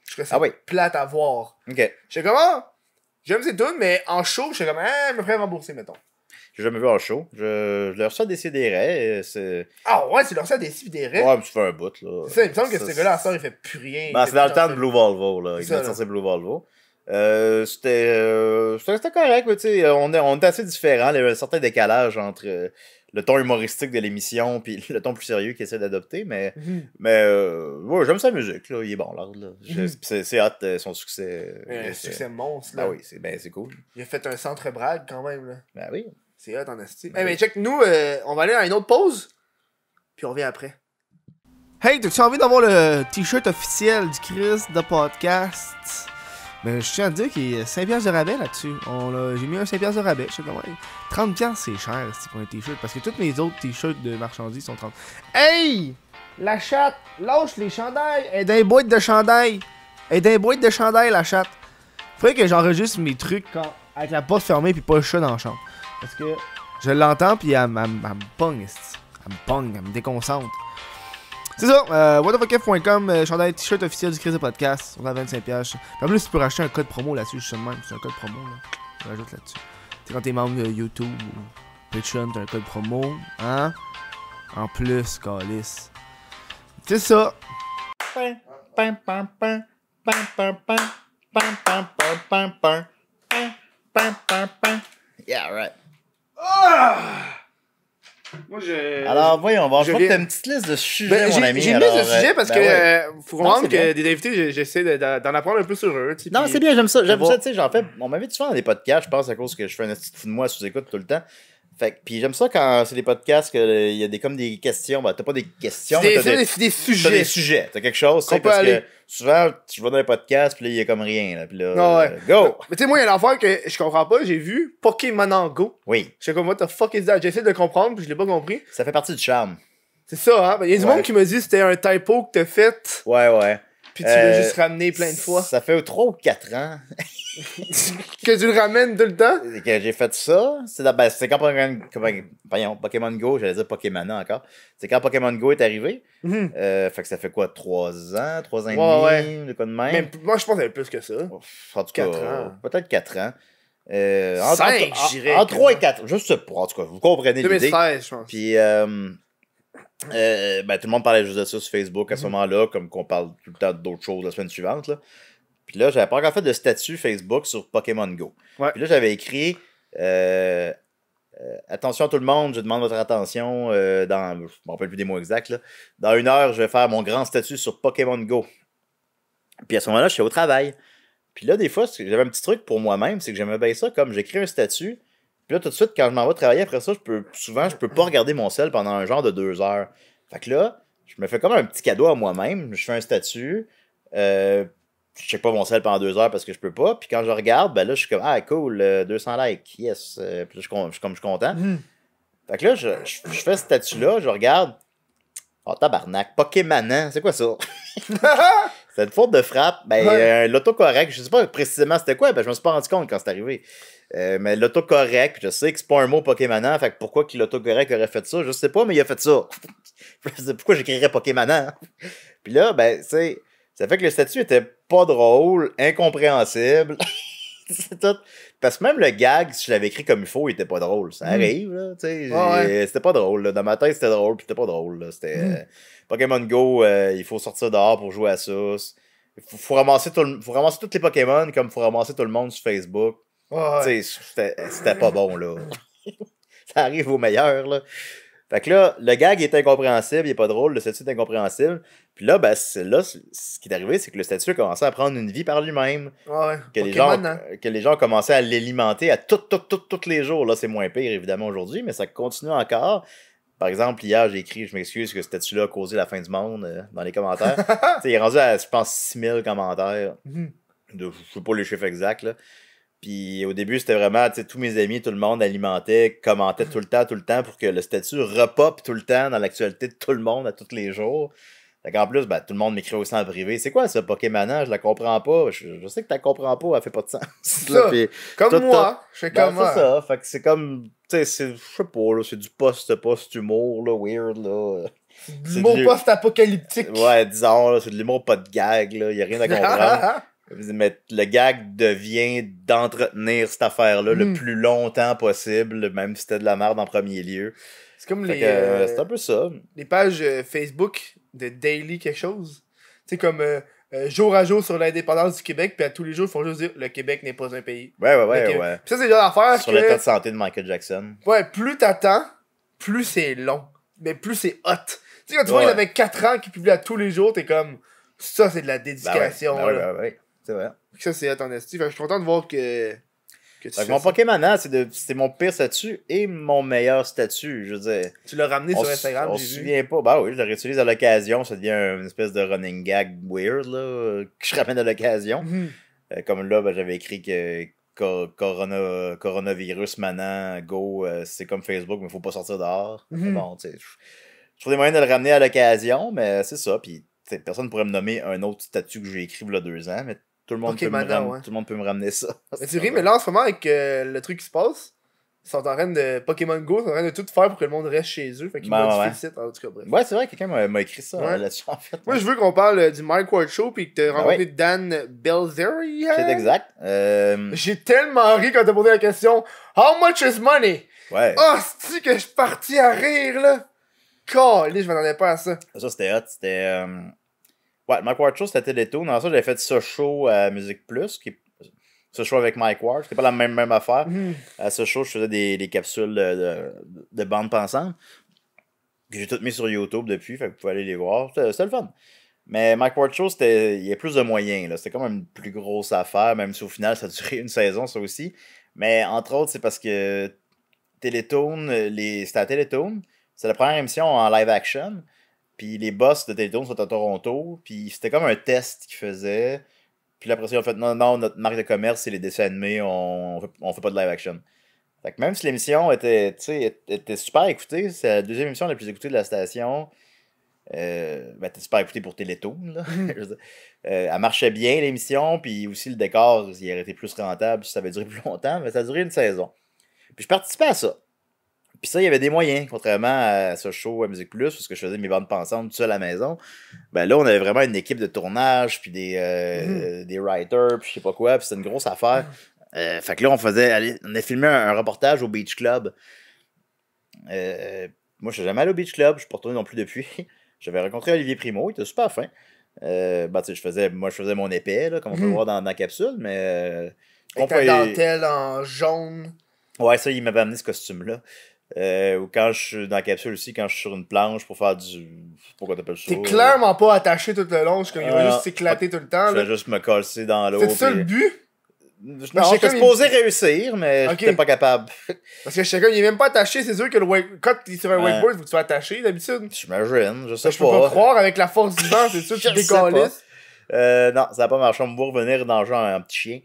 Je trouvais ça ah plate à voir. Ok. sais comme, Je ah, j'aime ces tunes, mais en show, suis comme, ah, je me ferais rembourser, mettons. J'ai jamais vu en show. Je, je leur des euh, c'est Ah ouais, tu leur des décidérait. Ouais, mais tu fais un bout, là. C'est ça, il me semble que ce gars-là, en sort, il fait plus rien. Ben, c'est dans le temps de Blue Volvo, là. Il est sorti Blue Volvo. Euh, euh, c'était, c'était correct, mais tu sais, on, est, on était assez différents. Il y avait un certain décalage entre euh, le ton humoristique de l'émission *laughs* puis le ton plus sérieux qu'il essaie d'adopter. Mais, mhm. mais euh, ouais, j'aime sa musique. Il est bon, là. là. Mhm. C'est, hot son succès. Un succès monstre. Ben là. Ah oui, c'est, ben, cool. Il a fait un centre brague quand même. Là. Ben oui. C'est hot en asti. Ben mais check, nous, on va aller à une autre pause, puis on revient après. Hey, tu as envie d'avoir le t-shirt officiel du Chris de podcast? Mais ben, je tiens à dire qu'il y a 5$ de rabais là-dessus. J'ai mis un 5$ de rabais. Je sais comment. 30$, c'est cher pour un t-shirt. Parce que tous mes autres t-shirts de marchandises sont 30$. Hey! La chatte! Lâche les chandails! Et d'un boîte de chandail! Et d'un boîte de chandail, la chatte! Faudrait que j'enregistre mes trucs quand... avec la porte fermée puis pas le chat dans la chambre. Parce que je l'entends puis elle, me pogne. Elle me elle me déconcentre. C'est ça, euh, euh chandail, t-shirt officiel du Crazy Podcast, on a 25$. En plus, tu peux racheter un code promo là-dessus, justement, c'est un code promo, là. Je rajoute là-dessus. Tu quand t'es membre de YouTube ou Patreon, t'as un code promo, hein? En plus, Calis. C'est ça! Yeah, right. Ah! Moi, je. Alors, voyons, on va faire une petite liste de sujets, ben, mon ami. J'ai une liste de sujets euh, parce ben que, ouais. Euh, faut comprendre que des invités, j'essaie d'en apprendre un peu sur eux. non, c'est bien, j'aime ça. J'aime ça, tu sais, j'en fais. On m'invite souvent dans des podcasts, je pense, à cause que je fais un petit de moi sous écoute tout le temps. Fait puis j'aime ça quand c'est des podcasts que euh, y a des comme des questions, ben t'as pas des questions, mais t'as des, sujets. T'as des sujets, t'as quelque chose, sais, parce aller. que souvent tu vas dans les podcasts puis là il y a comme rien là, puis là non, ah ouais. Euh, go. Mais, tu sais moi il y a l'affaire que je comprends pas, j'ai vu Pokémon en Go. Oui. Je sais comme what the fuck is that? J'essaie de comprendre, puis je l'ai pas compris. Ça fait partie du charme. C'est ça hein, il y a du monde qui me dit c'était un typo que t'as fait. Ouais ouais. Puis tu veux euh, juste ramener plein de fois. Ça fait trois ou quatre ans. *laughs* que tu le ramènes tout le temps? Que j'ai fait ça. C'est ben, c'est quand Pokémon, ben, Pokémon Go, j'allais dire Pokémon encore. C'est quand Pokémon Go est arrivé. Mhm. Euh, fait que ça fait quoi, 3 ans, 3 ans et demi, de même? moi, je pense que plus que ça. En tout cas, ans. Peut-être quatre ans. Euh, en, en, trois et quatre, je sais en tout cas, vous comprenez l'idée. 2016, je pense. Puis, euh, euh, ben, tout le monde parlait juste de ça sur Facebook à ce mhm. moment-là, comme qu'on parle tout le temps d'autres choses la semaine suivante. Là. Puis là, j'avais pas encore fait de statut Facebook sur Pokémon Go. Puis là, j'avais écrit euh, euh, Attention tout le monde, je demande votre attention dans. Je m'en rappelle plus des mots exacts. Là. Dans une heure, je vais faire mon grand statut sur Pokémon Go. Puis à ce moment-là, je suis au travail. Puis là, des fois, j'avais un petit truc pour moi-même, c'est que j'aimais bien ça, comme j'écris un statut, là, tout de suite, quand je m'en vais travailler après ça, je peux, souvent, je peux pas regarder mon sel pendant un genre de deux heures. Fait que là, je me fais comme un petit cadeau à moi-même. Je fais un statut. Je euh, je check pas mon sel pendant deux heures parce que je peux pas. Puis quand je regarde, ben là, je suis comme, ah, cool, 200 euh, likes, yes. Euh, puis là, je, comme je suis content. Hmm. Fait que là, je, fais ce statut-là, je regarde. Oh, tabarnak, Pokémon. c'est quoi ça? *laughs* c'est une faute de frappe. Ben, l'autocorrect, je sais pas précisément c'était quoi, ben, je me suis pas rendu compte quand c'est arrivé. Euh, mais l'autocorrect, je sais que c'est pas un mot Pokémonant, fait que pourquoi qu'il l'autocorrect aurait fait ça, je sais pas, mais il a fait ça. *laughs* pourquoi j'écrirais Pokémonant? *laughs* Puis là, ben, sais, ça fait que le statut était pas drôle, incompréhensible. *laughs* Parce que même le gag, si je l'avais écrit comme il faut, il était pas drôle. Ça mm. arrive, là. C'était pas drôle. Dans ma tête, c'était drôle, puis c'était pas drôle. C'était mm. euh, Pokémon Go, euh, il faut sortir dehors pour jouer à ça. Faut, faut, ramasser tous les Pokémon comme faut ramasser tout le monde sur Facebook. C'était pas bon, là. *laughs* ça arrive au meilleur, là. Fait que là, le gag est incompréhensible, il est pas drôle, le statut est incompréhensible. Puis là, ben, là, ce qui est arrivé, c'est que le statut a commencé à prendre une vie par lui-même. Hein. que, les gens, que les gens commençaient à l'alimenter à tous tout, tout, les jours. Là, c'est moins pire, évidemment, aujourd'hui, mais ça continue encore. Par exemple, hier, j'ai écrit, je m'excuse que ce statut-là a causé la fin du monde euh, dans les commentaires. *laughs* il est rendu à, je pense, 6000 commentaires. Mhm. je ne sais pas les chiffres exacts, là. Puis au début, c'était vraiment, tu sais, tous mes amis, tout le monde alimentait, commentait tout le temps, tout le temps pour que le statut repop tout le temps dans l'actualité de tout le monde à tous les jours. Fait en plus, ben, tout le monde m'écrit aussi en privé. C'est quoi ce Pokémon? Je la comprends pas. Je, sais que tu comprends pas, elle fait pas de sens. Ça, *laughs* comme moi, je sais ben, comme C'est ça, fait que c'est comme, tu sais, je sais pas, c'est du post-post humour, là, weird, là. Du l'humour post-apocalyptique. Ouais, disons, c'est de l'humour pas de gag, là. Y a rien à *laughs* comprendre. Mais le gag devient d'entretenir cette affaire-là le hmm. plus longtemps possible, même si c'était de la merde en premier lieu. C'est comme les. Euh, euh, c'est un peu ça. Les pages euh, Facebook de Daily quelque chose. Tu sais, comme jour à jour sur l'indépendance du Québec, puis à tous les jours, ils font juste dire le Québec n'est pas un pays. Ouais, ouais, ouais. ouais. ça, c'est une affaire. Sur l'état de santé de Michael Jackson. Ouais, plus t'attends, plus c'est long. Mais plus c'est hot. Tu sais, quand tu vois il avait 4 ans qui publie à tous les jours, t'es comme ça, c'est de la ben ben dédication. ouais, ben ouais, c'est vrai. Ça, c'est Je suis content de voir que. que mon Pokémon, c'est mon pire statut et mon meilleur statut. Je veux dire. Tu l'as ramené sur Instagram, On se souvient pas. Bah oui, je le réutilise à l'occasion. Ça devient une espèce de running gag weird, là, que je ramène à l'occasion. Mhm. Euh, comme là, ben, j'avais écrit que. Corona, coronavirus, maintenant, go, euh, c'est comme Facebook, mais faut pas sortir dehors. Mhm. Bon, tu sais, je trouve des moyens de le ramener à l'occasion, mais c'est ça. Puis, personne pourrait me nommer un autre statut que j'ai écrit il y deux ans, mais tout le monde, peut, me ramener ça. *laughs* Mais tu ris, mais là en ce moment, avec euh, le truc qui se passe, ils sont en train de. Pokémon Go, ils sont en train de tout faire pour que le monde reste chez eux. Fait qu'ils ben, ouais. en tout cas, Ouais, c'est vrai, quelqu'un m'a écrit ça là-dessus, en fait. Moi, je veux qu'on parle euh, du Mike Ward Show puis que tu as ben rencontré Dan Belzeri. C'est exact. Euh, J'ai tellement ri quand t'as posé la question How much is money? Ouais. Oh, cest que je suis parti à rire, là? Calé, je m'attendais pas à ça. Ça, c'était hot. C'était. Ouais, Mike Ward Show, c'était Télétoon. Dans ça, j'avais fait ce show à euh, Musique Plus, qui ce show avec Mike Ward. C'était pas la même, même affaire. Mhm. À ce show, je faisais des, capsules de, de, de que j'ai toutes mises sur YouTube depuis. Fait vous pouvez aller les voir. C'était le fun. Mais Mike Ward Show, il y a plus de moyens. C'était quand même une plus grosse affaire, même si au final, ça a duré une saison, ça aussi. Mais entre autres, c'est parce que Télétoon, euh, les... c'était à Télétoon. C'est la première émission en live action. Puis les boss de Télétoon sont à Toronto. Puis c'était comme un test qu'ils faisaient. Puis après pression ils ont fait non, non, notre marque de commerce, c'est les dessins animés, on fait, fait pas de live action. Fait que même si l'émission était, était super écoutée, c'est la deuxième émission la plus écoutée de la station. Euh, ben, super écoutée pour Télétoon. Là. Mm. *laughs* Euh, elle marchait bien, l'émission. Puis aussi, le décor, il aurait été plus rentable si ça avait duré *laughs* plus longtemps. Mais ça a duré une saison. Puis je participais à ça. Puis ça, il y avait des moyens, contrairement à ce show à Musique Plus, parce que je faisais mes bandes pensantes tout seul à la maison. Ben là, on avait vraiment une équipe de tournage, puis des, euh, mhm. writers, puis je sais pas quoi, puis c'était une grosse affaire. Mhm. Euh, fait que là, on faisait, on a filmé un, reportage au Beach Club. Euh, moi, je suis jamais allé au Beach Club, je suis pas retourné non plus depuis. *laughs* J'avais rencontré Olivier Primo, il était super fin. Ben, tu sais je faisais, moi, je faisais mon épée, comme on peut le mhm. voir dans, la capsule, mais. Euh, dentelle en jaune. Ouais, ça, il m'avait amené ce costume-là. Euh, ou quand je suis dans la capsule aussi, quand je suis sur une planche pour faire du. Pourquoi t'appelles ça? T'es clairement pas attaché tout le long, je comme il va euh, juste s'éclater tout le temps. Je vais juste me casser dans l'eau. C'est ça le but? Je suis supposé il... réussir, mais okay. j'étais pas capable. *laughs* Parce que chacun, il est même pas attaché, c'est sûr que le quand sur un wakeboard, il faut que tu sois attaché d'habitude. J'imagine, je sais pas. Je peux pas croire avec la force du vent, c'est *laughs* sûr que tu décolles. Euh, non, ça va pas marché. On va revenir dans le genre un petit chien.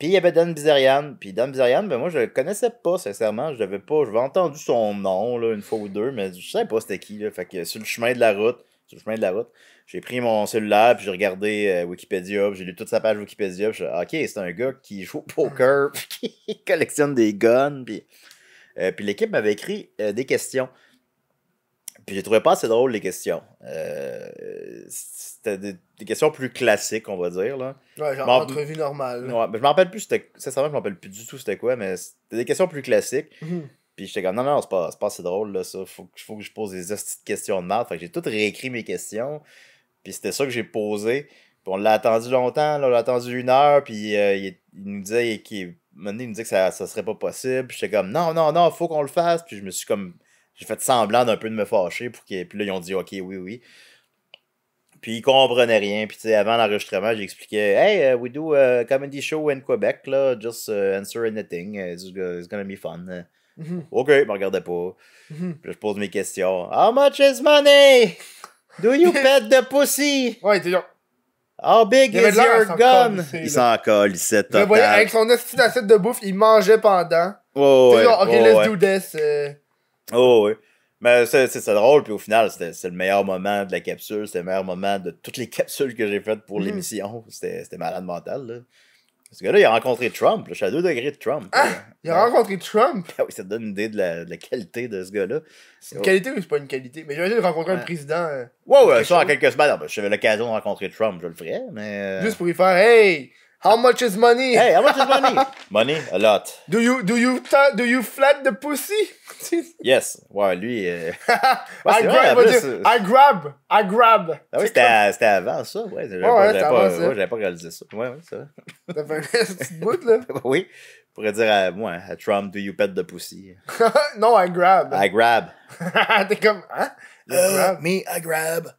Puis il y avait Dan Bizerian. Puis Dan Bizerian, ben moi, je le connaissais pas, sincèrement. Je l'avais pas. J'avais entendu son nom, là, une fois ou deux, mais je savais pas c'était qui, là. Fait que sur le chemin de la route, sur le chemin de la route, j'ai pris mon cellulaire, puis j'ai regardé euh, Wikipédia, j'ai lu toute sa page Wikipédia, je OK, c'est un gars qui joue au poker, *laughs* qui collectionne des guns, puis. Euh, puis l'équipe m'avait écrit euh, des questions. Puis j'ai trouvé pas assez drôle les questions. Euh, c'était des, questions plus classiques, on va dire. Là. Ouais, genre en... entrevue normale. mais ben, je m'en rappelle plus, ça, je m'en rappelle plus du tout c'était quoi, mais c'était des questions plus classiques. Mhm. Puis j'étais comme, non, non, c'est pas, pas assez drôle, là, ça. Faut, faut que je pose des petites questions de maths. Fait que j'ai tout réécrit mes questions. Puis c'était ça que j'ai posé. Puis on l'a attendu longtemps, là, on l'a attendu une heure. Puis euh, il, nous disait qu'il il nous disait que ça, ça serait pas possible. Puis j'étais comme, non, non, non, faut qu'on le fasse. Puis je me suis comme, j'ai fait semblant d'un peu de me fâcher. Pour puis là, ils ont dit, ok, oui, oui. Puis il comprenait rien. Puis tu sais, avant l'enregistrement, j'expliquais Hey, uh, we do a euh, comedy show in Quebec, là. Just uh, answer anything. Euh, it's, gonna be fun. Mhm. Ok, il me regardait pas. Mm Puis je pose mes questions. How much is money? Do you *laughs* pet the pussy? Ouais, t'es là. How big is your gun? Il s'en colle, il s'est. avec son assiette de bouffe, il mangeait pendant. Oh, ouais, ok, let's do this. Oh, ouais. Mais c'est drôle, puis au final, c'était le meilleur moment de la capsule, c'était le meilleur moment de toutes les *laughs* capsules que j'ai faites pour hmm. l'émission. C'était malade mental, là. Ce gars-là, il a rencontré Trump. Là. Je suis à 2 degrés de Trump. Ah, il a rencontré Trump? Ah oui, ça donne une idée de la, qualité de ce gars-là. C'est une qualité ou c'est pas une qualité? Mais j'ai envie de rencontrer un président. Wow, euh, ouais, ça, en quelques semaines. ben, j'avais l'occasion de rencontrer Trump, je le ferais, mais. Euh, Juste pour y faire, hey, How much is money? Hey, how much is money? *laughs* money, a lot. Do you do you do you flat the pussy? *laughs* yes. Ouais, lui. Euh, *laughs* I, grab, I grab, ah I grab. c'était avant ça, ouais. J'avais ouais, pas, pas réalisé ça. Ouais, ouais, T'as fait une petite bout, là. oui. Je pourrais dire à moi, à Trump, do you pet the pussy? non, I grab. I grab. T'es comme, hein? Euh, me, I grab.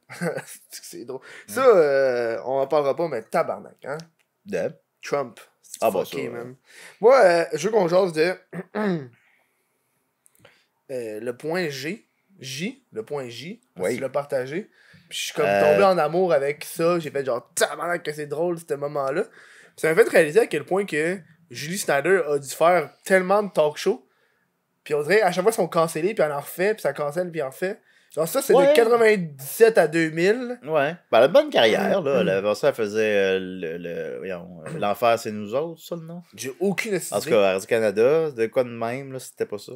c'est drôle. Ça, euh, on en parlera pas, mais tabarnak, hein? De Trump. Ah ok, bah, man. Moi, euh, je veux qu'on jase de. *clears throat* Euh, le point G. J. Le point J. partagé. Puis je suis comme euh, tombé en amour avec ça. J'ai fait genre, tabarnak que c'est drôle, ce moment-là. Puis ça m'a fait réaliser à quel point que Julie Snyder a dû faire tellement de talk shows. Puis on dirait, à chaque fois, ils sont cancellés, puis on en refait, puis ça cancelle, puis on en refait. Ah, ça, c'est de 97 à 2000. Ouais. Ben, elle a une bonne carrière, là. Avant ça, elle faisait euh, Voyons... Euh, L'Enfer, c'est nous autres, ça, le nom? J'ai aucune idée. En tout cas, Radio-Canada, de quoi de même, là, c'était pas ça.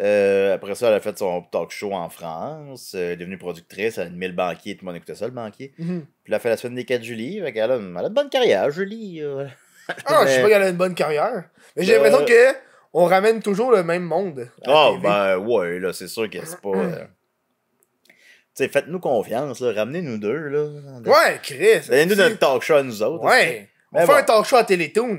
Euh, après ça, elle a fait son talk show en France, elle est devenue productrice, elle a animé le banquier, tout le monde écoutait ça, le banquier. Mm-hmm. Puis elle a fait la semaine des 4 Julie, elle a, une, elle a une bonne carrière, Julie. *laughs* ah, je sais pas qu'elle a une bonne carrière, mais j'ai l'impression que on ramène toujours le même monde. Ah, ben ouais, là, c'est sûr que c'est pas. Mm faites-nous confiance, ramenez-nous deux. Là, Ouais, Chris. Donnez-nous notre talk show à nous autres. Ouais. On fait un talk show à Télétoon,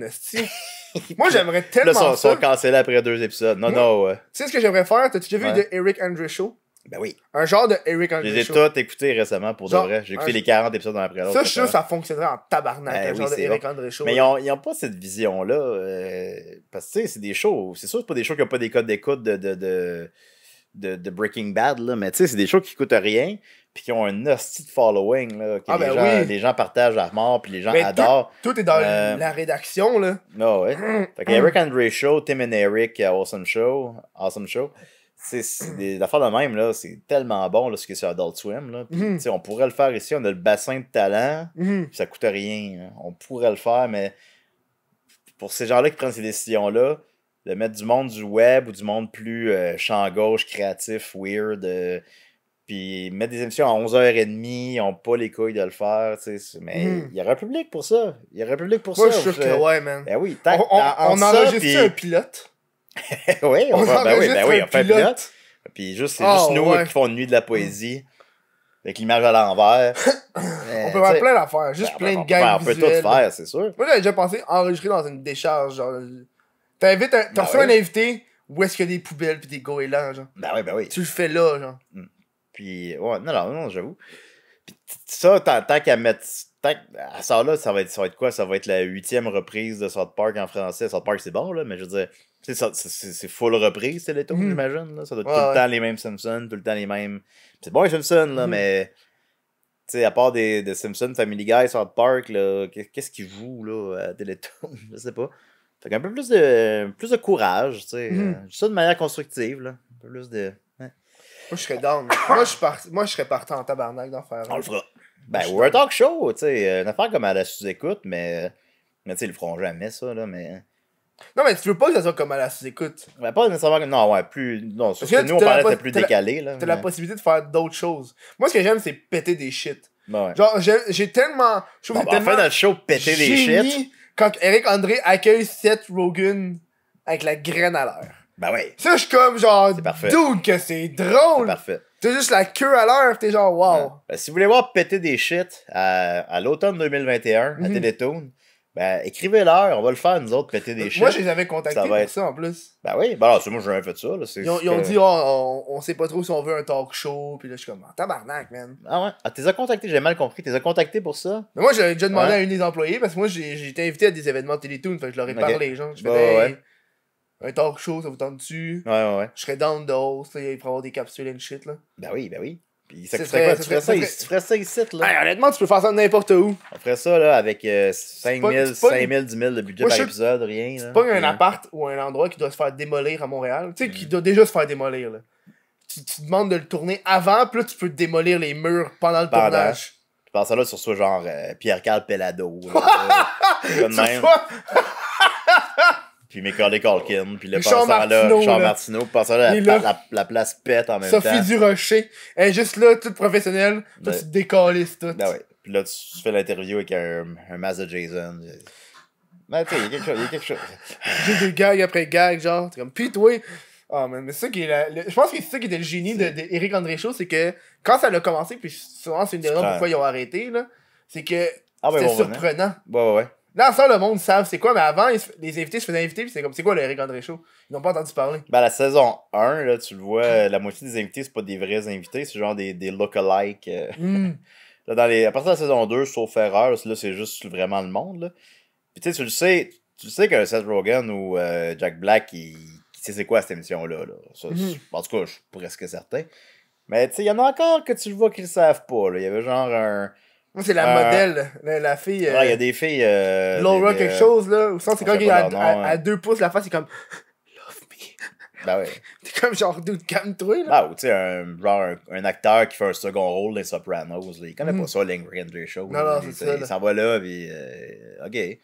*laughs* Moi, j'aimerais tellement. Là, ça. sont cancellés après deux épisodes. Non, non. Tu sais ce que j'aimerais faire T'as-tu déjà vu de Eric Andre Show Ben oui. Un genre de Eric Andre Show. Je les ai récemment pour de vrai. J'ai écouté les 40 épisodes dans après l'autre. Ça, je ça fonctionnerait en tabarnak, ben un genre de Eric Andre Show. Mais ils n'ont pas cette vision-là. Euh, parce que, tu sais, c'est des shows. C'est sûr, c'est pas des shows qui n'ont pas des codes d'écoute de de, Breaking Bad, là, mais tu sais, c'est des shows qui coûtent rien, puis qui ont un hostie de following. Là, que ah, ben les, gens, partagent à mort, puis les gens adorent. Tout, est dans euh, la rédaction. là. Non, ah oui. ouais. *clears throat* fait que Eric Andre Show, Tim and Eric, euh, Awesome Show, Awesome Show. C'est des affaires de même, là. C'est tellement bon, ce que c'est Adult Swim, là. Mm-hmm. on pourrait le faire ici. On a le bassin de talent, mm-hmm. ça coûte rien. Hein. On pourrait le faire, mais pour ces gens-là qui prennent ces décisions-là, de mettre du monde du web ou du monde plus euh, champ gauche, créatif, weird. Euh, puis mettre des émissions à 11h30, ils ont pas les couilles de le faire. tu sais Mais mhm. il y a un public pour ça. Il y a un public pour ça. Je suis sûr que ouais, man. Ben oui, on, on, enregistre un pilote. *laughs* oui, on, ben oui, ben oui, on fait un pilote. Puis juste, c'est juste ah, nous qui font une nuit de la poésie. Mm. Avec l'image à l'envers. *coughs* on peut faire plein d'affaires, juste ben, plein ben, de ben, gags. On peut tout faire, c'est sûr. Moi, j'avais déjà pensé enregistrer dans une décharge, genre T'invites un. T'as ben un invité où est-ce qu'il y a des poubelles puis des goélands, genre. Ben oui, ben oui. Tu le fais là, genre. Mm. Puis, ouais, non, non, non, j'avoue. Puis ça, tant, qu'à mettre. Tant à ça là, ça va, être, ça va être quoi Ça va être la huitième reprise de South Park en français. South Park, c'est bon, là, mais je veux dire. C'est full reprise, c'est les tours, mm. j'imagine. Ça doit être tout le temps les mêmes Simpsons, tout le temps les mêmes. C'est bon, les Simpsons, là, mm. mais tu sais, à part des, Simpsons, Family Guy, South Park, là qu'est-ce qu'ils jouent là, à Télétoon? *laughs* Je sais pas. Fait qu'un peu plus de, plus de courage, tu sais. Mm. ça de manière constructive, là. Un peu plus de. Moi, je serais down. moi, je serais partant en tabarnak d'en faire. On le fera. Ben, we're un talk show, tu sais. Euh, une affaire comme à la sous-écoute, mais. Mais tu sais, ils le feront jamais, ça, là, mais. Hein. Non, mais tu veux pas que ça soit comme à la sous-écoute. Ben, pas nécessairement que. Non, ouais, plus. Non, parce que nous, on parlait, plus décalé, là. T'as la possibilité de faire d'autres choses. Moi, ce que j'aime, c'est péter des shit. Ben, Genre, j'ai tellement. Je trouve ben, tellement. dans le show, péter des shit quand Eric André accueille Seth Rogen avec la graine à l'heure. Ben ouais. Ça, je suis comme genre, dude, que c'est drôle. Parfait. T'as juste la queue à l'heure, t'es genre, wow. Ben, si vous voulez voir péter des shit à, l'automne 2021 à mhm. Télétoon, ben, écrivez-leur, on va le faire, nous autres, péter des choses. Moi, je les avais contactés ça pour ça, en plus. Ben oui, ben c'est moi, j'ai rien fait de ça. Là. Ils, ont, dit, oh, on, on, sait pas trop si on veut un talk show, puis là, je suis comme, ah, tabarnak, man. Ah ouais? Ah, t'es as contacté, j'ai mal compris, t'es as contacté pour ça? Mais moi, j'avais déjà demandé à une des employées, parce que moi, j'ai été invité à des événements de Télétoon, fait que je leur ai parlé, genre, je bah, faisais, un talk show, ça vous tente dessus? Ouais, ouais, ouais. Je serais down de host, il pourrait avoir des capsules et shit, là. Ben oui, ben oui. Tu ferais ça, ici, là. honnêtement, tu peux faire ça n'importe où. On ferait ça, là, avec 5 000, 10 000 de budget par épisode, rien. C'est pas un appart ou un endroit qui doit se faire démolir à Montréal. Tu sais, qui mm. doit déjà se faire démolir, là. Tu, demandes de le tourner avant, puis là, tu peux démolir les murs pendant le pendant. tournage. Je ça là sur soi, genre euh, Pierre-Carl Pelado. Là, là, *laughs* *laughs* puis Macaulay Calkin, puis le Richard passant là, Jean Martineau, passant là, la, place pète en même temps. Sophie Durocher, elle est juste là, toute professionnelle, toute ben tu te tout. Ben ouais. Puis là, tu fais l'interview avec un, un de Jason. mais ben, tu il y a quelque chose, il y a quelque chose. J'ai des gags après gags, genre, t'es comme, puis toi, ah, oh, mais, mais ça qui est je pense que c'est ça qui était le génie d'Éric de, André Chaud, c'est que quand ça a commencé, puis souvent c'est une des raisons pourquoi ils ont arrêté, là, c'est que c'est ah, c'était hein. surprenant. ouais, ouais, ouais. Non, ça, le monde savent c'est quoi, mais avant, les invités se faisaient inviter, puis c'est comme, c'est quoi le Eric André Ils n'ont pas entendu parler. Ben, la saison 1, là, tu le vois, la moitié des invités, c'est pas des vrais invités, c'est genre des, des look-alike. Euh. Hmm. *laughs* à partir de la saison 2, sauf erreur, là, c'est juste vraiment le monde, là. Puis tu sais, tu le sais, tu sais que Seth Rogen ou euh, Jack Black, il, sais c'est quoi cette émission-là, hmm. En tout cas, je suis presque certain. Mais tu sais, il y en a encore que tu le vois qui savent pas, là. Il y avait genre un c'est la euh, modèle, la, fille. il y a euh, des filles. Euh, Laura quelque chose, là. Au sens, c'est quand il a à, deux pouces la face, c'est comme. Love me. Ben ouais. T'es *laughs* comme genre, dude, calme-toi, là. Ah, ou tu sais, un, un, acteur qui fait un second rôle des Sopranos, il connaît pas mm-hmm. ça, l'Ingrid Show. Non, non, c'est ça. Il s'en va là, puis. ok.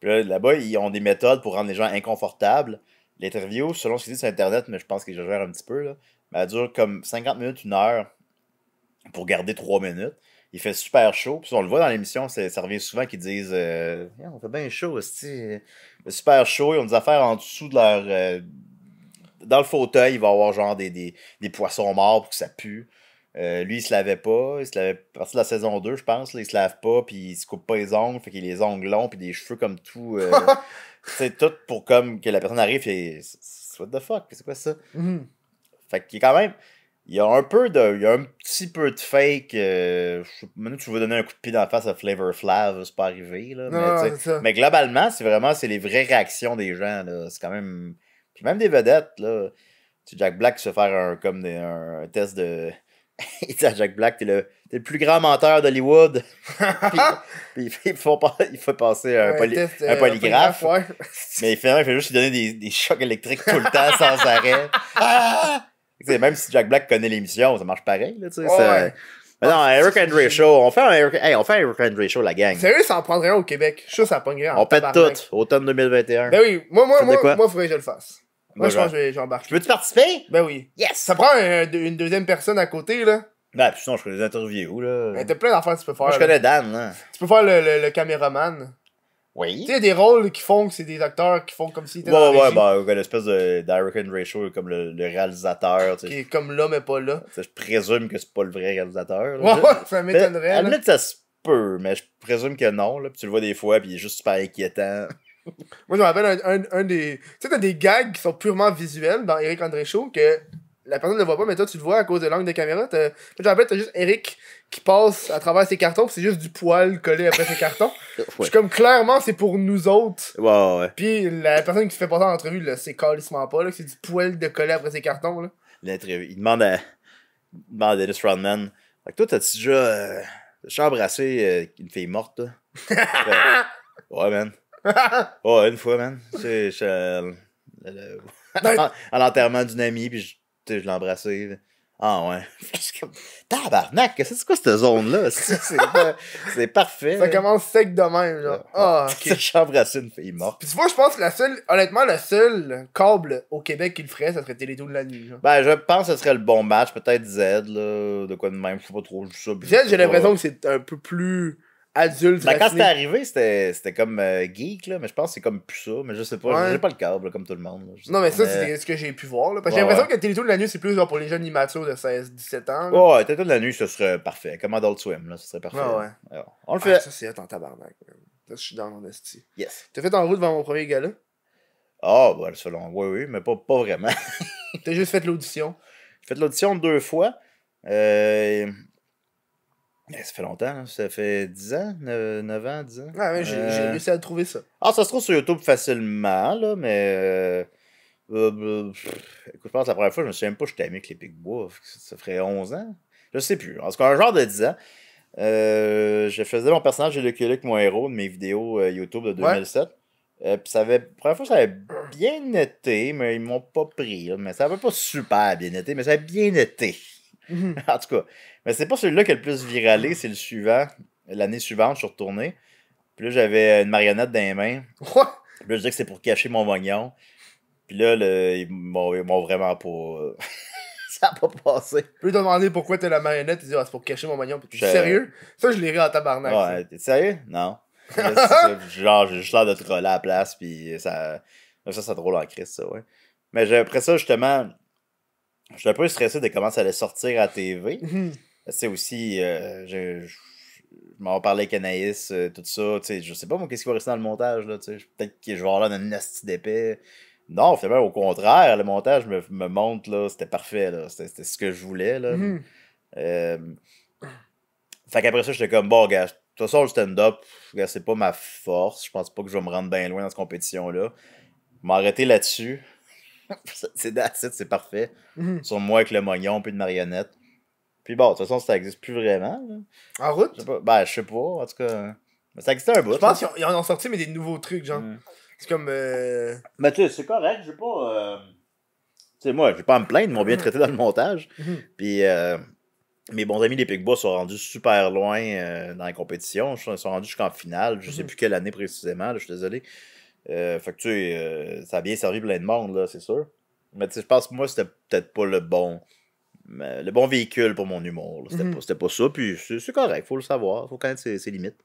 Puis là-bas, ils ont des méthodes pour rendre les gens inconfortables. L'interview, selon ce qu'ils disent sur Internet, mais je pense qu'ils gèrent un petit peu, là, mais elle dure comme 50 minutes, une heure pour garder 3 minutes il fait super chaud. Puis on le voit dans l'émission, ça revient souvent qu'ils disent euh, On fait bien chaud, aussi. Euh, super chaud. Ils ont des affaires en dessous de leur. Euh, dans le fauteuil, il va y avoir genre des, poissons morts pour que ça pue. lui, il se lavait pas. Il se lavait à partir de la saison 2, je pense. Là, il se lave pas, puis il se coupe pas les ongles. Fait qu'il a les ongles longs, puis des cheveux comme tout. C'est *laughs* tout pour comme que la personne arrive et. What the fuck? C'est quoi ça? Mm-hmm. Fait qu'il est quand même. Il y a un peu de. Il y a un petit peu de fake. Euh, maintenant, tu veux donner un coup de pied dans la face à Flavor Flav, c'est pas arrivé. Là, mais, ah, globalement, c'est vraiment c'est les vraies réactions des gens. C'est quand même. Puis même des vedettes, là. Tu Jack Black se faire un, comme un, test de. *laughs* il dit à Jack Black, t'es le, es le plus grand menteur d'Hollywood. *laughs* puis, il, faut, il faut passer un, euh, polygraphe. mais il fait juste donner des, des chocs électriques tout le temps sans arrêt. *laughs* même si Jack Black connaît l'émission, ça marche pareil. Là, Mais non, ah, Eric Andre Show, on fait un Eric, on fait Show, la gang. Sérieux, ça en prendrait un au Québec. Je suis ça en On pète tout, automne 2021. Ben oui, moi, moi, moi, moi, faudrait que je le fasse. Moi, je pense que j'embarque. Je Veux-tu participer? Ben oui. Yes! Ça prend une deuxième personne à côté, là. Ben, puis sinon, je les des interviews, là. Ben, t'as plein d'affaires que tu peux faire. je connais Dan, hein. Tu peux faire le caméraman. Tu sais, des rôles qui font que c'est des acteurs qui font comme s'ils étaient ouais, Ouais, bah ben, une espèce de d'Hurricane Ratio, comme le, réalisateur. T'sais. Qui est comme là, mais pas là. je présume que c'est pas le vrai réalisateur. ouais, ça m'étonnerait. À ça se peut, mais je présume que non. tu le vois des fois, puis il est juste super inquiétant. Moi, je me rappelle un, un, des. Tu sais, t'as des gags qui sont purement visuels dans Eric André Show que la personne ne le voit pas, mais toi, tu le vois à cause de l'angle de caméra. Moi, je me rappelle, t'as juste Eric qui passe à travers ses cartons, c'est juste du poil collé après ses cartons. Je *laughs* suis comme clairement c'est pour nous autres. Ouais, ouais. Puis la personne qui fait passer en entrevue, là, c'est calissement pas, là, c'est du poil de collé après ses cartons. Là. Il demande à, il demande à Dennis Rodman. Fait que toi, t'as-tu déjà. Euh, embrassé euh, une fille morte, *laughs* ouais, man. Ouais, une fois, man. C'est à l'enterrement d'une amie, puis je, je l'ai embrassé. Ah ouais. *laughs* Tabarnak, c'est quoi cette zone-là? *laughs* C'est parfait. Ça commence sec de même, genre. Ah, chambre *laughs* okay. C'est une fille mort. Puis tu vois, je pense que la seule, honnêtement, le seul câble au Québec qu'il ferait, ça serait Télétoon de la nuit. Genre. Ben, je pense que ce serait le bon match. Peut-être Z, là, de quoi de même. Je sais pas trop. Je sais, Z, j'ai l'impression que c'est un peu plus adulte. Ben, quand c'était arrivé, c'était comme euh, geek, là, mais je pense que c'est comme plus ça. Mais je sais pas, j'ai pas le câble, comme tout le monde. non, mais ça, c'est ce que j'ai pu voir. parce j'ai l'impression que Télétoon de la nuit, c'est plus pour les jeunes immatures de 16-17 ans. Ouais, ouais, Télétoon de la nuit, ce serait parfait. Comme Adult Swim, là, ce serait parfait. Ouais, on le ah, fait. ça, c'est attends, tabarnak. Là, je suis dans mon esti. Yes. T'as fait en route devant mon premier gala? Ah, ben, selon. Oui, oui, mais pas, pas vraiment. *laughs* T'as juste fait l'audition. J'ai fait l'audition deux fois. Euh, ben, ça fait longtemps, ça fait 10 ans, 9, ans, 10 ans. Ah ouais, j'ai euh, réussi à trouver ça. Ah, ça se trouve sur YouTube facilement, là, mais. Euh, euh, écoute, je pense que la première fois, je me souviens même pas que j'étais avec les Pique-Bois. Ça ferait 11 ans. Je sais plus. En tout cas, un genre de 10 ans. je faisais mon personnage de Lucky mon héros, de mes vidéos YouTube de 2007. Ouais. puis ça avait, première fois, ça avait bien été, mais ils m'ont pas pris. Mais ça avait pas super bien été, mais ça avait bien été. Mhm. *laughs* en tout cas, mais c'est pas celui-là qui a le plus viralé, c'est le suivant. L'année suivante, je suis retourné. Puis là, j'avais une marionnette dans les mains. Quoi? Puis là, je disais que c'est pour cacher mon mignon. Puis là, ils m'ont vraiment pas. *laughs* ça n'a pas passé. Je lui demander pourquoi t'es la marionnette. Il dit, ah, c'est pour cacher mon mignon. Puis, sérieux? Ça, je l'ai ri en tabarnak. Ouais, t'es sérieux? Non. *laughs* genre, j'ai juste l'air de troller à la place. Puis ça, ça, c'est drôle en crise, ça, ouais. Mais après ça, justement, je suis un peu stressé de comment ça allait sortir à TV. C'est mhm. aussi, euh, je, m'en parlais avec Anaïs, euh, tout ça. Je sais pas, moi, qu'est-ce qui va rester dans le montage. Peut-être que je vais avoir là une nasty d'épée. Non, finalement, au contraire, le montage me, me montre, là, c'était parfait. Là. C'était, ce que je voulais. Là. Mhm. Euh, fait qu'après ça, j'étais comme, bon, gars, de toute façon, le stand-up, c'est pas ma force. Je pense pas que je vais me rendre bien loin dans cette compétition-là. M'arrêter là-dessus. *laughs* c'est c'est parfait. Mhm. Sur moi avec le moignon, puis une marionnette. Puis bon, de toute façon, ça n'existe plus vraiment. En route? ben, je sais pas, en tout cas. ça existait un bout. Je pense qu'ils en ont sorti, mais des nouveaux trucs, genre. Mhm. C'est comme. Euh... Mais tu sais, c'est correct, j'ai pas. Euh, tu sais, moi, j'ai pas me plaindre, ils m'ont bien mhm. traité dans le montage. Puis. Euh, mes bons amis des Picbois sont rendus super loin euh, dans la compétition. Ils sont rendus jusqu'en finale. Je ne sais plus quelle année précisément, je suis désolé. Euh, fait que tu sais, euh, ça a bien servi plein de monde, là, c'est sûr. Mais tu je pense que moi, c'était peut-être pas le bon le bon véhicule pour mon humour. Mhm. C'était pas, ça, puis c'est correct, faut le savoir, faut quand ses, ses limites.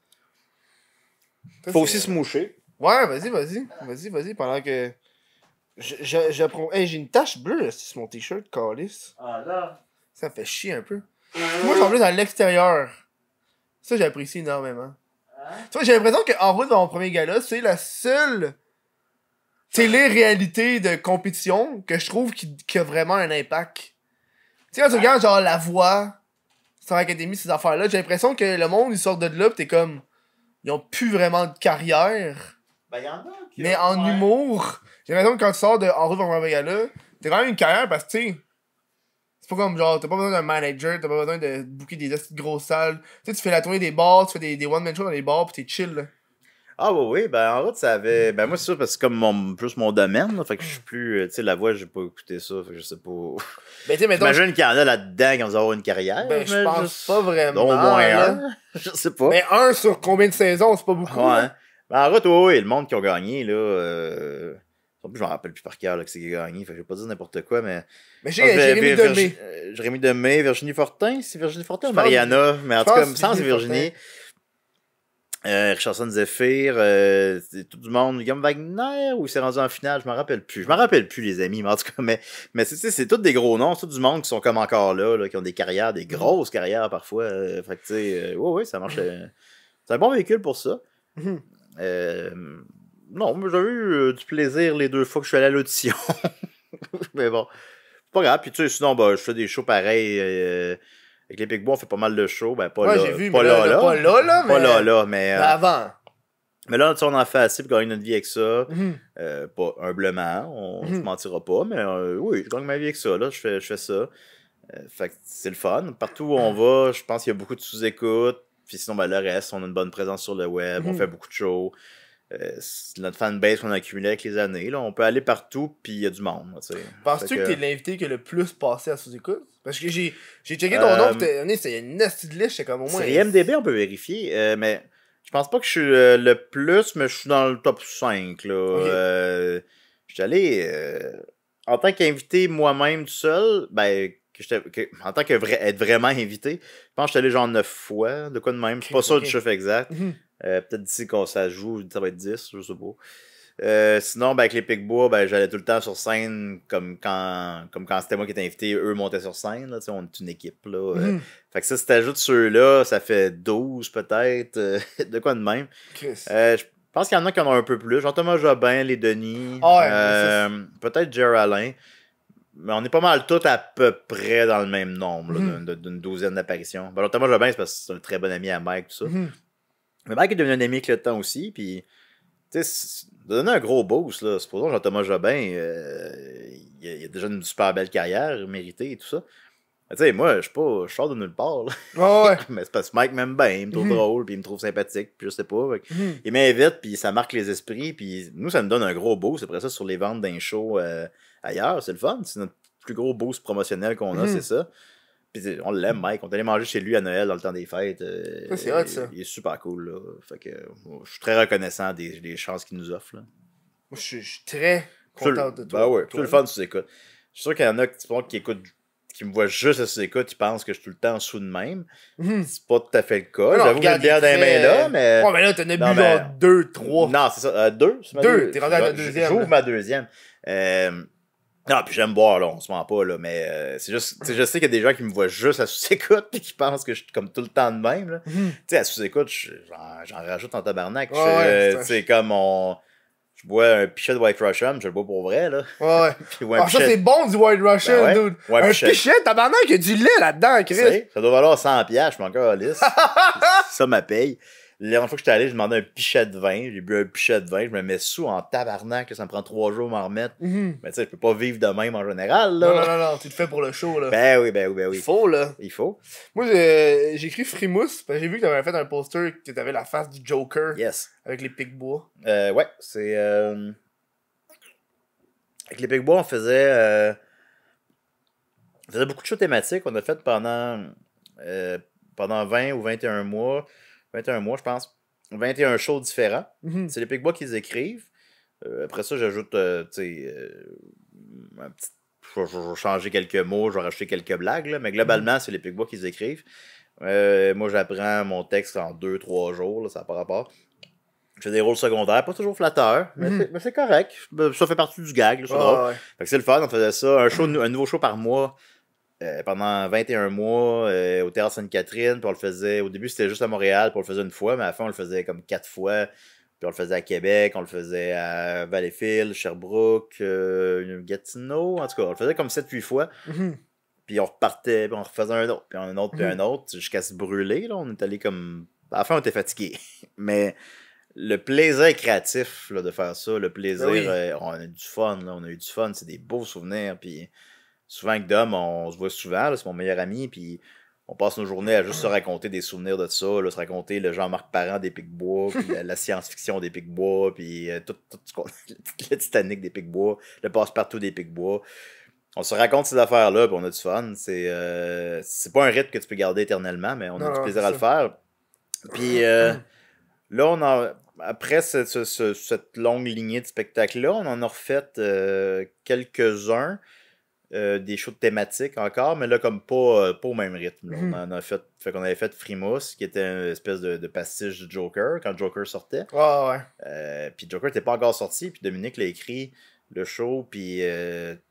faut aussi se moucher. Ouais, vas-y, vas-y, vas-y, vas-y, pendant que. J'apprends. Eh, j'ai une tache bleue sur mon t-shirt, Carlis. Ah là. Ça fait chier un peu. Ah. Moi, j'en plus dans l'extérieur. Ça, j'apprécie énormément. Tu vois, j'ai l'impression que en route vers mon premier gala, c'est la seule télé-réalité de compétition que je trouve qui, qui a vraiment un impact. Tu sais, quand tu regardes genre La Voix, Star Academy, ces affaires-là, j'ai l'impression que le monde, ils sortent de là, pis t'es comme. Ils ont plus vraiment de carrière. Ben, y en a qui Mais en humour, j'ai l'impression que quand tu sors de En route vers mon premier gala, t'es vraiment une carrière parce que, tu sais c'est pas comme genre, t'as pas besoin d'un manager, t'as pas besoin de booker des grosses salles. Tu sais, tu fais la tournée des bars, tu fais des, des one-man shows dans les bars, pis t'es chill, là. Ah oui, oui, ben en route, ça avait. Ben moi, c'est sûr, parce que c'est comme plus mon domaine, là, fait que je suis plus. Euh, tu sais, la voix, j'ai pas écouté ça, fait que je sais pas. *laughs* Ben, tu J'imagine qu'il y en a là-dedans qui vont avoir une carrière. Ben, je pense pas vraiment. Au moins un. *laughs* je sais pas. Mais ben, un sur combien de saisons, c'est pas beaucoup. Ben en route, oui, oui, le monde qui a gagné, là. Euh, je me rappelle plus par cœur que c'est qui a gagné. Fait, je vais pas dire n'importe quoi, mais. Mais ah, j'ai Jérémy Demé. Jérémy Demé, Virginie Fortin. C'est Virginie Fortin ou Mariana Mais en tout cas, sans me c'est Virginie. Euh, Richardson Zephyr, euh, c'est tout du monde, Guillaume Wagner, ou s'est rendu en finale, je me rappelle plus. Je m'en rappelle plus, les amis, mais en tout cas, mais, mais c'est, tous des gros noms, c'est tout du monde qui sont comme encore là, qui ont des carrières, des mm-hmm. grosses carrières parfois. Euh, fait tu sais, oui, euh, oui, ça marche. c'est un bon véhicule pour ça. Mm-hmm. Euh non, mais j'ai eu euh, du plaisir les deux fois que je suis allé à l'audition. *laughs* mais bon, pas grave. Puis tu sais, sinon, ben, je fais des shows pareils. Euh, avec les Big on fait pas mal de shows. Ben, pas, là, vu, pas, là, là, pas là, là. Pas mais... là, là, mais. Euh, avant. Mais là, on en fait assez pour gagner notre vie avec ça. Mhm. pas humblement, on ne mhm. mentira pas, mais oui, je gagne ma vie avec ça. Là, je fais, je fais ça. fait que c'est le fun. Partout où on mhm. va, je pense qu'il y a beaucoup de sous écoute Puis sinon, ben, le reste, on a une bonne présence sur le web, on fait beaucoup de shows. Euh, notre fanbase qu'on a accumulé avec les années. Là. On peut aller partout, puis il y a du monde. Penses-tu que, tu t'es l'invité qui a le plus passé à sous-écoute? Parce que j'ai checké ton nom, euh, c'est une de liste, c'est comme au moins... C'est MDB, on peut vérifier, euh, mais... Je pense pas que je suis le plus, mais je suis dans le top 5. Là. allé. en tant qu'invité moi-même tout seul, ben, en tant que être vraiment invité, je pense que j'étais allé genre neuf fois, de quoi de même. Je suis pas sûr du chiffre exact. Mhm. Euh, peut-être d'ici qu'on ça joue, ça va être 10, je sais pas. Euh, sinon, ben, avec les Picbois, ben, j'allais tout le temps sur scène, comme quand, comme quand c'était moi qui étais invité, eux montaient sur scène. on est une équipe. Là, euh. mhm. fait que ça, si ajoutes ceux-là, ça fait 12 peut-être, *laughs* de quoi de même. je pense qu'il y en a qui en ont un peu plus. Jean-Thomas Jobin, les Denis, ah peut-être Jerry Alain. Mais on est pas mal tous à peu près dans le même nombre, mhm. d'une douzaine d'apparitions. Ben, Thomas Jobin, c'est parce que c'est un très bon ami à Mike, tout ça. Mhm. Mais Mike est devenu un ami avec le temps aussi, puis tu sais, donner un gros boost, là. Supposons Jean-Thomas Jobin, euh, il, a, a, déjà une super belle carrière méritée et tout ça. Tu sais, moi, je pas, je sors de nulle part. Ah ouais. *laughs* Mais c'est parce que Mike m'aime bien, il me trouve mhm. drôle, puis il me trouve sympathique, puis je sais pas. Il m'invite, puis ça marque les esprits, puis nous, ça nous donne un gros boost. Après ça, sur les ventes d'un show, euh, ailleurs. C'est le fun. C'est notre plus gros boost promotionnel qu'on a, mhm. c'est ça. on l'aime, Mike. On est allé manger chez lui à Noël dans le temps des fêtes. Euh, c'est hot, ça. Il est super cool, là. Fait que je suis très reconnaissant des, des chances qu'il nous offre, Moi, je suis très content de ben toi. Ben ouais, tout le fun, tu écoutes. Je suis sûr qu'il y en a qui, qui me voient juste à ses écoutes, qui pensent que je suis tout le temps sous de même. Mhm. C'est pas tout à fait le cas. J'avoue que j'ai une bière dans les mains là, mais. Ouais, mais là, t'en as bu genre deux, trois. Non, c'est ça. Euh, deux, c'est ma Deux, t'es rendu à la deuxième. J'ouvre ma deuxième. Euh, non, ah, puis j'aime boire, là, on se ment pas, là, mais euh, c'est juste, je sais qu'il y a des gens qui me voient juste à sous-écoute *laughs* puis qui pensent que je suis comme tout le temps de même, mhm. Tu sais, à sous-écoute, j'en rajoute en tabarnak. tu c'est comme on. Je bois un pichet de White Russian, je le bois pour vrai, là. Ouais. *laughs* puis ouais, ah, ça, c'est bon du White Russian, ben dude. un pichet, de tabarnak, il y a du lait là-dedans, Chris. Ça doit valoir 100$, je m'en encore lisse. *laughs* ça, ma paye. La dernière fois que j'étais allé, je demandais un pichet de vin. J'ai bu un pichet de vin. Je me mets sous en tabarnak. ça me prend trois jours m'en remettre. Mhm. Mais tu sais, je peux pas vivre de même en général. Non, non, non, non. Tu te fais pour le show. Là. Ben oui, ben oui, ben oui. Il faut, là. Il faut. Moi, j'ai écrit Frimousse. J'ai vu que tu avais fait un poster que t'avais la face du Joker. Yes. Avec les pics bois. Euh, ouais, c'est. Euh, avec les pics bois, on faisait. Euh, on faisait beaucoup de shows thématiques. On a fait pendant. pendant 20 ou 21 mois 21 mois, je pense. 21 shows différents. Mhm. C'est les pic qu'ils écrivent. Euh, après ça, j'ajoute, euh, tu sais, euh, Je vais changer quelques mots, je vais rajouter quelques blagues, là, mais globalement, c'est les Pic-Bois qu'ils écrivent. moi, j'apprends mon texte en 2-3 jours, là, ça par pas rapport. J'ai des rôles secondaires, pas toujours flatteurs, mhm. mais c'est correct. Ça fait partie du gag, c'est le fun, on faisait ça. Un, un nouveau show par mois euh, pendant 21 mois euh, au Théâtre Sainte-Catherine. Puis on le faisait, au début, c'était juste à Montréal, puis on le faisait une fois, mais à la fin, on le faisait comme quatre fois. Puis on le faisait à Québec, on le faisait à Valleyfield, Sherbrooke, euh, Gatineau. En tout cas, on le faisait comme 7-8 fois. Mhm. Puis on repartait, puis on refaisait un autre, puis un autre, puis un mhm. autre, jusqu'à se brûler. Là. On est allé comme. À la fin, on était fatigué. *laughs* mais le plaisir créatif de faire ça, le plaisir, ben on a eu du fun, on a eu du fun, c'est des beaux souvenirs. Puis souvent avec Dom, on se voit souvent, c'est mon meilleur ami, puis on passe nos journées à juste se raconter des souvenirs de ça, se raconter le Jean-Marc Parent des Picbois, puis la, science-fiction des Pique-Bois, puis euh, tout, le *laughs* Titanic des Pique-Bois, le passe-partout des Pique-Bois. On se raconte ces affaires-là, puis on a du fun. Euh, c'est pas un rythme que tu peux garder éternellement, mais on a du plaisir à le faire. Puis euh, *clears throat* là, on a, après cette longue lignée de spectacles-là, on en a refait quelques-uns. Euh, des shows thématiques encore, mais là, comme pas, euh, pas au même rythme. On mhm. en a fait, fait qu'on avait fait Frimousse, qui était une espèce de, pastiche de Joker, quand Joker sortait. Euh, puis Joker n'était pas encore sorti, puis Dominique l'a écrit le show, puis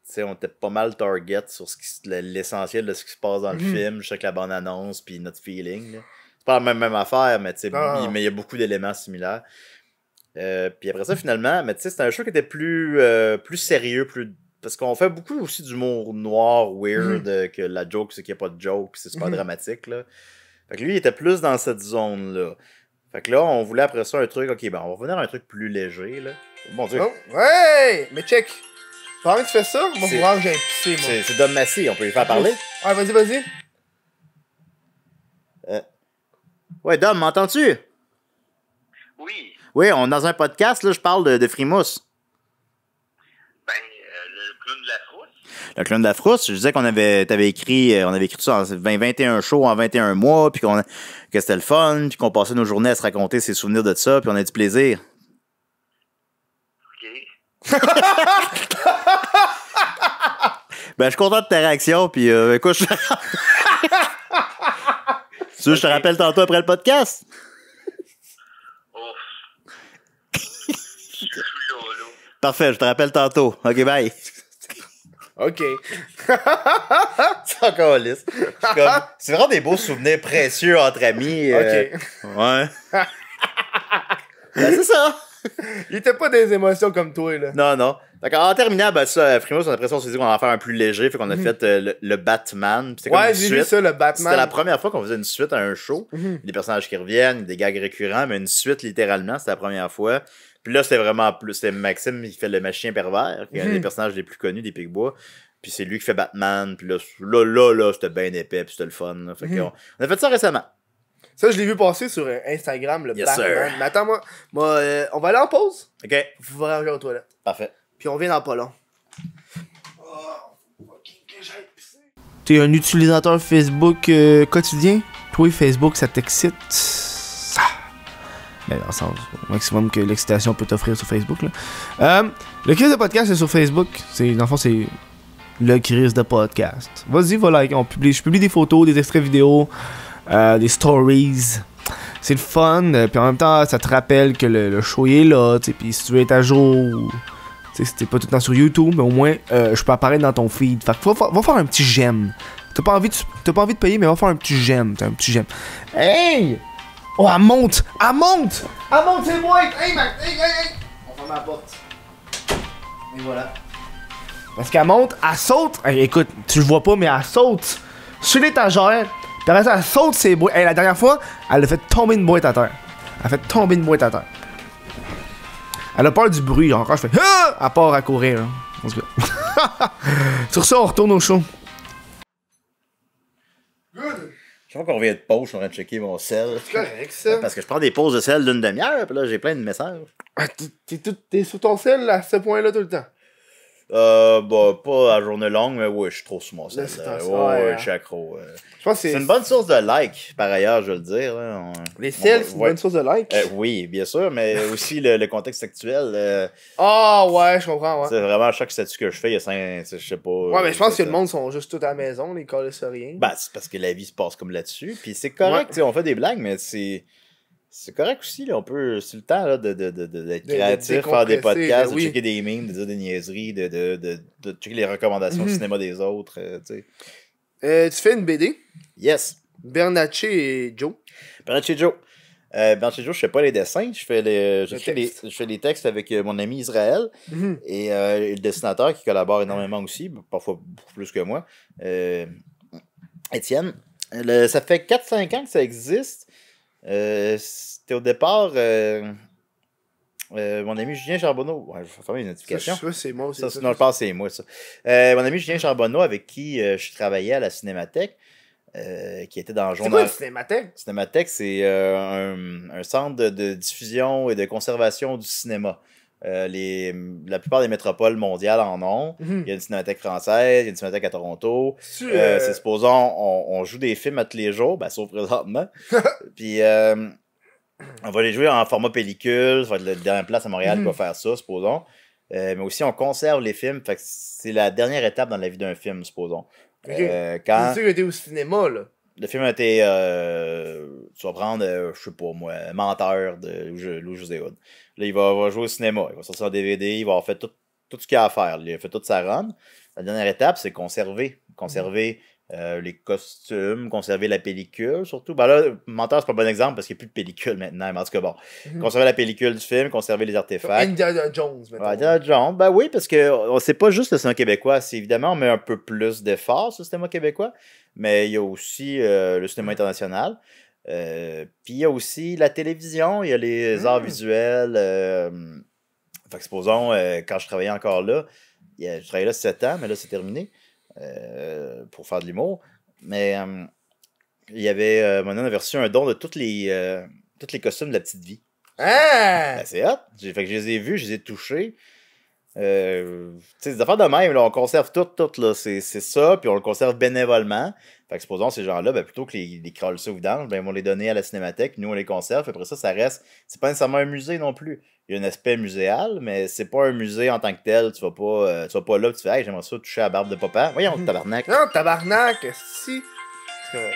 sais on était pas mal target sur l'essentiel de ce qui se passe dans le mhm. film. chaque la bonne annonce, puis notre feeling. C'est pas la même, même affaire, mais ah, il y a beaucoup d'éléments similaires. puis après ça, mhm. finalement, mais tu sais, c'était un show qui était plus, plus sérieux, plus parce qu'on fait beaucoup aussi d'humour noir, weird, mhm. que la joke, c'est qu'il n'y a pas de joke, c'est pas mhm. dramatique. Là. Fait que lui, il était plus dans cette zone-là. Fait que là, on voulait après ça un truc, ok, ben on va revenir à un truc plus léger, là. Bon Dieu. ouais! Oh, Mais check! Pendant que tu fais ça, moi, voir que j'ai pissé, moi. C'est Dom Massy, on peut lui faire parler. Ouais, vas-y, vas-y. Euh. Ouais, Dom, m'entends-tu? Oui. Oui, on est dans un podcast, là, je parle de, de Frimousse. le clone de la frousse. Je disais qu'on avait, écrit, euh, on avait écrit ça en 21 shows en 21 mois, puis qu'on que c'était le fun, puis qu'on passait nos journées à se raconter ses souvenirs de ça, puis on a du plaisir. ok *laughs* ben, je suis content de ta réaction, puis euh, écoute, *laughs* tu je te rappelle tantôt après le podcast? Oh. Parfait, je te rappelle tantôt. OK, bye. OK. *laughs* c'est C'est vraiment des beaux souvenirs précieux entre amis. Euh. Ouais. *laughs* Ben, c'est ça. Il était pas des émotions comme toi, là. Non, non. D'accord. en terminant, ben, ça, euh, Frimos, on a l'impression qu'on s'est qu'on allait en faire un plus léger. Fait qu'on a mhm. fait euh, le, Batman. ouais, j'ai vu ça, le Batman. C'était la première fois qu'on faisait une suite à un show. Mhm. Des personnages qui reviennent, des gags récurrents, mais une suite littéralement. C'était la première fois. Puis là, c'est vraiment plus. C'est Maxime qui fait le machin pervers, qui est des hmm. personnages les plus connus des Pigbois. Puis c'est lui qui fait Batman. Puis là, là, là, là c'était bien épais, puis c'était le fun. Fait hmm. on, a fait ça récemment. Ça, je l'ai vu passer sur euh, Instagram, le Batman. Mais attends, moi, euh, on va aller en pause. OK. Vous va ranger aux toilettes. Parfait. Puis on vient dans pas long. Oh, T'es un utilisateur Facebook euh, quotidien? Toi, Facebook, ça t'excite? mais ben, dans le sens au maximum que l'excitation peut t'offrir sur Facebook. Euh, le Chris de podcast, c'est sur Facebook. C'est, dans le fond, c'est le Chris de podcast. Vas-y, va liker. On publie, je publie des photos, des extraits vidéo, euh, des stories. C'est le fun. Euh, puis en même temps, ça te rappelle que le, show est là. Puis si tu veux être à jour, si t'es pas tout le temps sur YouTube, mais au moins, je peux apparaître dans ton feed. Fait que va, faire un petit j'aime. T'as pas, envie de, pas envie de payer, mais va faire un petit j'aime. un petit j'aime. Hey! Oh, elle monte! Elle monte! Elle monte, c'est moi! Hey, ma Hey, hey, hey! On ferme la porte. Et voilà. Parce qu'elle monte, elle saute. écoute, tu le vois pas, mais elle saute sur l'étagère. Puis après elle saute ses boîtes. Et la dernière fois, elle a fait tomber une boîte à terre. Elle a fait tomber une boîte à terre. Elle a peur du bruit. Encore, hein. je fais. Ah! À part à courir. Hein. On se *laughs* Sur ça, on retourne au show. Good. Je crois qu'on vient de pause, je suis en train de checker mon sel. C'est correct, ça. Parce que je prends des pauses de sel d'une demi-heure, puis là, j'ai plein de messages. Ah, t'es, sous sur ton sel à ce point-là tout le temps. Euh, bah, pas à journée longue, mais oui, je suis trop sous mon sel. Euh, ouais, ouais, hein. je suis accro. c'est une bonne source de likes, par ailleurs, je veux le dire. Les sels, c'est une bonne source de likes? Euh, oui, bien sûr, mais *laughs* aussi le, contexte actuel. Euh, ah oh, ouais, je comprends, ouais. C'est vraiment chaque statut que je fais, il y a cinq, je sais pas. Ouais, mais je pense que le monde sont juste tout à la maison, les collés rien. Bah, c'est parce que la vie se passe comme là-dessus, puis c'est correct, on fait des blagues, mais c'est... C'est correct aussi, on peut, c'est le temps de, de, de, d'être créatif, de faire des ben podcasts, de checker des memes, de dire des niaiseries, de, de, checker les recommandations du mhm. cinéma des autres. Euh, euh, tu fais une BD Yes. Bernacci et Joe. Bernacci et Joe. Euh, Bernacci et Joe, je fais pas les dessins, je fais les, euh, je fais les, je fais les textes avec mon ami Israël mhm. et, le dessinateur qui collabore énormément aussi, parfois beaucoup plus que moi, Étienne. ça fait 4-5 ans que ça existe. Euh, c'était au départ. Euh, euh, mon ami Julien Charbonneau, je vais faire une notification. c'est moi aussi. non, je pense c'est moi, mon ami Julien Charbonneau, avec qui je travaillais à la Cinémathèque, qui était dans le journal. C'est quoi la Cinémathèque Cinémathèque, c'est un, centre de, de, diffusion et de conservation du cinéma. Euh, les, la plupart des métropoles mondiales en ont. Mhm. Il y a une cinémathèque française, il y a une cinémathèque à Toronto. Euh, euh, supposons, on, joue des films à tous les jours, ben, sauf présentement. *laughs* Puis on va les jouer en format pellicule. Ça va être la dernière place à Montréal qui va mhm. faire ça, supposons. mais aussi, on conserve les films. c'est la dernière étape dans la vie d'un film, supposons. quand... au cinéma, le film a été. tu vas prendre, je sais pas moi, Menteur de Louis José Hood il va, jouer au cinéma, il va sortir un DVD, il va faire tout, ce qu'il a à faire. Il a fait toute sa run. La dernière étape, c'est conserver. Conserver mm. euh, les costumes, conserver la pellicule, surtout. Ben là, Menteur, c'est pas un bon exemple parce qu'il n'y a plus de pellicule maintenant, mais en tout cas, bon. Mm-hmm. Conserver la pellicule du film, conserver les artefacts. Indiana Jones, maintenant. Indiana Jones, ben oui, parce que on n'est pas juste le cinéma québécois. C'est Évidemment, on met un peu plus d'efforts sur le cinéma québécois, mais il y a aussi euh, le cinéma mm. international. Euh, puis il y a aussi la télévision, il y a les arts mmh. visuels. Euh, fait que supposons, euh, quand je travaillais encore là, je travaillais là 7 ans, mais là c'est terminé euh, pour faire de l'humour. Mais il y avait, mon avait reçu un don de toutes les, toutes les costumes de la petite vie. Ah! c'est hot! Fait que je les ai vus, je les ai touchés. C'est des affaires de même, on conserve tout, tout, là, c'est ça, puis on le conserve bénévolement. Fait que supposons ces gens-là, ben, plutôt que les, les ça dans, ben, ils vont les donner à la cinémathèque, nous on les conserve, après ça, ça reste. C'est pas nécessairement un musée non plus. Il y a un aspect muséal, mais c'est pas un musée en tant que tel. Tu vas pas, euh, tu vas pas là, tu fais, j'aimerais ça toucher à la barbe de papa. Voyons, mmh. *laughs* tabarnak. Non, oh, tabarnak, si. C'est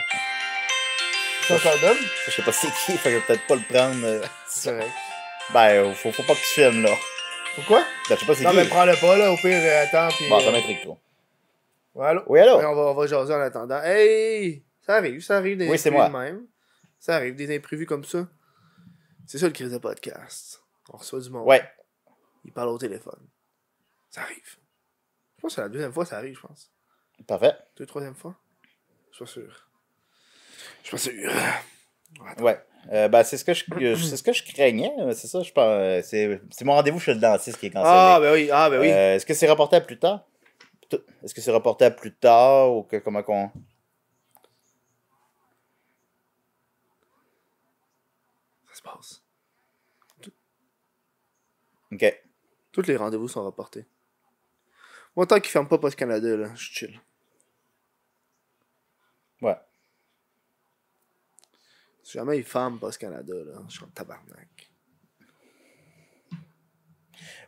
ça, ça donne? Je sais pas c'est qui, fait que je vais peut-être pas le prendre. Euh. c'est vrai. Ben, euh, faut, faut pas que tu filmes, là. Pourquoi? Ben, je sais pas c'est qui. Non, mais prends-le pas, là, au pire, attends, puis. Bon, ça m'intrigue, trop. Oui, allô? on, va, on jaser en attendant. Hey! Ça arrive, ça arrive des oui, imprévus moi. même. Ça arrive, des imprévus comme ça. C'est ça le crise de podcast. On reçoit du monde. Ouais. Il parle au téléphone. Ça arrive. Je pense que c'est la deuxième fois que ça arrive, je pense. Parfait. Deux, troisième fois? Je suis pas sûr. Je suis pas sûr. Ouais. Euh, ben, c'est ce que je, euh, c'est ce que je craignais, euh, c'est ça, je pense. C'est, mon rendez-vous chez le dentiste qui est cancellé. Ah, ben oui, ah, ben oui. est-ce que c'est reporté à plus tard? Est-ce que c'est reporté à plus tard ou que, comment qu'on. Ça se passe. Ok. Tous les rendez-vous sont reportés. Moi, tant qu'ils ferment pas Post Canada, là, je chill. Ouais. Si jamais ils ferment Post Canada, là, je suis en tabarnak.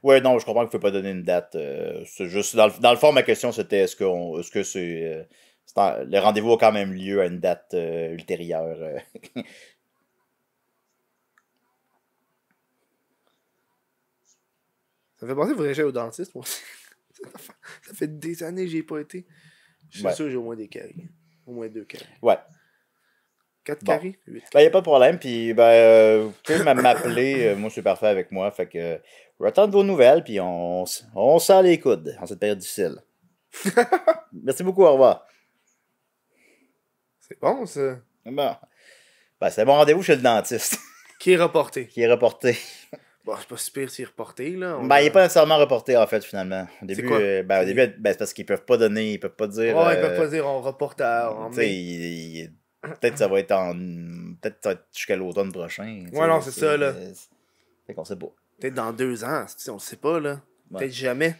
Oui, non, je comprends qu'il ne faut pas donner une date. Euh, juste, dans le, dans, le, fond, ma question, c'était est-ce, ce que c'est. Euh, le rendez-vous a quand même lieu à une date euh, ultérieure. ça me fait penser que vous au dentiste, moi aussi. *laughs* ça fait des années que j'ai pas été. Je suis sûr que j'ai au moins des caries. Au moins deux caries. Ouais. quatre carrés, il n'y ben, a pas de problème. Puis, ben, vous pouvez m'appeler. moi, je suis parfait avec moi. Fait que on vos nouvelles, puis on, on les coudes en cette période difficile. *laughs* Merci beaucoup, au revoir. C'est bon, ça. Bon. Ben, c'est un bon rendez-vous chez le dentiste. *laughs* Qui est reporté. Qui est reporté. Bon, c'est pas si pire s'il est reporté, là. ben, il est pas nécessairement reporté, en fait, finalement. Au début, quoi? Euh, ben, au début, ben, c'est parce qu'ils peuvent pas donner, ils peuvent pas dire. Ouais, ils peuvent euh, pas dire en reporter peut-être ça va être en. Peut-être jusqu'à l'automne prochain. Ouais, non, c'est ça, là. Fait qu'on sait pas. Peut-être dans deux ans, on ne sait pas, là. Peut-être jamais.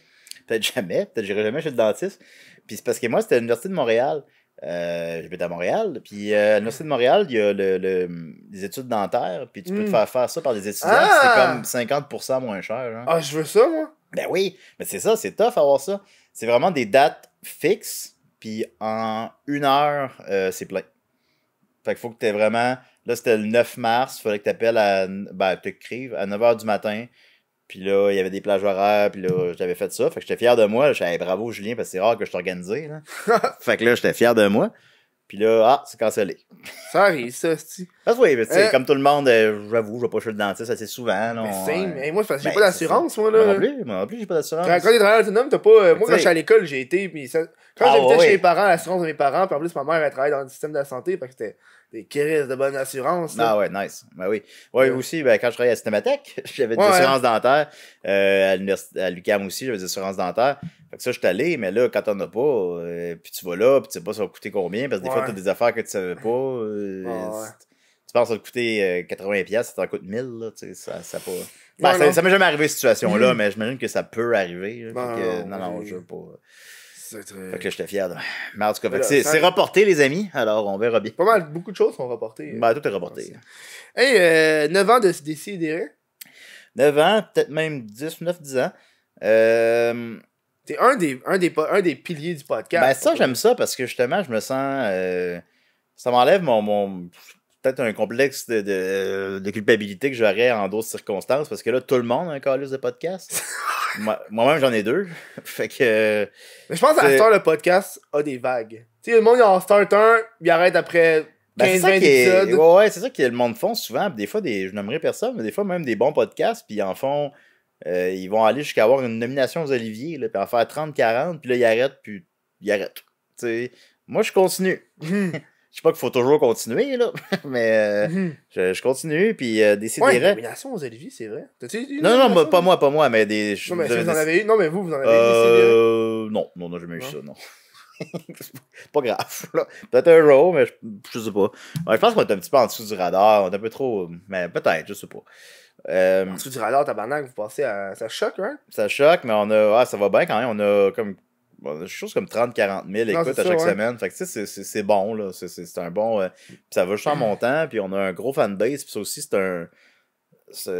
Peut-être jamais. Peut-être j'irai jamais chez le dentiste. Puis c'est parce que moi, c'était à l'Université de Montréal. Euh, vais à Montréal. Puis euh, à l'Université de Montréal, il y a le, les études dentaires. Puis tu peux te hmm. faire faire ça par des étudiants. C'est ah! comme 50% moins cher. Hein. Ah, je veux ça, moi. Ben oui. Mais c'est ça, c'est tough avoir ça. C'est vraiment des dates fixes. Puis en une heure, euh, c'est plein. Fait qu'il faut que tu aies vraiment Là, c'était le 9 mars. Il fallait que tu appelles à. Ben, tu à 9 h du matin. Puis là, il y avait des plages horaires, puis là, j'avais fait ça. Fait que j'étais fier de moi. J'avais hey, bravo Julien, parce que c'est rare que je t'organisais. Là. *laughs* fait que là, j'étais fier de moi. Puis là, ah, c'est cancellé. *laughs* ça arrive, ça, cest Parce que oui, mais comme tout le monde, euh, j'avoue, je vais pas chez le dentiste assez souvent. Non, mais c'est, euh, mais moi, j'ai ben, pas d'assurance, moi, là. Moi non plus, j'ai pas d'assurance. Quand, quand t'es travailleur autonome, t'as pas. Euh, moi, quand j'étais à l'école, j'ai été. Puis Quand ah, j'étais chez mes parents, l'assurance de mes parents, puis en plus, ma mère, elle travaille dans le système de la santé, parce que c'était des crises de bonne assurance. Ah ouais, nice. Ben oui. Ouais, euh. aussi, ben, quand je travaillais à Cinémathèque, *laughs* j'avais des ouais, assurances dentaires. Euh, à, l'UCAM aussi, j'avais des assurances dentaires. Fait que ça, je suis allé, mais là, quand t'en as pas, euh, puis tu vas là, puis tu sais pas ça va coûter combien, parce que des fois, t'as des affaires que tu savais pas. tu penses que ça va te coûter 80$, ça t'en coûte 1000, là, tu sais, ça, ça pas... Ben, ça, m'est jamais arrivé cette situation-là, mm. mais j'imagine que ça peut arriver. Ben, non, non, je veux pas... Fait que j'étais fier. De... c'est reporté, les amis. Alors, on verra bien. Pas mal, beaucoup de choses sont reportées. Hein. Ben, tout est reporté. Hey, 9 euh, ans de décider. 9 ans, peut-être même 10, 9, 10 ans. Euh... T'es un des, un, des, piliers du podcast. Ben, ça, j'aime ça parce que justement, je me sens. Euh, ça m'enlève mon. Peut-être un complexe de, culpabilité que j'aurais en d'autres circonstances parce que là, tout le monde a un calus de podcast. *laughs* Moi-même, j'en ai deux. *laughs* fait que. Mais je pense à le podcast a des vagues. Tu sais, le monde, il en start un, il arrête après 15 ben, c'est ça Ouais, c'est ça que le monde font souvent. Des fois, des... je nommerai personne, mais des fois, même des bons podcasts, puis en fond euh, ils vont aller jusqu'à avoir une nomination aux Olivier, là, puis en faire 30-40, puis là, ils arrêtent, puis ils arrêtent. Moi, je continue. Hmm. *laughs* Je sais pas qu'il faut toujours continuer, là, *laughs* mais euh, mhm. je, continue, puis euh, décider. Ouais, nomination aux c'est vrai. non, non, pas moi, pas moi, mais des. Non, mais vous, en avez eu, non, mais vous, vous en avez euh, Non, non, non, j'ai jamais eu ça, non. *laughs* pas grave. *laughs* Peut-être un rôle, mais je, je sais pas. je pense qu'on est un petit peu en dessous du radar. On est un peu trop. Mais peut-être, je sais pas. Euh, en dessous du radar, tabarnak, vous passez à. Ça choque, hein? Ça choque, mais on a. Ah, ça va bien quand même. On a comme bon, choses comme 30-40 000 écoutes à chaque semaine. Fait tu sais, c'est bon, là. C'est un bon. Euh, ça va juste en mm. montant, puis on a un gros fanbase, puis ça aussi, c'est un. C'est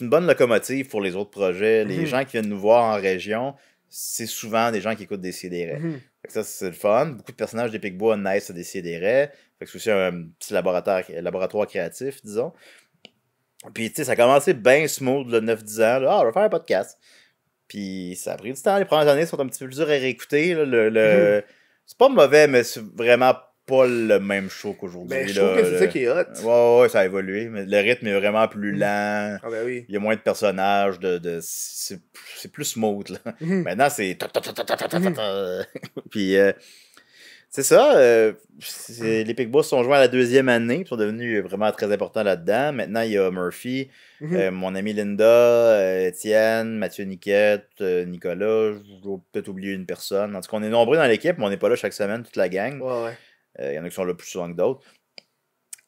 une bonne locomotive pour les autres projets. Les mm-hmm. gens qui viennent nous voir en région, c'est souvent des gens qui écoutent des CDR. Mm-hmm. Ça, c'est le fun. Beaucoup de personnages des Picbois naissent à des CDR. c'est aussi un petit laboratoire, laboratoire créatif, disons. Puis, tu sais, ça a commencé bien smooth, le 9-10 ans. ah, on va faire un podcast. Puis ça a pris du temps. Les premières années sont un petit peu plus dures à réécouter. Le, mhm. C'est pas mauvais, mais c'est vraiment pas le même show qu'aujourd'hui. Ben, je trouve que c'est ça qui est hot. Ouais, ouais, ça a évolué. Mais le rythme est vraiment plus mhm. lent. Ah ben oui. Il y a moins de personnages. De, C'est plus smooth. Mhm. Maintenant, c'est. Puis c'est ça. Euh, les Pigbois sont joués à la deuxième année, ils sont devenus vraiment très importants là-dedans. Maintenant, il y a Murphy, mhm. euh, mon ami Linda, euh, Étienne, Mathieu Niquette, euh, Nicolas. vais peut-être oublier une personne. En tout cas, on est nombreux dans l'équipe, mais on n'est pas là chaque semaine, toute la gang. Ouais, ouais. Il y en a qui sont là plus souvent que d'autres.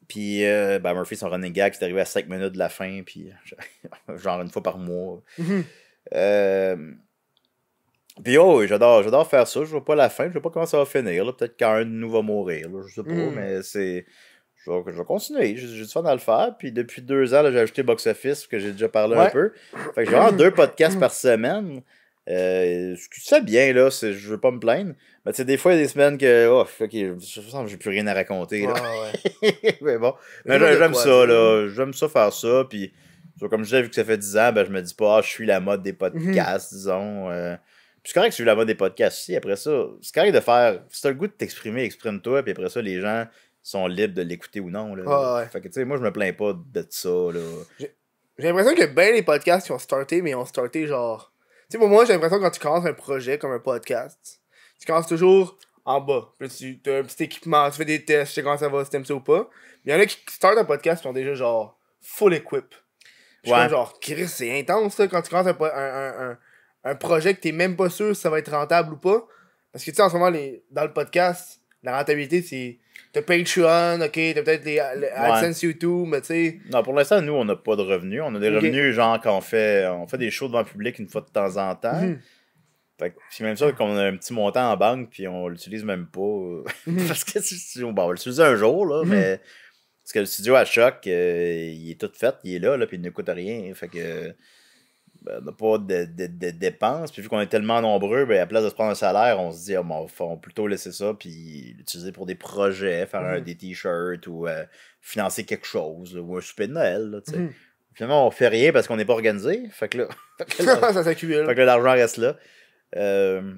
Puis euh, ben, Murphy, son running gag, c'est arrivé à 5 minutes de la fin, puis *laughs* genre une fois par mois. Mhm. Puis oh, j'adore, j'adore faire ça. Je vois pas la fin, je vois pas comment ça va finir. Peut-être qu'un de nous va mourir, je sais pas, hmm. mais c'est. Je vais, je continuer. J'ai du fun à le faire. Puis depuis deux ans, j'ai ajouté Box Office, que j'ai déjà parlé un peu. Fait que j'ai *clears throat* deux podcasts par semaine. Euh, je sais bien, là, c'est je veux pas me plaindre. Mais tu sais, des fois, il y a des semaines que, oh, ok, je j'ai plus rien à raconter. ouais. *laughs* mais bon, j'aime ça, là. J'aime ça faire ça. Puis, comme je disais, vu que ça fait dix ans, ben, je me dis pas, ah, je suis la mode des mm-hmm. podcasts, disons. Euh, c'est correct tu suis la mode des podcasts aussi. Après ça, c'est correct de faire. Si t'as le goût de t'exprimer, exprime-toi. Puis après ça, les gens sont libres de l'écouter ou non. Là. Ah ouais. Fait que, tu sais, moi, je me plains pas de ça. Là. J'ai, l'impression que bien les podcasts qui ont starté, mais ils ont starté genre. Tu sais, pour moi, j'ai l'impression que quand tu commences un projet comme un podcast, tu commences toujours en bas. Puis tu as un petit équipement, tu fais des tests, tu sais comment ça va, si t'aimes ça ou pas. Il y en a qui startent un podcast qui sont déjà genre full equip. genre, Chris, c'est intense quand tu commences un, un, un un projet que t'es même pas sûr si ça va être rentable ou pas. Parce que tu sais, en ce moment, dans le podcast, la rentabilité, c'est. T'as Patreon, ok, t'as peut-être les, les AdSense YouTube, mais tu sais. Non, pour l'instant, nous, on n'a pas de revenus. On a des revenus, genre, quand on fait, on fait des shows devant le public une fois de temps en temps. Mhm. Fait c'est même sûr qu'on a un petit montant en banque, puis on l'utilise même pas. Mhm. *laughs* parce que, bon, ben, on va l'utiliser un jour, là, mhm. mais. Parce que le studio à choc, euh, il est tout fait, il est là, là puis il ne coûte rien. Hein, fait que ben, on n'a pas de, dépenses. Puis vu qu'on est tellement nombreux, ben, à la place de se prendre un salaire, on se dit ah, on va plutôt laisser ça puis l'utiliser pour des projets, faire mhm. des t-shirts ou euh, financer quelque chose ou un souper de Noël. Là, mhm. Finalement, on fait rien parce qu'on n'est pas organisé. Fait que là, *laughs* *laughs* ça s'accumule. Fait que l'argent reste là. mais euh,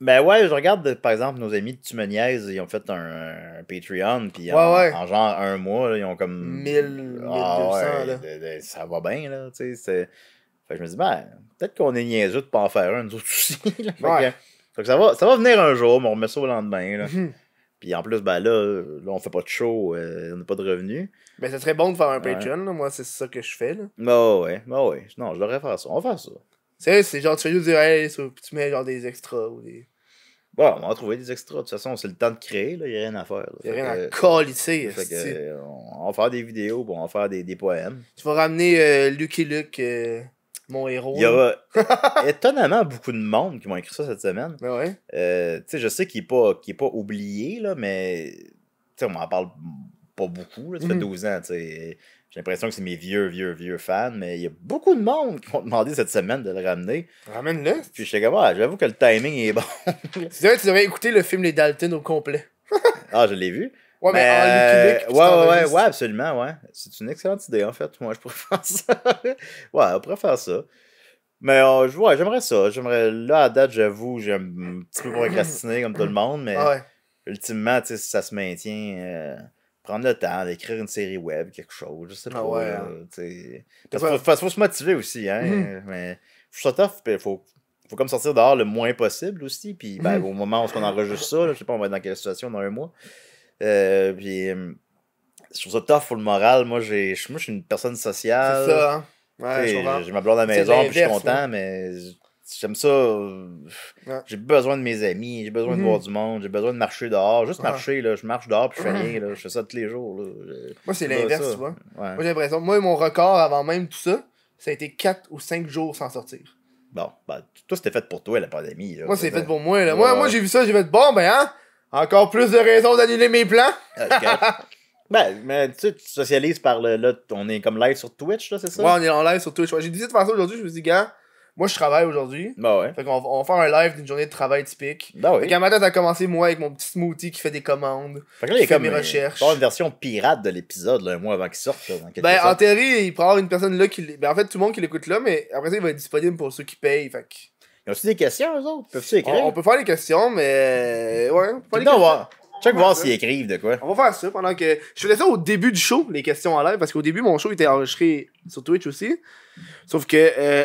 ben ouais, je regarde par exemple nos amis de Tumeniaise, ils ont fait un, Patreon, puis en, genre un mois, ils ont comme 1000, ah, ça va bien, là, tu sais. Fait que je me dis, ben, peut-être qu'on est niaiseux de pas en faire un, nous autres aussi. Fait que, ça, va, ça va venir un jour, mais on remet ça au lendemain. Là. Mhm. Puis en plus, ben là, là, on fait pas de show, euh, on n'a pas de revenus. Mais ben, ça serait bon de faire un Patreon, moi, c'est ça que je fais. Là. bah ouais, ben ouais. Non, je devrais faire ça. On va faire ça. C'est c'est genre, tu fais juste dire, hey, tu mets genre des extras ou des. Bon, on va trouver des extras. De toute façon, c'est le temps de créer, là, il n'y a rien à faire. Il n'y a rien à coaliter. Euh, on va faire des vidéos, bon, on va faire des, des poèmes. Tu vas ramener euh, Lucky Luke. Mon héros. Il y a *laughs* *laughs* étonnamment beaucoup de monde qui m'ont écrit ça cette semaine. Ben euh, je sais qu'il n'est pas, pas oublié, là, mais on m'en parle pas beaucoup. Ça fait 12 mhm. ans. J'ai l'impression que c'est mes vieux, vieux, vieux fans, mais il y a beaucoup de monde qui m'ont demandé cette semaine de le ramener. Ramène-le. Puis je sais ah, j'avoue que le timing est bon. *laughs* tu devrais écouter le film Les Dalton au complet. ah, je l'ai vu. Ouais, mais, ouais, ouais, ouais, absolument, ouais. C'est une excellente idée, en fait. Moi, je faire *laughs* ça. ouais, on faire ça. Mais euh, ouais, j'aimerais ça. J'aimerais. Là, à date, j'avoue, j'aime un petit peu procrastiner comme tout le monde, mais ultimement, tu si ça se maintient. Euh, prendre le temps d'écrire une série web, quelque chose, je sais pas. Parce qu'il faut, se motiver aussi, hein. Mhm. Mais faut, faut comme sortir dehors le moins possible aussi. Puis ben, mhm. au moment où on enregistre ça, je sais pas, on va être dans quelle situation dans un mois. Euh, puis, euh, je trouve ça tough pour le moral. Moi, j'ai, je suis une personne sociale. C'est ça, hein? Ouais, j'ai ma blonde à la maison, puis je suis content, mais j'aime ça. Euh, j'ai besoin de mes amis, j'ai besoin de mhm. voir du monde, j'ai besoin de marcher dehors. Juste marcher, là, je marche dehors, puis je fais mhm. rien, là, je fais ça tous les jours. Moi, c'est l'inverse, tu vois. Moi, j'ai l'impression. Moi, mon record avant même tout ça, ça a été 4 ou 5 jours sans sortir. Bon, ben, toi, c'était fait pour toi, la pandémie. moi, c'est fait pour moi. Là. Moi, moi j'ai vu ça, j'ai fait bon, ben, hein, encore plus de raisons d'annuler mes plans. OK. *laughs* ben, mais tu, sais, tu socialises par le. Là, on est comme live sur Twitch, là, c'est ça? Ouais, on est en live sur Twitch. j'ai décidé de faire ça aujourd'hui. Je me suis dit, gars, moi, je travaille aujourd'hui. Bah ouais. Fait on va faire un live d'une journée de travail typique. Bah oui. Fait matin, t'as commencé, moi, avec mon petit smoothie qui fait des commandes. Fait que là, il y a comme une version pirate de l'épisode, là, un mois avant qu'il sorte, là, Ben, en théorie, il pourra avoir une personne là qui. Ben, en fait, tout le monde qui l'écoute là, mais après ça, il va être disponible pour ceux qui payent. Fait ils ont-tu des questions, eux autres? Peuvent-tu On, peut faire les questions, mais. Euh, ouais, hein, on peut voir. voir s'ils écrivent de quoi. On va faire ça pendant que. Je faisais ça au début du show, les questions en live parce qu'au début, mon show était enregistré sur Twitch aussi. Sauf que, euh,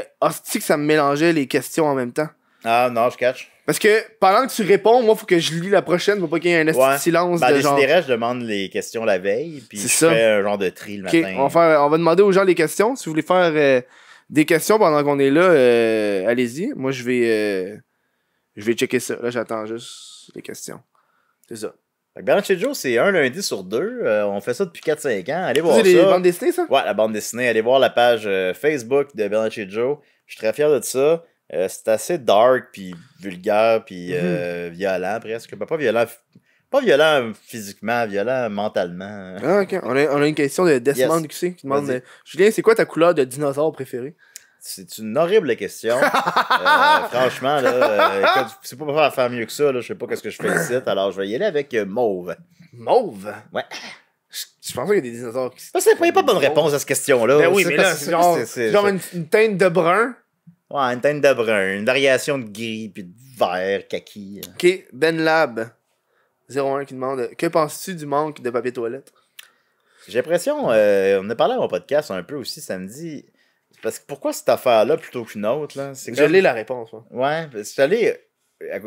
que ça me mélangeait les questions en même temps. Ah non, je catch. Parce que pendant que tu réponds, moi, faut que je lis la prochaine pour pas qu'il y ait un silence. Ben, de genre... je demande les questions la veille, puis je fais un genre de tri le matin. On va, demander aux gens les questions. Si vous voulez faire. Euh, des questions pendant qu'on est là, euh, allez-y. Moi, je vais, euh, je vais checker ça. Là, j'attends juste les questions. C'est ça. Grand chez Joe, c'est un lundi sur deux. Euh, on fait ça depuis 4-5 ans. Allez voir ça. C'est les bandes dessinées, ça? Ouais, la bande dessinée. Allez voir la page Facebook de Bernard chez Joe. Je suis très fier de ça. c'est assez dark, puis vulgaire, puis mm-hmm. violent presque. Pas, pas violent pas violent physiquement, violent mentalement. Ah, ok. On a, une question de Desmond qui QC qui demande euh, Julien, c'est quoi ta couleur de dinosaure préférée c'est une horrible question. *laughs* Euh, franchement, là, euh, c'est pas pour faire mieux que ça. Là, je sais pas qu'est-ce que je fais ici. Alors, je vais y aller avec euh, mauve. Mauve? Ouais. Je pensais qu'il y a des dinosaures qui. se. c'est pas, une bonne réponse à cette question-là. Ben oui, mais là, c'est genre, une, une, teinte de brun. Ouais, une teinte de brun. Une variation de gris puis de vert, kaki. Ok, Ben Lab. 01 qui demande Que penses-tu du manque de papier toilette J'ai l'impression, euh, on a parlé à mon podcast un peu aussi samedi. Parce que pourquoi cette affaire-là plutôt qu'une autre là? C'est la réponse. Ouais, parce allé.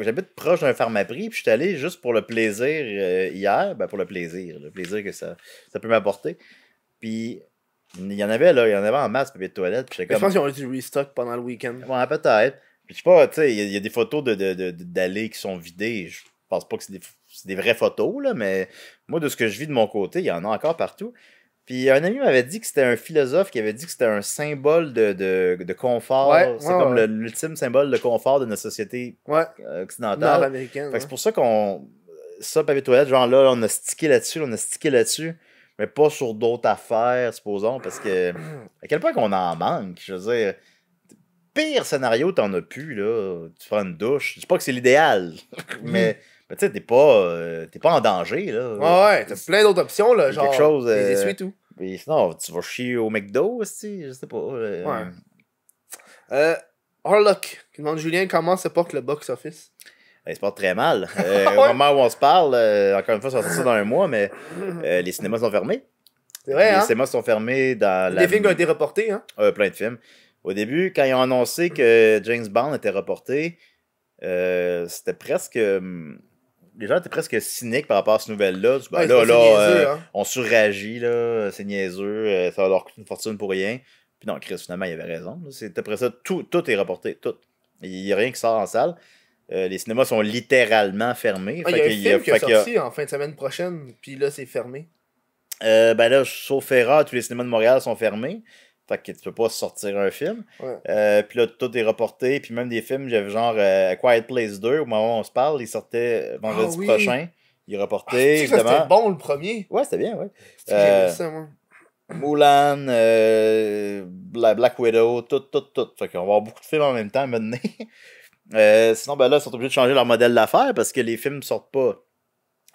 J'habite proche d'un pharmaprix, puis je suis allé juste pour le plaisir euh, hier. Ben pour le plaisir, le plaisir que ça, ça peut m'apporter. Puis il y en avait là, il y en avait en masse, papier toilette. Je pense qu'ils ont eu du restock pendant le week-end. Ouais, peut-être. Puis je pas, tu sais, il y, a des photos d'allées qui sont vidées. Je pense pas que c'est des c'est des vraies photos, là, mais moi, de ce que je vis de mon côté, il y en a encore partout. Puis un ami m'avait dit que c'était un philosophe qui avait dit que c'était un symbole de, confort. c'est comme l'ultime symbole de confort de notre société euh, occidentale. c'est pour ça qu'on. Ça, papier toilette, genre là, on a stické là-dessus, on a stické là-dessus, mais pas sur d'autres affaires, supposons, parce que. *clears throat* À quel point qu'on en manque, je veux dire pire scénario, t'en as pu. là. Tu prends une douche. Je dis pas que c'est l'idéal, *laughs* mais hmm. Mais tu sais, t'es pas, euh, pas en danger. Là. Ah ouais, t'as plein d'autres options, là, genre. Quelque chose. Euh, tout. sinon, tu vas chier au McDo aussi, je sais pas. Euh. Ouais. Euh, Harlock, qui demande Julien comment se porte le box-office eh, il se porte très mal. *laughs* Ah au moment où on se parle, encore une fois, ça va sortir dans un mois, mais *laughs* les cinémas sont fermés. C'est vrai, Les hein? cinémas sont fermés dans la. Les films ont été reportés, hein? plein de films. Au début, quand ils ont annoncé que James Bond était reporté, c'était presque. Hum, les gens étaient presque cyniques par rapport à cette nouvelle-là. Ben là, euh, hein. on surréagit, là, c'est niaiseux, euh, ça va leur coûter une fortune pour rien. Puis non, Chris, finalement, il avait raison. C'est, après ça, tout, tout est reporté, tout. Il n'y a rien qui sort en salle. Euh, les cinémas sont littéralement fermés. il y a un film qui est sorti en fin de semaine prochaine, puis là, c'est fermé. ben là, sauf Ferrat tous les cinémas de Montréal sont fermés. Fait que tu peux pas sortir un film. Euh, puis là, tout est reporté. Puis même des films, j'avais genre euh, Quiet Place 2, au moment où on se parle, ils sortaient euh, ah vendredi prochain. ils reportaient ah, C'était bon le premier. Ouais, c'était bien, ouais. Euh, ça, moi. Mulan, la Black Widow, tout, tout, tout. Fait qu'on va avoir beaucoup de films en même temps à mener. *laughs* sinon, ben là, ils sont obligés de changer leur modèle d'affaires parce que les films sortent pas.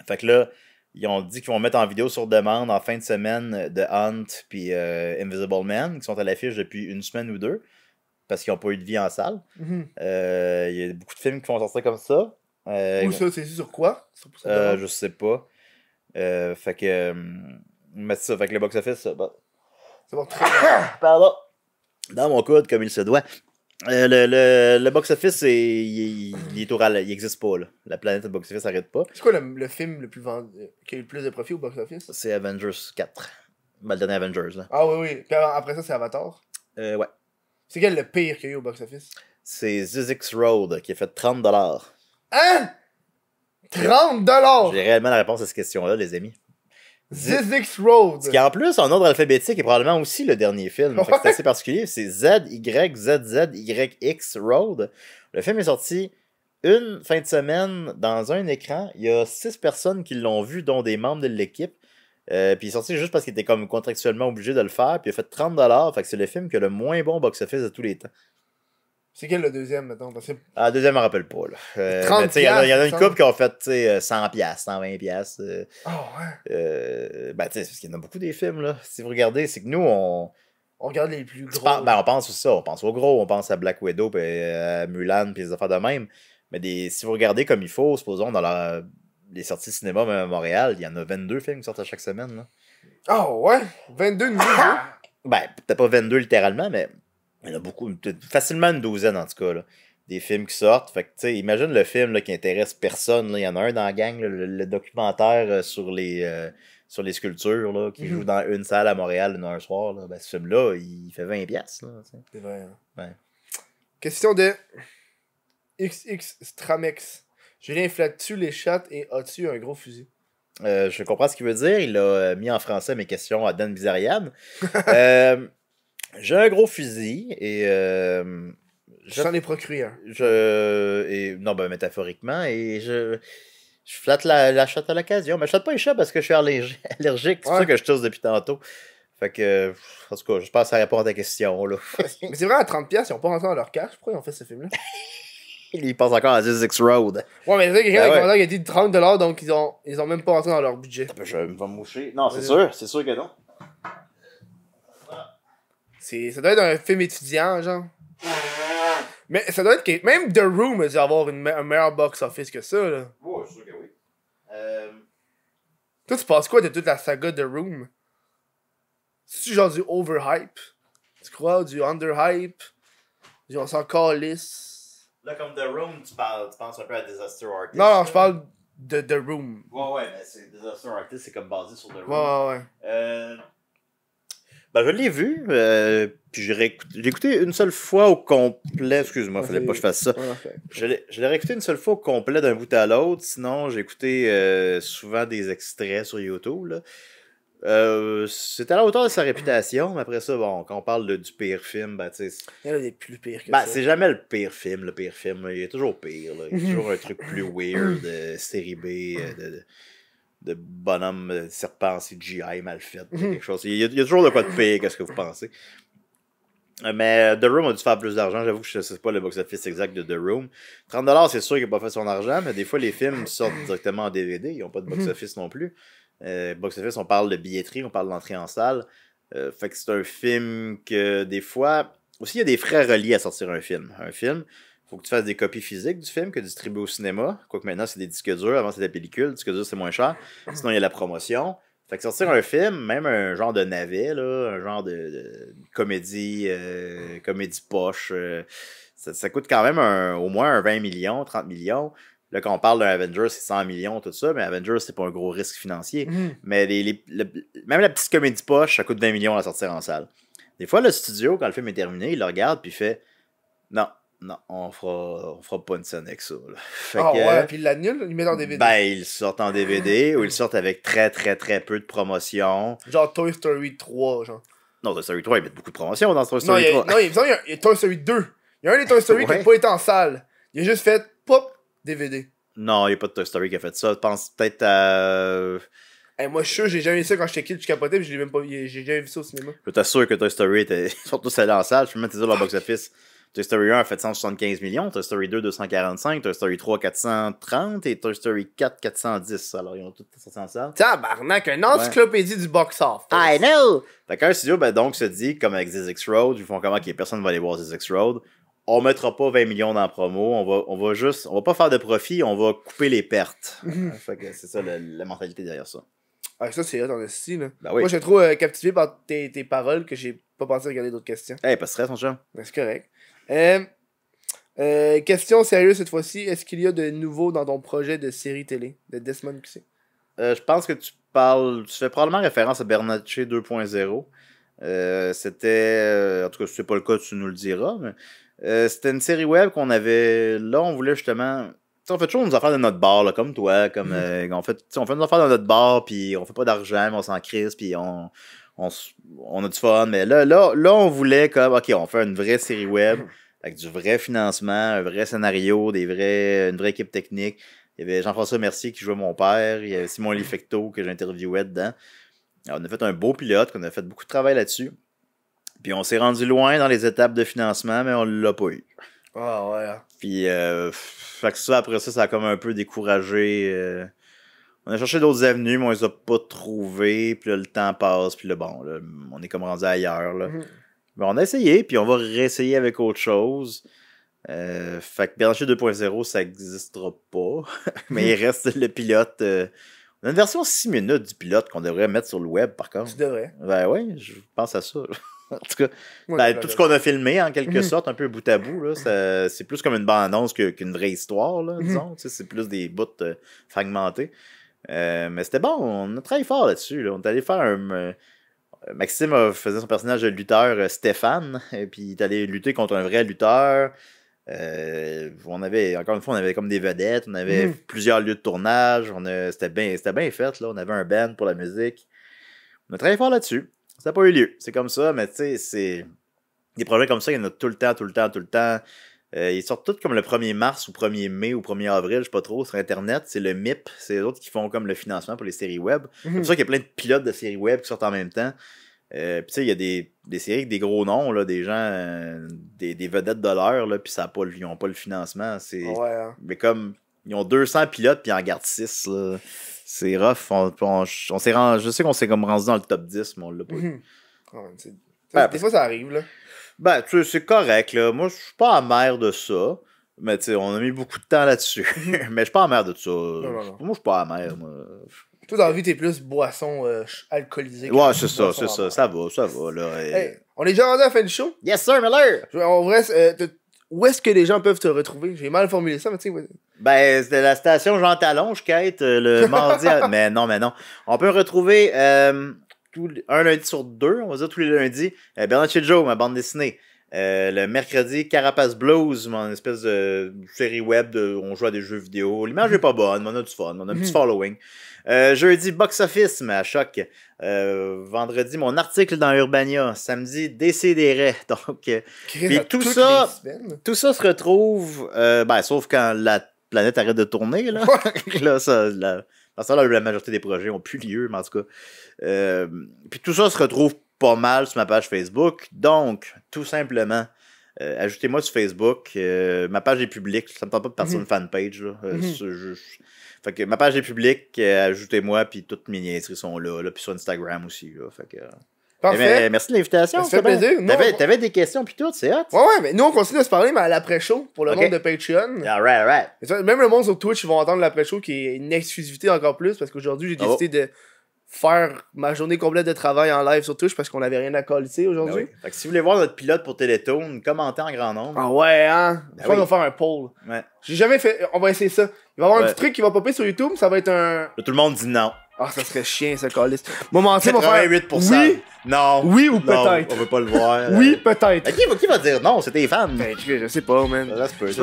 Fait que là, ils ont dit qu'ils vont mettre en vidéo sur demande en fin de semaine euh, de Hunt puis euh, Invisible Man, qui sont à l'affiche depuis une semaine ou deux, parce qu'ils n'ont pas eu de vie en salle. Mhm. Euh, il y a beaucoup de films qui vont sortir comme ça. ou ça, c'est sur quoi sur Je sais pas. fait que. Mais ça, fait que le box-office. Bah. C'est bon, *coughs* Pardon. Dans mon coude, comme il se doit. Euh, le, le, le box-office, il, il, il existe pas. La planète box-office n'arrête pas. C'est quoi le, film le plus vendu, qui a eu le plus de profit au box-office C'est Avengers 4. mal ben, Avengers. Là. Ah oui, oui. après ça, c'est Avatar euh, Ouais. C'est quel le pire qu'il y a eu au box-office C'est Zizix Road qui a fait 30$. Hein 30$! J'ai réellement la réponse à cette question-là, les amis. ZX Road. Ce qui, en plus, en ordre alphabétique, est probablement aussi le dernier film. C'est assez particulier. C'est Z, Y, Road. Le film est sorti une fin de semaine dans un écran. Il y a six personnes qui l'ont vu, dont des membres de l'équipe. Euh, puis il est sorti juste parce qu'il était comme contractuellement obligé de le faire. Puis il a fait 30$. Fait que c'est le film qui a le moins bon box-office de tous les temps. C'est quel le deuxième, mettons? Ah, deuxième, je me rappelle pas. Euh, il y, en a, une couple qui ont fait 100$, 120$. Euh, euh. Ah ouais. Euh, ben, tu sais, parce qu'il y en a beaucoup des films, là. Si vous regardez, c'est que nous, on. On regarde les plus gros. Ben, on pense aussi ça. On pense au gros. On pense à Black Widow, puis à Mulan, puis les affaires de même. Mais des, si vous regardez comme il faut, supposons, dans les sorties de cinéma, à Montréal, il y en a 22 films qui sortent à chaque semaine, Ah ouais? 22 nouveaux? ben, peut-être pas 22 littéralement, mais il y en a beaucoup, facilement une douzaine en tout cas, des films qui sortent. Fait que, imagine le film là, qui intéresse personne. Il y en a un dans la gang, le, documentaire euh, sur les, euh, sur les sculptures qui joue mhm. dans une salle à Montréal soir. Ben, ce film-là, il fait 20$. pièces C'est vrai. Hein. Question de XX Stramex. Julien flatte-tu les chattes et as-tu un gros fusil? Euh, je comprends ce qu'il veut dire. Il a mis en français mes questions à Dan Bizarian. *laughs* J'ai un gros fusil et. Euh, je ai procuré un. non, ben métaphoriquement, et je. flatte la, chatte à l'occasion. Mais je flatte pas les chats parce que je suis *laughs* allergique. C'est ça que je tousse depuis tantôt. Fait que, en tout cas, je pense à répondre à ta question. Là. *laughs* Mais c'est vrai, à 30$, ils n'ont pas rentré dans leur cash. Pourquoi ils ont fait ce film-là *laughs* Ils pensent encore à 10X Road. Ouais, mais c'est quelqu'un ben qui a dit 30$, donc ils ont, ils ont même pas rentré dans leur budget. Ah, ben, je vais me moucher. Non, c'est sûr, c'est sûr que non. C'est, ça doit être un film étudiant, genre. Mais ça doit être. que... Même The Room a dû avoir une, un meilleur box-office que ça, là. Ouais, je suis sûr que oui. Euh, Toi, tu penses quoi de toute la saga The Room C'est-tu genre du overhype Tu crois du underhype Du on s'en calisse Là, comme The Room, tu, parles, tu penses un peu à Disaster Artist. Non, non, je parle de The Room. Ouais, ouais, mais c'est Disaster Artist, c'est comme basé sur The Room. Ouais, ouais, ouais. Euh. Ben, je l'ai vu, euh, puis j'ai réécouté, écouté une seule fois au complet. Excuse-moi, fallait pas que je fasse ça. Je l'ai réécouté une seule fois au complet d'un bout à l'autre. Sinon, j'ai écouté euh, souvent des extraits sur YouTube. Là. Euh, c'est à la hauteur de sa réputation, mais après ça, bon, quand on parle du pire film, ben, tu Il a des plus pires que ben, C'est jamais le pire film, le pire film. Il est toujours pire. Il y toujours un truc plus weird, série B de bonhomme euh, serpent CGI mal fait. Mhm. quelque chose. Il y, a, toujours de quoi de quest ce que vous pensez. Euh, mais euh, The Room a dû faire plus d'argent. J'avoue que je pas le box-office exact de The Room. 30$, c'est sûr qu'il n'a pas fait son argent, mais des fois, les films sortent mhm. directement en DVD. Ils n'ont pas de mhm. box-office non plus. box-office, on parle de billetterie, on parle d'entrée en salle. fait que c'est un film que des fois. Aussi, il y a des frais reliés à sortir un film. Un film, faut que tu fasses des copies physiques du film que distribuer au cinéma. Quoique maintenant, c'est des disques durs. Avant, c'était des pellicules. Disques dur c'est moins cher. Sinon, il y a la promotion. Fait que sortir un film, même un genre de navet, là, un genre de, comédie, euh, comédie poche, euh, ça, coûte quand même au moins un 20 millions, 30 millions. Là, quand on parle d'un Avengers, c'est 100 millions, tout ça, mais Avengers, c'est pas un gros risque financier. Mm-hmm. Mais même la petite comédie poche, ça coûte 20 millions à sortir en salle. Des fois, le studio, quand le film est terminé, il le regarde puis il fait Non, non, on fera, on fera pas une scène avec ça. ah ouais, puis il l'annule, il met en DVD. Ben, ils sort en DVD ou il sort avec très, très, très peu de promotion. Genre Toy Story 3, genre. Non, Toy Story 3, il met beaucoup de promotion dans Toy Story non, 3. non, il y, a, Toy Story 2. Il y a un des Toy Story qui n'a pas été en salle. Il a juste fait pop DVD. Non, il n'y a pas de Toy Story qui a fait ça. Je pense peut-être à. Eh, moi, je suis sûr, j'ai jamais vu ça quand j'étais kid, je capotais, puis je l'ai même pas J'ai jamais vu ça au cinéma. Je t'assure que Toy Story était. Surtout *laughs* celle en salle, je peux même te dire la box-office. Toy Story 1 a fait 175 millions, Toy Story 2 245, Toy Story 3 430 et Toy Story 4 410. Alors ils ont tout sorti en salle. Tabarnak, une encyclopédie du box-off. I know! Fait qu'un studio ben, donc se dit, comme avec ZX Road, ils font comment qu'il personne ne va aller voir ZX Road. On mettra pas 20 millions dans promo, on va, on va juste, on va pas faire de profit, on va couper les pertes. *laughs* fait que c'est ça la, mentalité derrière ça. Ah, ça, c'est là le esti, là. Ben oui. Moi, je suis trop euh, captivé par tes, tes paroles que j'ai pas pensé regarder d'autres questions. Eh, pas stress, mon Ben, c'est correct. Euh, euh, question sérieuse cette fois-ci. Est-ce qu'il y a de nouveau dans ton projet de série télé de Desmond QC euh, Je pense que tu parles. Tu fais probablement référence à Bernatche 2.0. Euh, c'était. en tout cas, si c'est pas le cas, tu nous le diras. c'était une série web qu'on avait. Là, on voulait justement. on fait toujours nos affaires de notre bar, comme toi. comme *laughs* on, fait, on fait nos affaires dans notre bar, puis on fait pas d'argent, mais on s'en crise, puis on, on, a du fun, mais là, là, là, on voulait comme, OK, on fait une vraie série web, avec du vrai financement, un vrai scénario, des vrais, une vraie équipe technique. Il y avait Jean-François Mercier qui jouait mon père, il y avait Simon Lifecto que j'interviewais dedans. on a fait un beau pilote, qu'on a fait beaucoup de travail là-dessus. Puis on s'est rendu loin dans les étapes de financement, mais on ne l'a pas eu. Ah ouais. Hein. Puis, euh, ça, après ça, ça a comme un peu découragé. Euh, on a cherché d'autres avenues, mais on les a pas trouvées. Puis le temps passe, puis là, bon, on est comme rendu ailleurs. Mhm. Mais on a essayé, puis on va réessayer avec autre chose. Euh, fait que Bernaché 2.0, ça n'existera pas. *laughs* mais il mhm. reste le pilote. Euh, on a une version 6 minutes du pilote qu'on devrait mettre sur le web, par contre. Tu devrais. Ben oui, je pense à ça. *laughs* en tout cas, ben, tout ce qu'on a filmé, en quelque mhm. sorte, un peu bout à bout, c'est plus comme une bande-annonce qu'une vraie histoire, disons. C'est plus des bouts euh, fragmentés. Euh, mais c'était bon, on a travaillé fort là-dessus. On est allé faire un. Euh, Maxime faisait son personnage de lutteur euh, Stéphane, *laughs* et puis il est allé lutter contre un vrai lutteur. on avait, encore une fois, on avait comme des vedettes, on avait hmm. plusieurs lieux de tournage, c'était bien fait, là. on avait un band pour la musique. On a travaillé fort là-dessus. Ça n'a pas eu lieu. C'est comme ça, mais tu sais, c'est. Des projets comme ça, il y en a tout le temps, tout le temps, tout le temps. Euh, ils sortent tous comme le 1er mars ou 1er mai ou 1er avril, je sais pas trop, sur Internet. C'est le MIP, c'est les autres qui font comme le financement pour les séries web. Mhm. C'est pour ça qu'il y a plein de pilotes de séries web qui sortent en même temps. Euh, puis tu sais, il y a des, séries avec des gros noms, là, des gens, euh, des, vedettes de l'heure, puis ils n'ont pas le financement. C'est, hein. Mais comme ils ont 200 pilotes, puis ils en gardent 6, c'est rough. je sais qu'on s'est comme rendu dans le top 10, mais on l'a pas mhm. des fois, ça arrive. là. Ben, tu sais, c'est correct, là. Moi, je suis pas amer de ça. Mais tu sais, on a mis beaucoup de temps là-dessus. Mhm. *laughs* mais je suis pas amer de ça. Moi, je suis pas amer, moi. Toi, dans la vie, t'es plus boisson euh, alcoolisée. Ouais, c'est ça, c'est ça. Ça va, ça va, là. Hey, on est déjà rendu à la fin du show? Yes, sir, Miller! En vrai, euh, où est-ce que les gens peuvent te retrouver? J'ai mal formulé ça, mais tu sais. Ben, c'était la station Jean Talon, je quête euh, le *laughs* mardi. mais non, mais non. On peut retrouver un lundi sur deux, on va dire tous les lundis, euh, Bernard Chidjo, ma bande dessinée. Euh, le mercredi, Carapace Blues, mon espèce de série web où on joue à des jeux vidéo. L'image n'est pas bonne, mais on a du fun, on a un petit mhm. following. Euh, jeudi, Box Office, mais à choc. vendredi, mon article dans Urbania. Samedi, Décédérait. *laughs* Donc, puis tout ça, tout ça se retrouve, ben, sauf quand la planète arrête de tourner, là. *laughs* là ça, ça, là, la majorité des projets ont plus lieu, mais en tout cas. Euh, puis tout ça se retrouve pas mal sur ma page Facebook. Donc, tout simplement, euh, ajoutez-moi sur Facebook. Euh, ma page est publique. Ça me tente pas de partir mhm. une fanpage. Mhm. Fait que ma page est publique. ajoutez-moi, puis toutes mes niaiseries sont là, là. Puis sur Instagram aussi. Fait que, Parfait. Eh merci de l'invitation. Ça fait plaisir. T'avais, des questions puis tout, c'est hot. Ouais, ouais, mais nous, on continue à se parler, mais à l'après-show pour le monde de Patreon. Alright, alright. même le monde sur Twitch, ils vont entendre l'après-show qui est une exclusivité encore plus parce qu'aujourd'hui, j'ai oh. décidé de faire ma journée complète de travail en live sur Twitch parce qu'on n'avait rien à coller ben aujourd'hui. Fait que si vous voulez voir notre pilote pour Télétoon, commentez en grand nombre. Ah ouais, hein? Ben on va faire un poll. Ouais. J'ai jamais fait. On va essayer ça. Il va y avoir un petit truc qui va popper sur YouTube, ça va être un. Tout le monde dit non. Ah, ça serait chien, ce calice. moment tu on va faire. Oui, non. Oui ou peut-être. On veut pas le voir. oui, peut-être. Qui, qui, va dire non C'était les fans. Ben, je sais pas, man.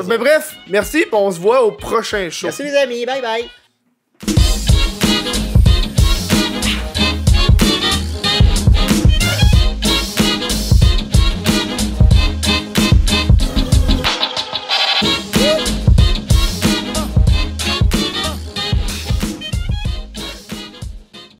Mais bref, merci, on se voit au prochain show. Merci, les amis. Bye bye.